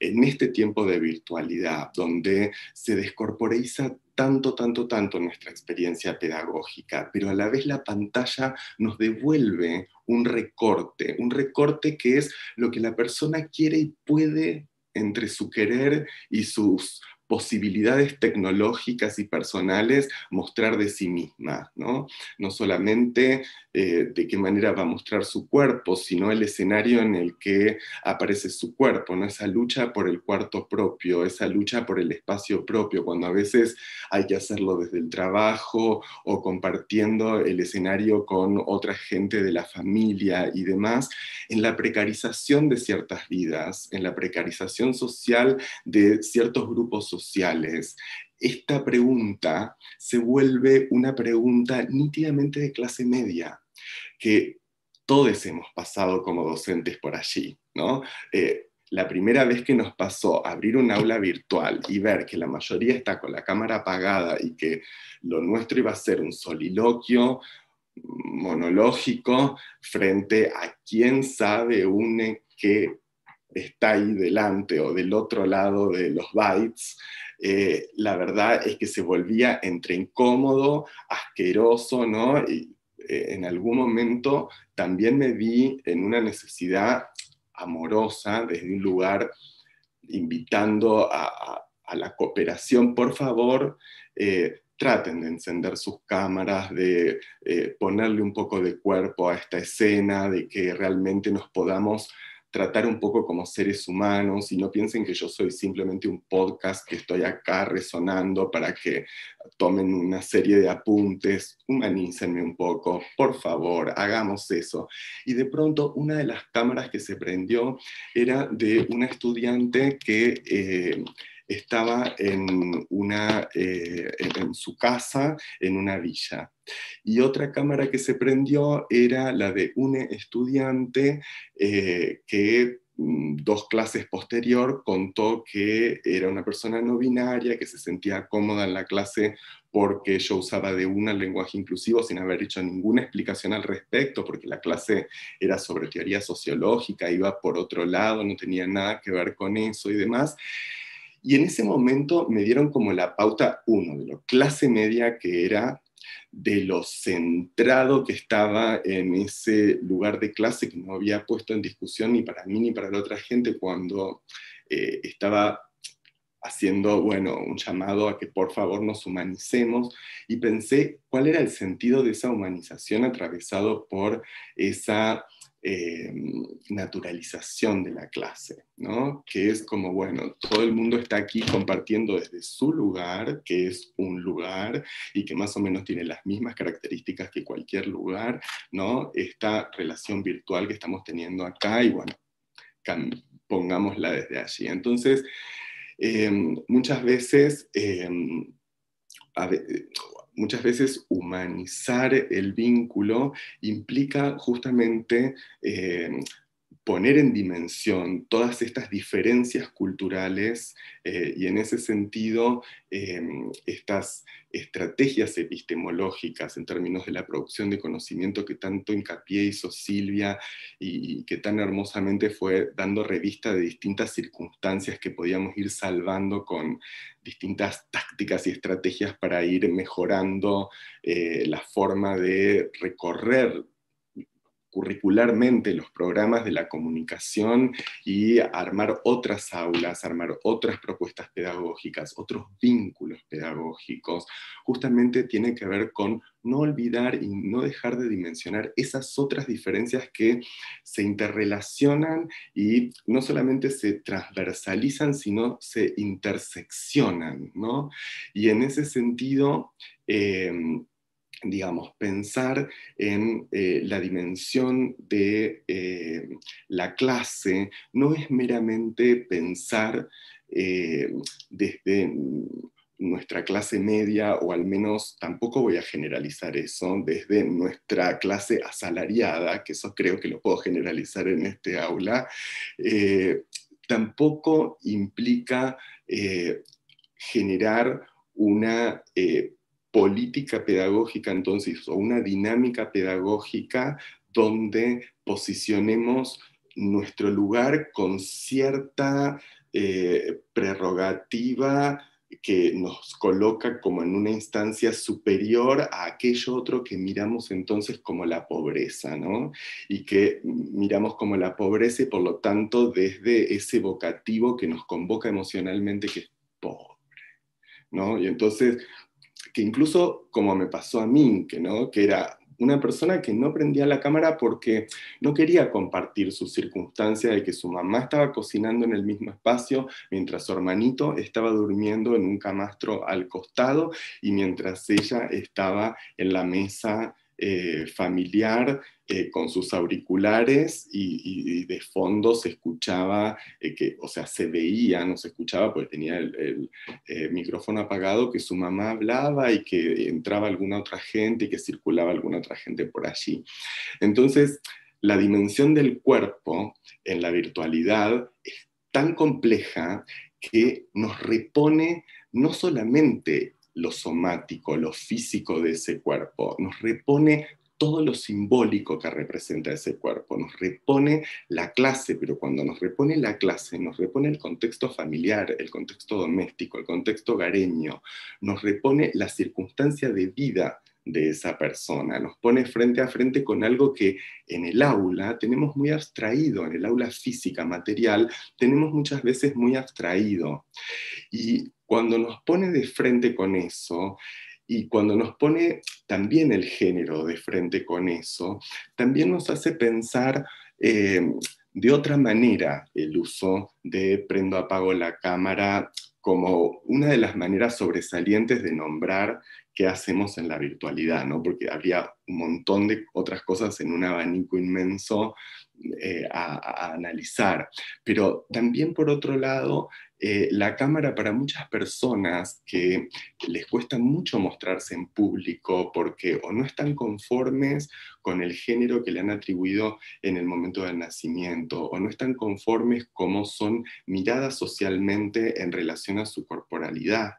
en este tiempo de virtualidad, donde se descorporeiza tanto, tanto, tanto nuestra experiencia pedagógica, pero a la vez la pantalla nos devuelve un recorte, un recorte que es lo que la persona quiere y puede entre su querer y sus posibilidades tecnológicas y personales mostrar de sí misma, ¿no? No solamente eh, de qué manera va a mostrar su cuerpo, sino el escenario en el que aparece su cuerpo, esa lucha por el cuarto propio, esa lucha por el espacio propio, cuando a veces hay que hacerlo desde el trabajo o compartiendo el escenario con otra gente de la familia y demás, en la precarización de ciertas vidas, en la precarización social de ciertos grupos sociales, esta pregunta se vuelve una pregunta nítidamente de clase media que todos hemos pasado como docentes por allí, ¿no? Eh, la primera vez que nos pasó abrir un aula virtual y ver que la mayoría está con la cámara apagada y que lo nuestro iba a ser un soliloquio monológico frente a quién sabe une que está ahí delante o del otro lado de los bytes, eh, la verdad es que se volvía entre incómodo, asqueroso, ¿no? Eh, en algún momento también me vi en una necesidad amorosa, desde un lugar invitando a, la cooperación, por favor, eh, traten de encender sus cámaras, de eh, ponerle un poco de cuerpo a esta escena, de que realmente nos podamos tratar un poco como seres humanos y no piensen que yo soy simplemente un podcast que estoy acá resonando para que tomen una serie de apuntes, humanícenme un poco, por favor, hagamos eso. Y de pronto una de las cámaras que se prendió era de una estudiante que... Eh, estaba eh, en, en, su casa en una villa. Y otra cámara que se prendió era la de un estudiante eh, que mm, dos clases posterior contó que era una persona no binaria, que se sentía cómoda en la clase porque yo usaba de una el lenguaje inclusivo sin haber hecho ninguna explicación al respecto, porque la clase era sobre teoría sociológica, iba por otro lado, no tenía nada que ver con eso y demás. Y en ese momento me dieron como la pauta uno de lo clase media que era, de lo centrado que estaba en ese lugar de clase que no había puesto en discusión ni para mí ni para la otra gente cuando eh, estaba haciendo, bueno, un llamado a que por favor nos humanicemos y pensé cuál era el sentido de esa humanización atravesado por esa eh, naturalización de la clase, ¿no? que es como, bueno, todo el mundo está aquí compartiendo desde su lugar, que es un lugar y que más o menos tiene las mismas características que cualquier lugar, ¿no? esta relación virtual que estamos teniendo acá y bueno, pongámosla desde allí. Entonces, eh, muchas veces... Eh, muchas veces humanizar el vínculo implica justamente eh, poner en dimensión todas estas diferencias culturales eh, y en ese sentido em, estas estrategias epistemológicas en términos de la producción de conocimiento que tanto hincapié hizo Silvia y, que tan hermosamente fue dando revista de distintas circunstancias que podíamos ir salvando con distintas tácticas y estrategias para ir mejorando eh, la forma de recorrer curricularmente los programas de la comunicación y armar otras aulas, armar otras propuestas pedagógicas, otros vínculos pedagógicos, justamente tiene que ver con no olvidar y no dejar de dimensionar esas otras diferencias que se interrelacionan y no solamente se transversalizan, sino se interseccionan, ¿no? Y en ese sentido, em, digamos, pensar en eh, la dimensión de eh, la clase no es meramente pensar eh, desde nuestra clase media, o al menos tampoco voy a generalizar eso, desde nuestra clase asalariada, que eso creo que lo puedo generalizar en este aula, tampoco implica generar una política pedagógica entonces o una dinámica pedagógica donde posicionemos nuestro lugar con cierta eh, prerrogativa que nos coloca como en una instancia superior a aquello otro que miramos entonces como la pobreza, ¿no? Y que miramos como la pobreza y por lo tanto desde ese vocativo que nos convoca emocionalmente que es pobre, ¿no? Y entonces que incluso como me pasó a mí, que, ¿no? que era una persona que no prendía la cámara porque no quería compartir su circunstancia de que su mamá estaba cocinando en el mismo espacio, mientras su hermanito estaba durmiendo en un camastro al costado y mientras ella estaba en la mesa eh, familiar eh, con sus auriculares y, de fondo se escuchaba, eh, que, o sea, se veía, no se escuchaba porque tenía el, el micrófono apagado, que su mamá hablaba y que entraba alguna otra gente y que circulaba alguna otra gente por allí. Entonces, la dimensión del cuerpo en la virtualidad es tan compleja que nos repone no solamente lo somático, lo físico de ese cuerpo, nos repone todo lo simbólico que representa ese cuerpo, nos repone la clase, pero cuando nos repone la clase, nos repone el contexto familiar, el contexto doméstico, el contexto gareño, nos repone la circunstancia de vida de esa persona, nos pone frente a frente con algo que en el aula tenemos muy abstraído, en el aula física, material, tenemos muchas veces muy abstraído. Y cuando nos pone de frente con eso, y cuando nos pone también el género de frente con eso, también nos hace pensar... Eh, de otra manera el uso de prendo apago la cámara como una de las maneras sobresalientes de nombrar qué hacemos en la virtualidad, ¿no? porque habría un montón de otras cosas en un abanico inmenso eh, a, analizar. Pero también, por otro lado, eh, la cámara para muchas personas que les cuesta mucho mostrarse en público porque o no están conformes con el género que le han atribuido en el momento del nacimiento o no están conformes como son miradas socialmente en relación a su corporalidad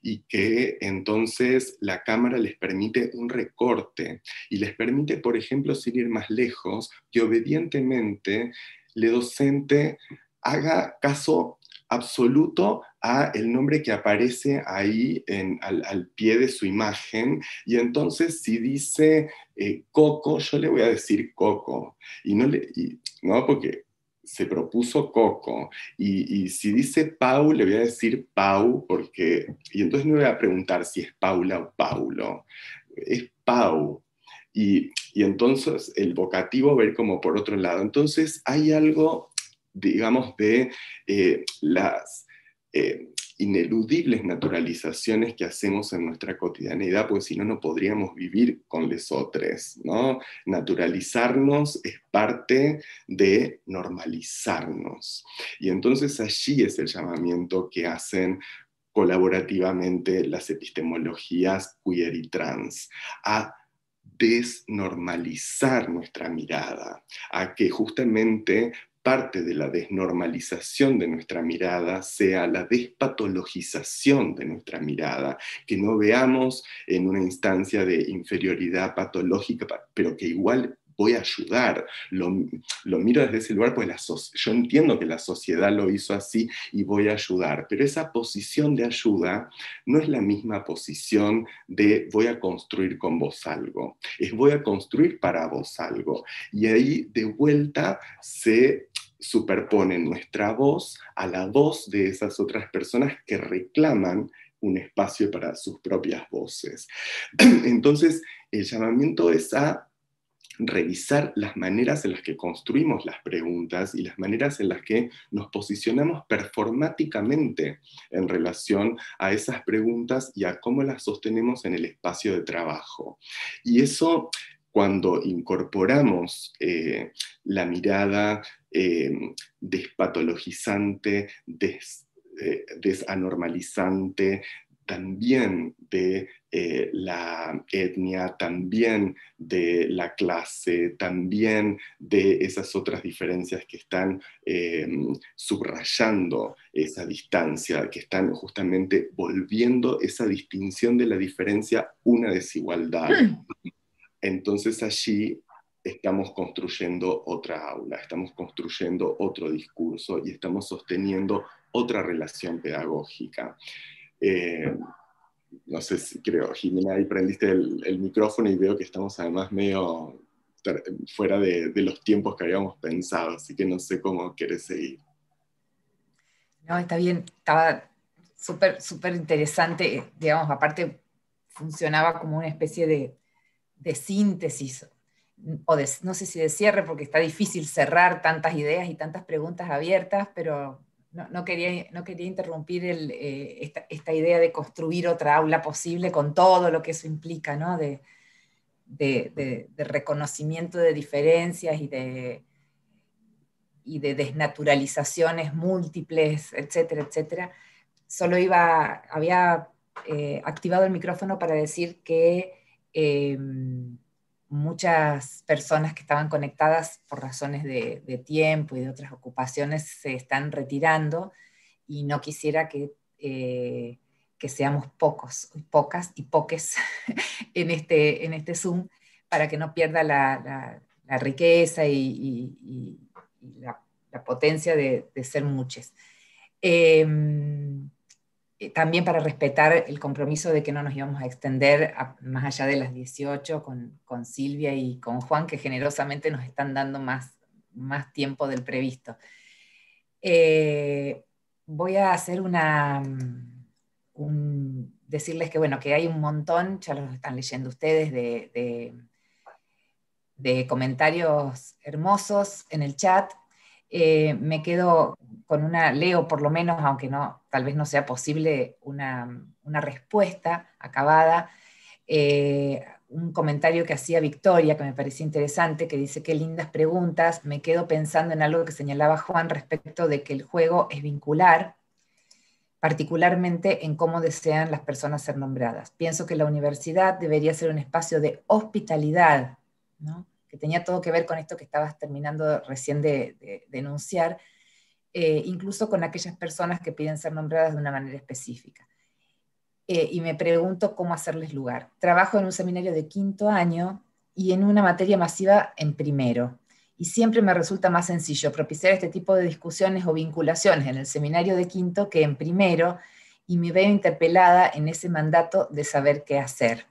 y que entonces la cámara les permite un recorte y les permite, por ejemplo, seguir ir más lejos, que obedientemente le docente haga caso absoluto a el nombre que aparece ahí en, al, pie de su imagen. Y entonces si dice eh, Coco, yo le voy a decir Coco. Y no, le, y, no porque se propuso Coco. Y, y, si dice Pau, le voy a decir Pau, porque... Y entonces no voy a preguntar si es Paula o Paulo. Es Pau. Y, y entonces el vocativo ver como por otro lado. Entonces hay algo digamos, de eh, las eh, ineludibles naturalizaciones que hacemos en nuestra cotidianeidad, porque si no, no podríamos vivir con lesotres, ¿no? Naturalizarnos es parte de normalizarnos. Y entonces allí es el llamamiento que hacen colaborativamente las epistemologías queer y trans, a desnormalizar nuestra mirada, a que justamente parte de la desnormalización de nuestra mirada sea la despatologización de nuestra mirada, que no veamos en una instancia de inferioridad patológica, pero que igual voy a ayudar. Lo, miro desde ese lugar, pues la yo entiendo que la sociedad lo hizo así y voy a ayudar, pero esa posición de ayuda no es la misma posición de voy a construir con vos algo, es voy a construir para vos algo. Y ahí de vuelta se superponen nuestra voz a la voz de esas otras personas que reclaman un espacio para sus propias voces. Entonces, el llamamiento es a revisar las maneras en las que construimos las preguntas y las maneras en las que nos posicionamos performáticamente en relación a esas preguntas y a cómo las sostenemos en el espacio de trabajo. Y eso cuando incorporamos eh, la mirada eh, despatologizante, eh, desanormalizante, también de eh, la etnia, también de la clase, también de esas otras diferencias que están subrayando esa distancia, que están justamente volviendo esa distinción de la diferencia una desigualdad. Hmm. Entonces allí estamos construyendo otra aula, estamos construyendo otro discurso y estamos sosteniendo otra relación pedagógica. Eh, no sé si creo, Jimena, ahí prendiste el, micrófono y veo que estamos además medio fuera de, los tiempos que habíamos pensado, así que no sé cómo querés seguir. No, está bien, estaba súper, interesante, digamos, aparte funcionaba como una especie de, de síntesis no sé si de cierre, porque está difícil cerrar tantas ideas y tantas preguntas abiertas, pero no, quería, no quería interrumpir eh, esta, idea de construir otra aula posible con todo lo que eso implica, ¿no? de, reconocimiento de diferencias y de, y de desnaturalizaciones múltiples, etcétera, etcétera. Solo iba, había eh, activado el micrófono para decir que... Eh, muchas personas que estaban conectadas por razones de, tiempo y de otras ocupaciones se están retirando y no quisiera que, eh, que seamos pocos, pocas y poques en, este, en este Zoom para que no pierda la, riqueza y, la, potencia de, ser muchos. Em, eh, también para respetar el compromiso de que no nos íbamos a extender más allá de las 18 con, Silvia y con Juan, que generosamente nos están dando más, más tiempo del previsto. Eh, voy a hacer una... decirles que, bueno, que hay un montón, ya los están leyendo ustedes, de, de, comentarios hermosos en el chat. Eh, me quedo con una, leo por lo menos, aunque no, tal vez no sea posible una, respuesta acabada, eh, un comentario que hacía Victoria, que me parecía interesante, que dice, qué lindas preguntas, me quedo pensando en algo que señalaba Juan respecto de que el juego es vincular, particularmente en cómo desean las personas ser nombradas. Pienso que la universidad debería ser un espacio de hospitalidad, ¿no? que tenía todo que ver con esto que estabas terminando recién de, denunciar, eh, incluso con aquellas personas que piden ser nombradas de una manera específica. Eh, y me pregunto cómo hacerles lugar. Trabajo en un seminario de quinto año y en una materia masiva en primero. Y siempre me resulta más sencillo propiciar este tipo de discusiones o vinculaciones en el seminario de quinto que en primero, y me veo interpelada en ese mandato de saber qué hacer.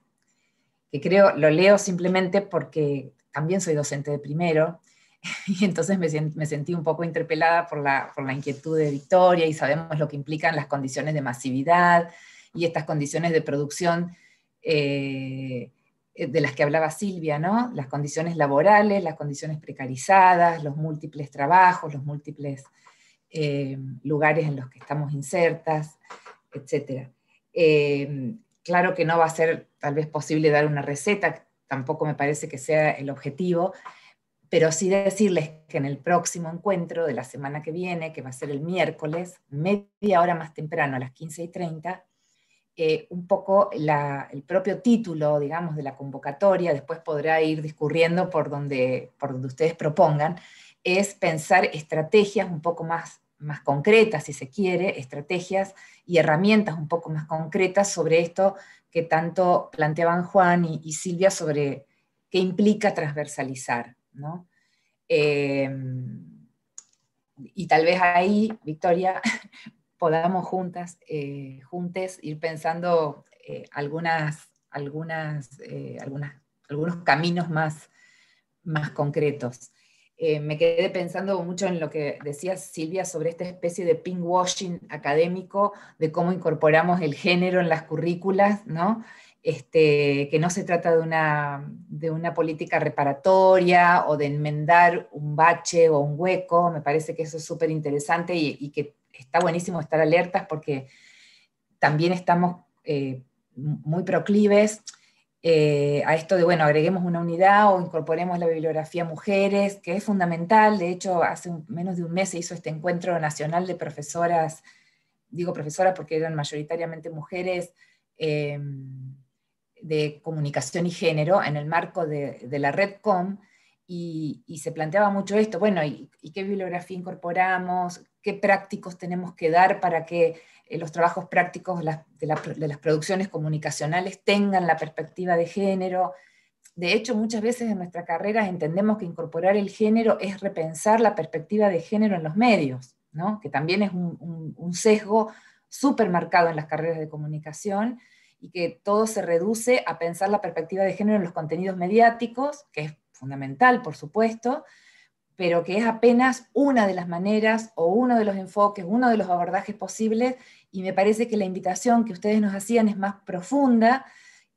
Que creo, lo leo simplemente porque también soy docente de primero y entonces me, sentí un poco interpelada por la, por la inquietud de Victoria y sabemos lo que implican las condiciones de masividad y estas condiciones de producción eh, de las que hablaba Silvia, ¿no? Las condiciones laborales, las condiciones precarizadas, los múltiples trabajos, los múltiples eh, lugares en los que estamos insertas, etc. Eh, claro que no va a ser tal vez posible dar una receta, tampoco me parece que sea el objetivo, pero sí decirles que en el próximo encuentro de la semana que viene, que va a ser el miércoles, media hora más temprano, a las 15 y 30, eh, un poco el propio título, digamos, de la convocatoria, después podrá ir discurriendo por donde, por donde ustedes propongan, es pensar estrategias un poco más, más concretas, si se quiere, estrategias y herramientas un poco más concretas sobre esto que tanto planteaban Juan y Silvia sobre qué implica transversalizar Em, y tal vez ahí, Victoria, podamos juntas, eh, ir pensando eh, eh, algunas, algunos caminos más, más concretos. me quedé pensando mucho en lo que decía Silvia sobre esta especie de washing académico, de cómo incorporamos el género en las currículas, ¿no? Este, que no se trata de una, de una política reparatoria o de enmendar un bache o un hueco. Me parece que eso es súper interesante y, que está buenísimo estar alertas porque también estamos eh, muy proclives eh, a esto de, bueno, agreguemos una unidad o incorporemos la bibliografía mujeres, que es fundamental. De hecho, hace menos de un mes se hizo este encuentro nacional de profesoras, digo profesoras porque eran mayoritariamente mujeres. Eh, de comunicación y género en el marco de, la redcom y, se planteaba mucho esto, bueno, ¿y, qué bibliografía incorporamos? ¿Qué prácticos tenemos que dar para que eh, los trabajos prácticos de, las producciones comunicacionales tengan la perspectiva de género? De hecho, muchas veces en nuestra carrera entendemos que incorporar el género es repensar la perspectiva de género en los medios, ¿no? que también es un, un sesgo súper en las carreras de comunicación y que todo se reduce a pensar la perspectiva de género en los contenidos mediáticos, que es fundamental, por supuesto, pero que es apenas una de las maneras o uno de los enfoques, uno de los abordajes posibles, y me parece que la invitación que ustedes nos hacían es más profunda,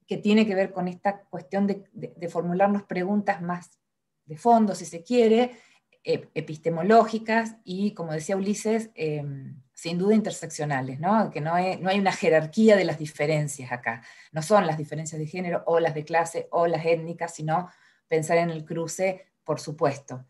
que tiene que ver con esta cuestión de, formularnos preguntas más de fondo, si se quiere, e, epistemológicas y, como decía Ulises, em, sin duda interseccionales, ¿no? que no hay, una jerarquía de las diferencias acá. No son las diferencias de género o las de clase o las étnicas, sino pensar en el cruce, por supuesto.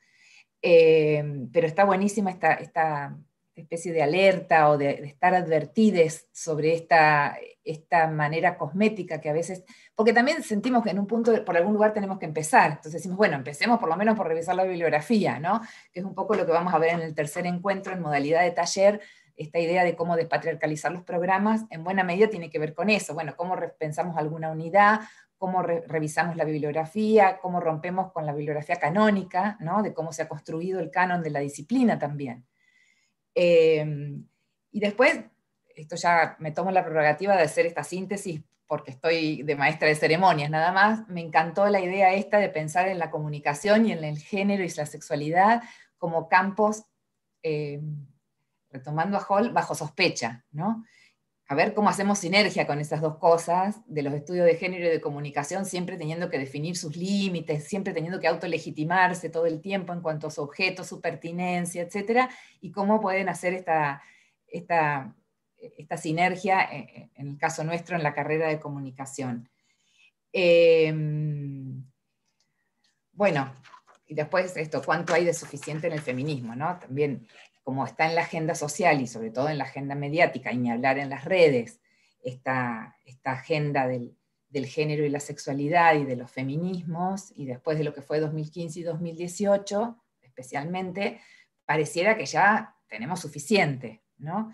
Eh, pero está buenísima esta, especie de alerta o de, estar advertidos sobre esta, esta, manera cosmética que a veces, porque también sentimos que en un punto, por algún lugar tenemos que empezar. Entonces decimos, bueno, empecemos por lo menos por revisar la bibliografía, ¿no? Que es un poco lo que vamos a ver en el tercer encuentro en modalidad de taller, esta idea de cómo despatriarcalizar los programas, en buena medida tiene que ver con eso. Bueno, cómo pensamos alguna unidad, cómo revisamos la bibliografía, cómo rompemos con la bibliografía canónica, ¿no? de cómo se ha construido el canon de la disciplina también. Em, y después, esto ya me tomo la prerrogativa de hacer esta síntesis porque estoy de maestra de ceremonias nada más, me encantó la idea esta de pensar en la comunicación y en el género y la sexualidad como campos em, retomando a Hall, bajo sospecha, ¿no? A ver cómo hacemos sinergia con esas dos cosas, de los estudios de género y de comunicación, siempre teniendo que definir sus límites, siempre teniendo que autolegitimarse todo el tiempo en cuanto a su objeto, su pertinencia, etc. y cómo pueden hacer esta, esta, sinergia, eh, eh, en el caso nuestro, en la carrera de comunicación. Em, bueno, y después esto, ¿cuánto hay de suficiente en el feminismo? ¿no? También como está en la agenda social y sobre todo en la agenda mediática, y ni hablar en las redes, esta, esta agenda del, del género y la sexualidad y de los feminismos, y después de lo que fue 2015 y 2018, especialmente, pareciera que ya tenemos suficiente, ¿no?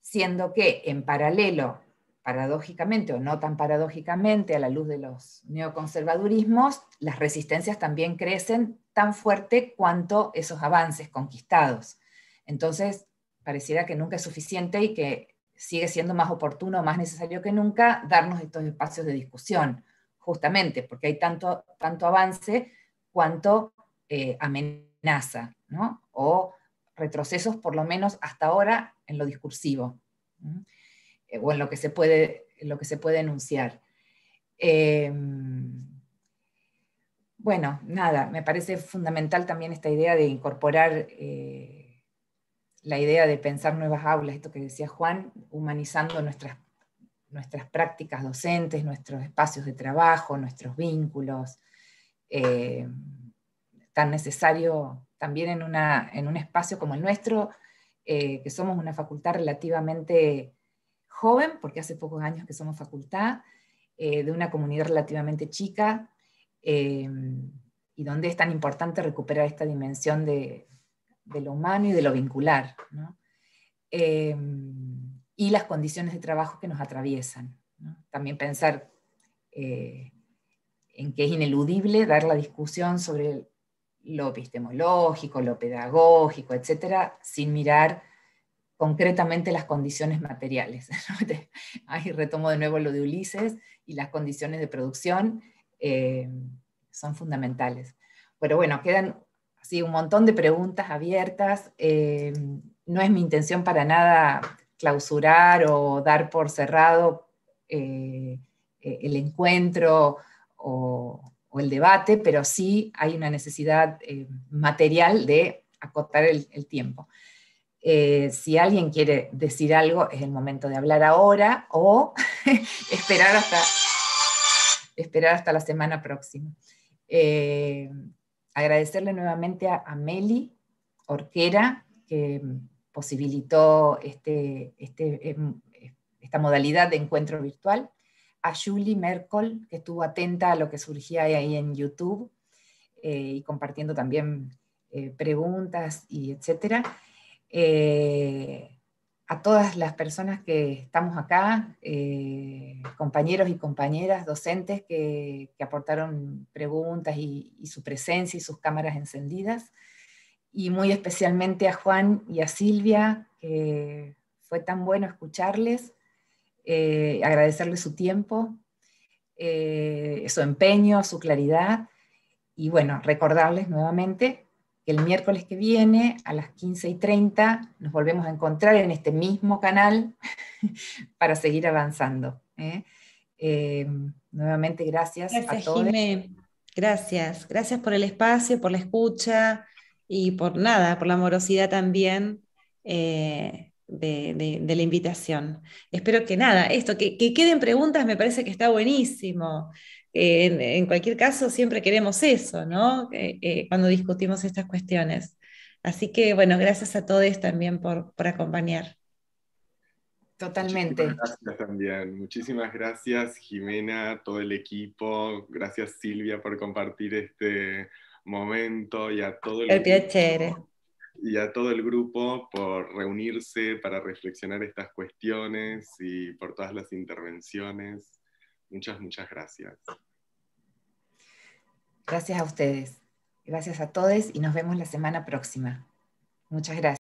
Siendo que en paralelo, paradójicamente o no tan paradójicamente, a la luz de los neoconservadurismos, las resistencias también crecen tan fuerte cuanto esos avances conquistados. Entonces, pareciera que nunca es suficiente y que sigue siendo más oportuno, más necesario que nunca darnos estos espacios de discusión, justamente porque hay tanto, tanto avance cuanto eh, amenaza, O retrocesos, por lo menos hasta ahora, en lo discursivo, eh, o en lo que se puede, lo que se puede enunciar. Em, bueno, nada, me parece fundamental también esta idea de incorporar... Eh, la idea de pensar nuevas aulas, esto que decía Juan, humanizando nuestras, nuestras prácticas docentes, nuestros espacios de trabajo, nuestros vínculos, eh, tan necesario también en, una, en un espacio como el nuestro, eh, que somos una facultad relativamente joven, porque hace pocos años que somos facultad, eh, de una comunidad relativamente chica, y donde es tan importante recuperar esta dimensión de, de lo humano y de lo vincular, eh, y las condiciones de trabajo que nos atraviesan. También pensar eh, en que es ineludible dar la discusión sobre lo epistemológico, lo pedagógico, etcétera, sin mirar concretamente las condiciones materiales. Ahí retomo de nuevo lo de Ulises y las condiciones de producción eh, son fundamentales. Pero bueno, quedan sí, un montón de preguntas abiertas. Eh, no es mi intención para nada clausurar o dar por cerrado eh, eh, el encuentro o, el debate, pero sí hay una necesidad material de acotar el, tiempo. si alguien quiere decir algo, es el momento de hablar ahora o esperar, hasta, esperar hasta la semana próxima agradecerle nuevamente a, Meli Orquera, que mm, posibilitó este, este em, esta modalidad de encuentro virtual, a Julie Merkel, que estuvo atenta a lo que surgía ahí en YouTube eh, y compartiendo también eh, preguntas y etcétera. Eh, a todas las personas que estamos acá, eh, compañeros y compañeras, docentes que, aportaron preguntas y, su presencia y sus cámaras encendidas, y muy especialmente a Juan y a Silvia, que fue tan bueno escucharles, eh, agradecerles su tiempo, eh, su empeño, su claridad, y bueno, recordarles nuevamente que el miércoles que viene a las 15 y 30 nos volvemos a encontrar en este mismo canal para seguir avanzando. ¿eh? Eh, nuevamente, gracias, a todos. Gracias, gracias por el espacio, por la escucha y por nada, por la amorosidad también. Eh, de, la invitación. Espero que nada, esto, que queden preguntas, me parece que está buenísimo. Eh, en, cualquier caso, siempre queremos eso, ¿no? Eh, eh, cuando discutimos estas cuestiones. Así que, bueno, gracias a todos también por, por acompañar. Totalmente. gracias también. Muchísimas gracias, Jimena, todo el equipo. Gracias, Silvia, por compartir este momento y a todo el, el y a todo el grupo por reunirse para reflexionar estas cuestiones y por todas las intervenciones. Muchas, muchas gracias. Gracias a ustedes. Gracias a todos y nos vemos la semana próxima. Muchas gracias.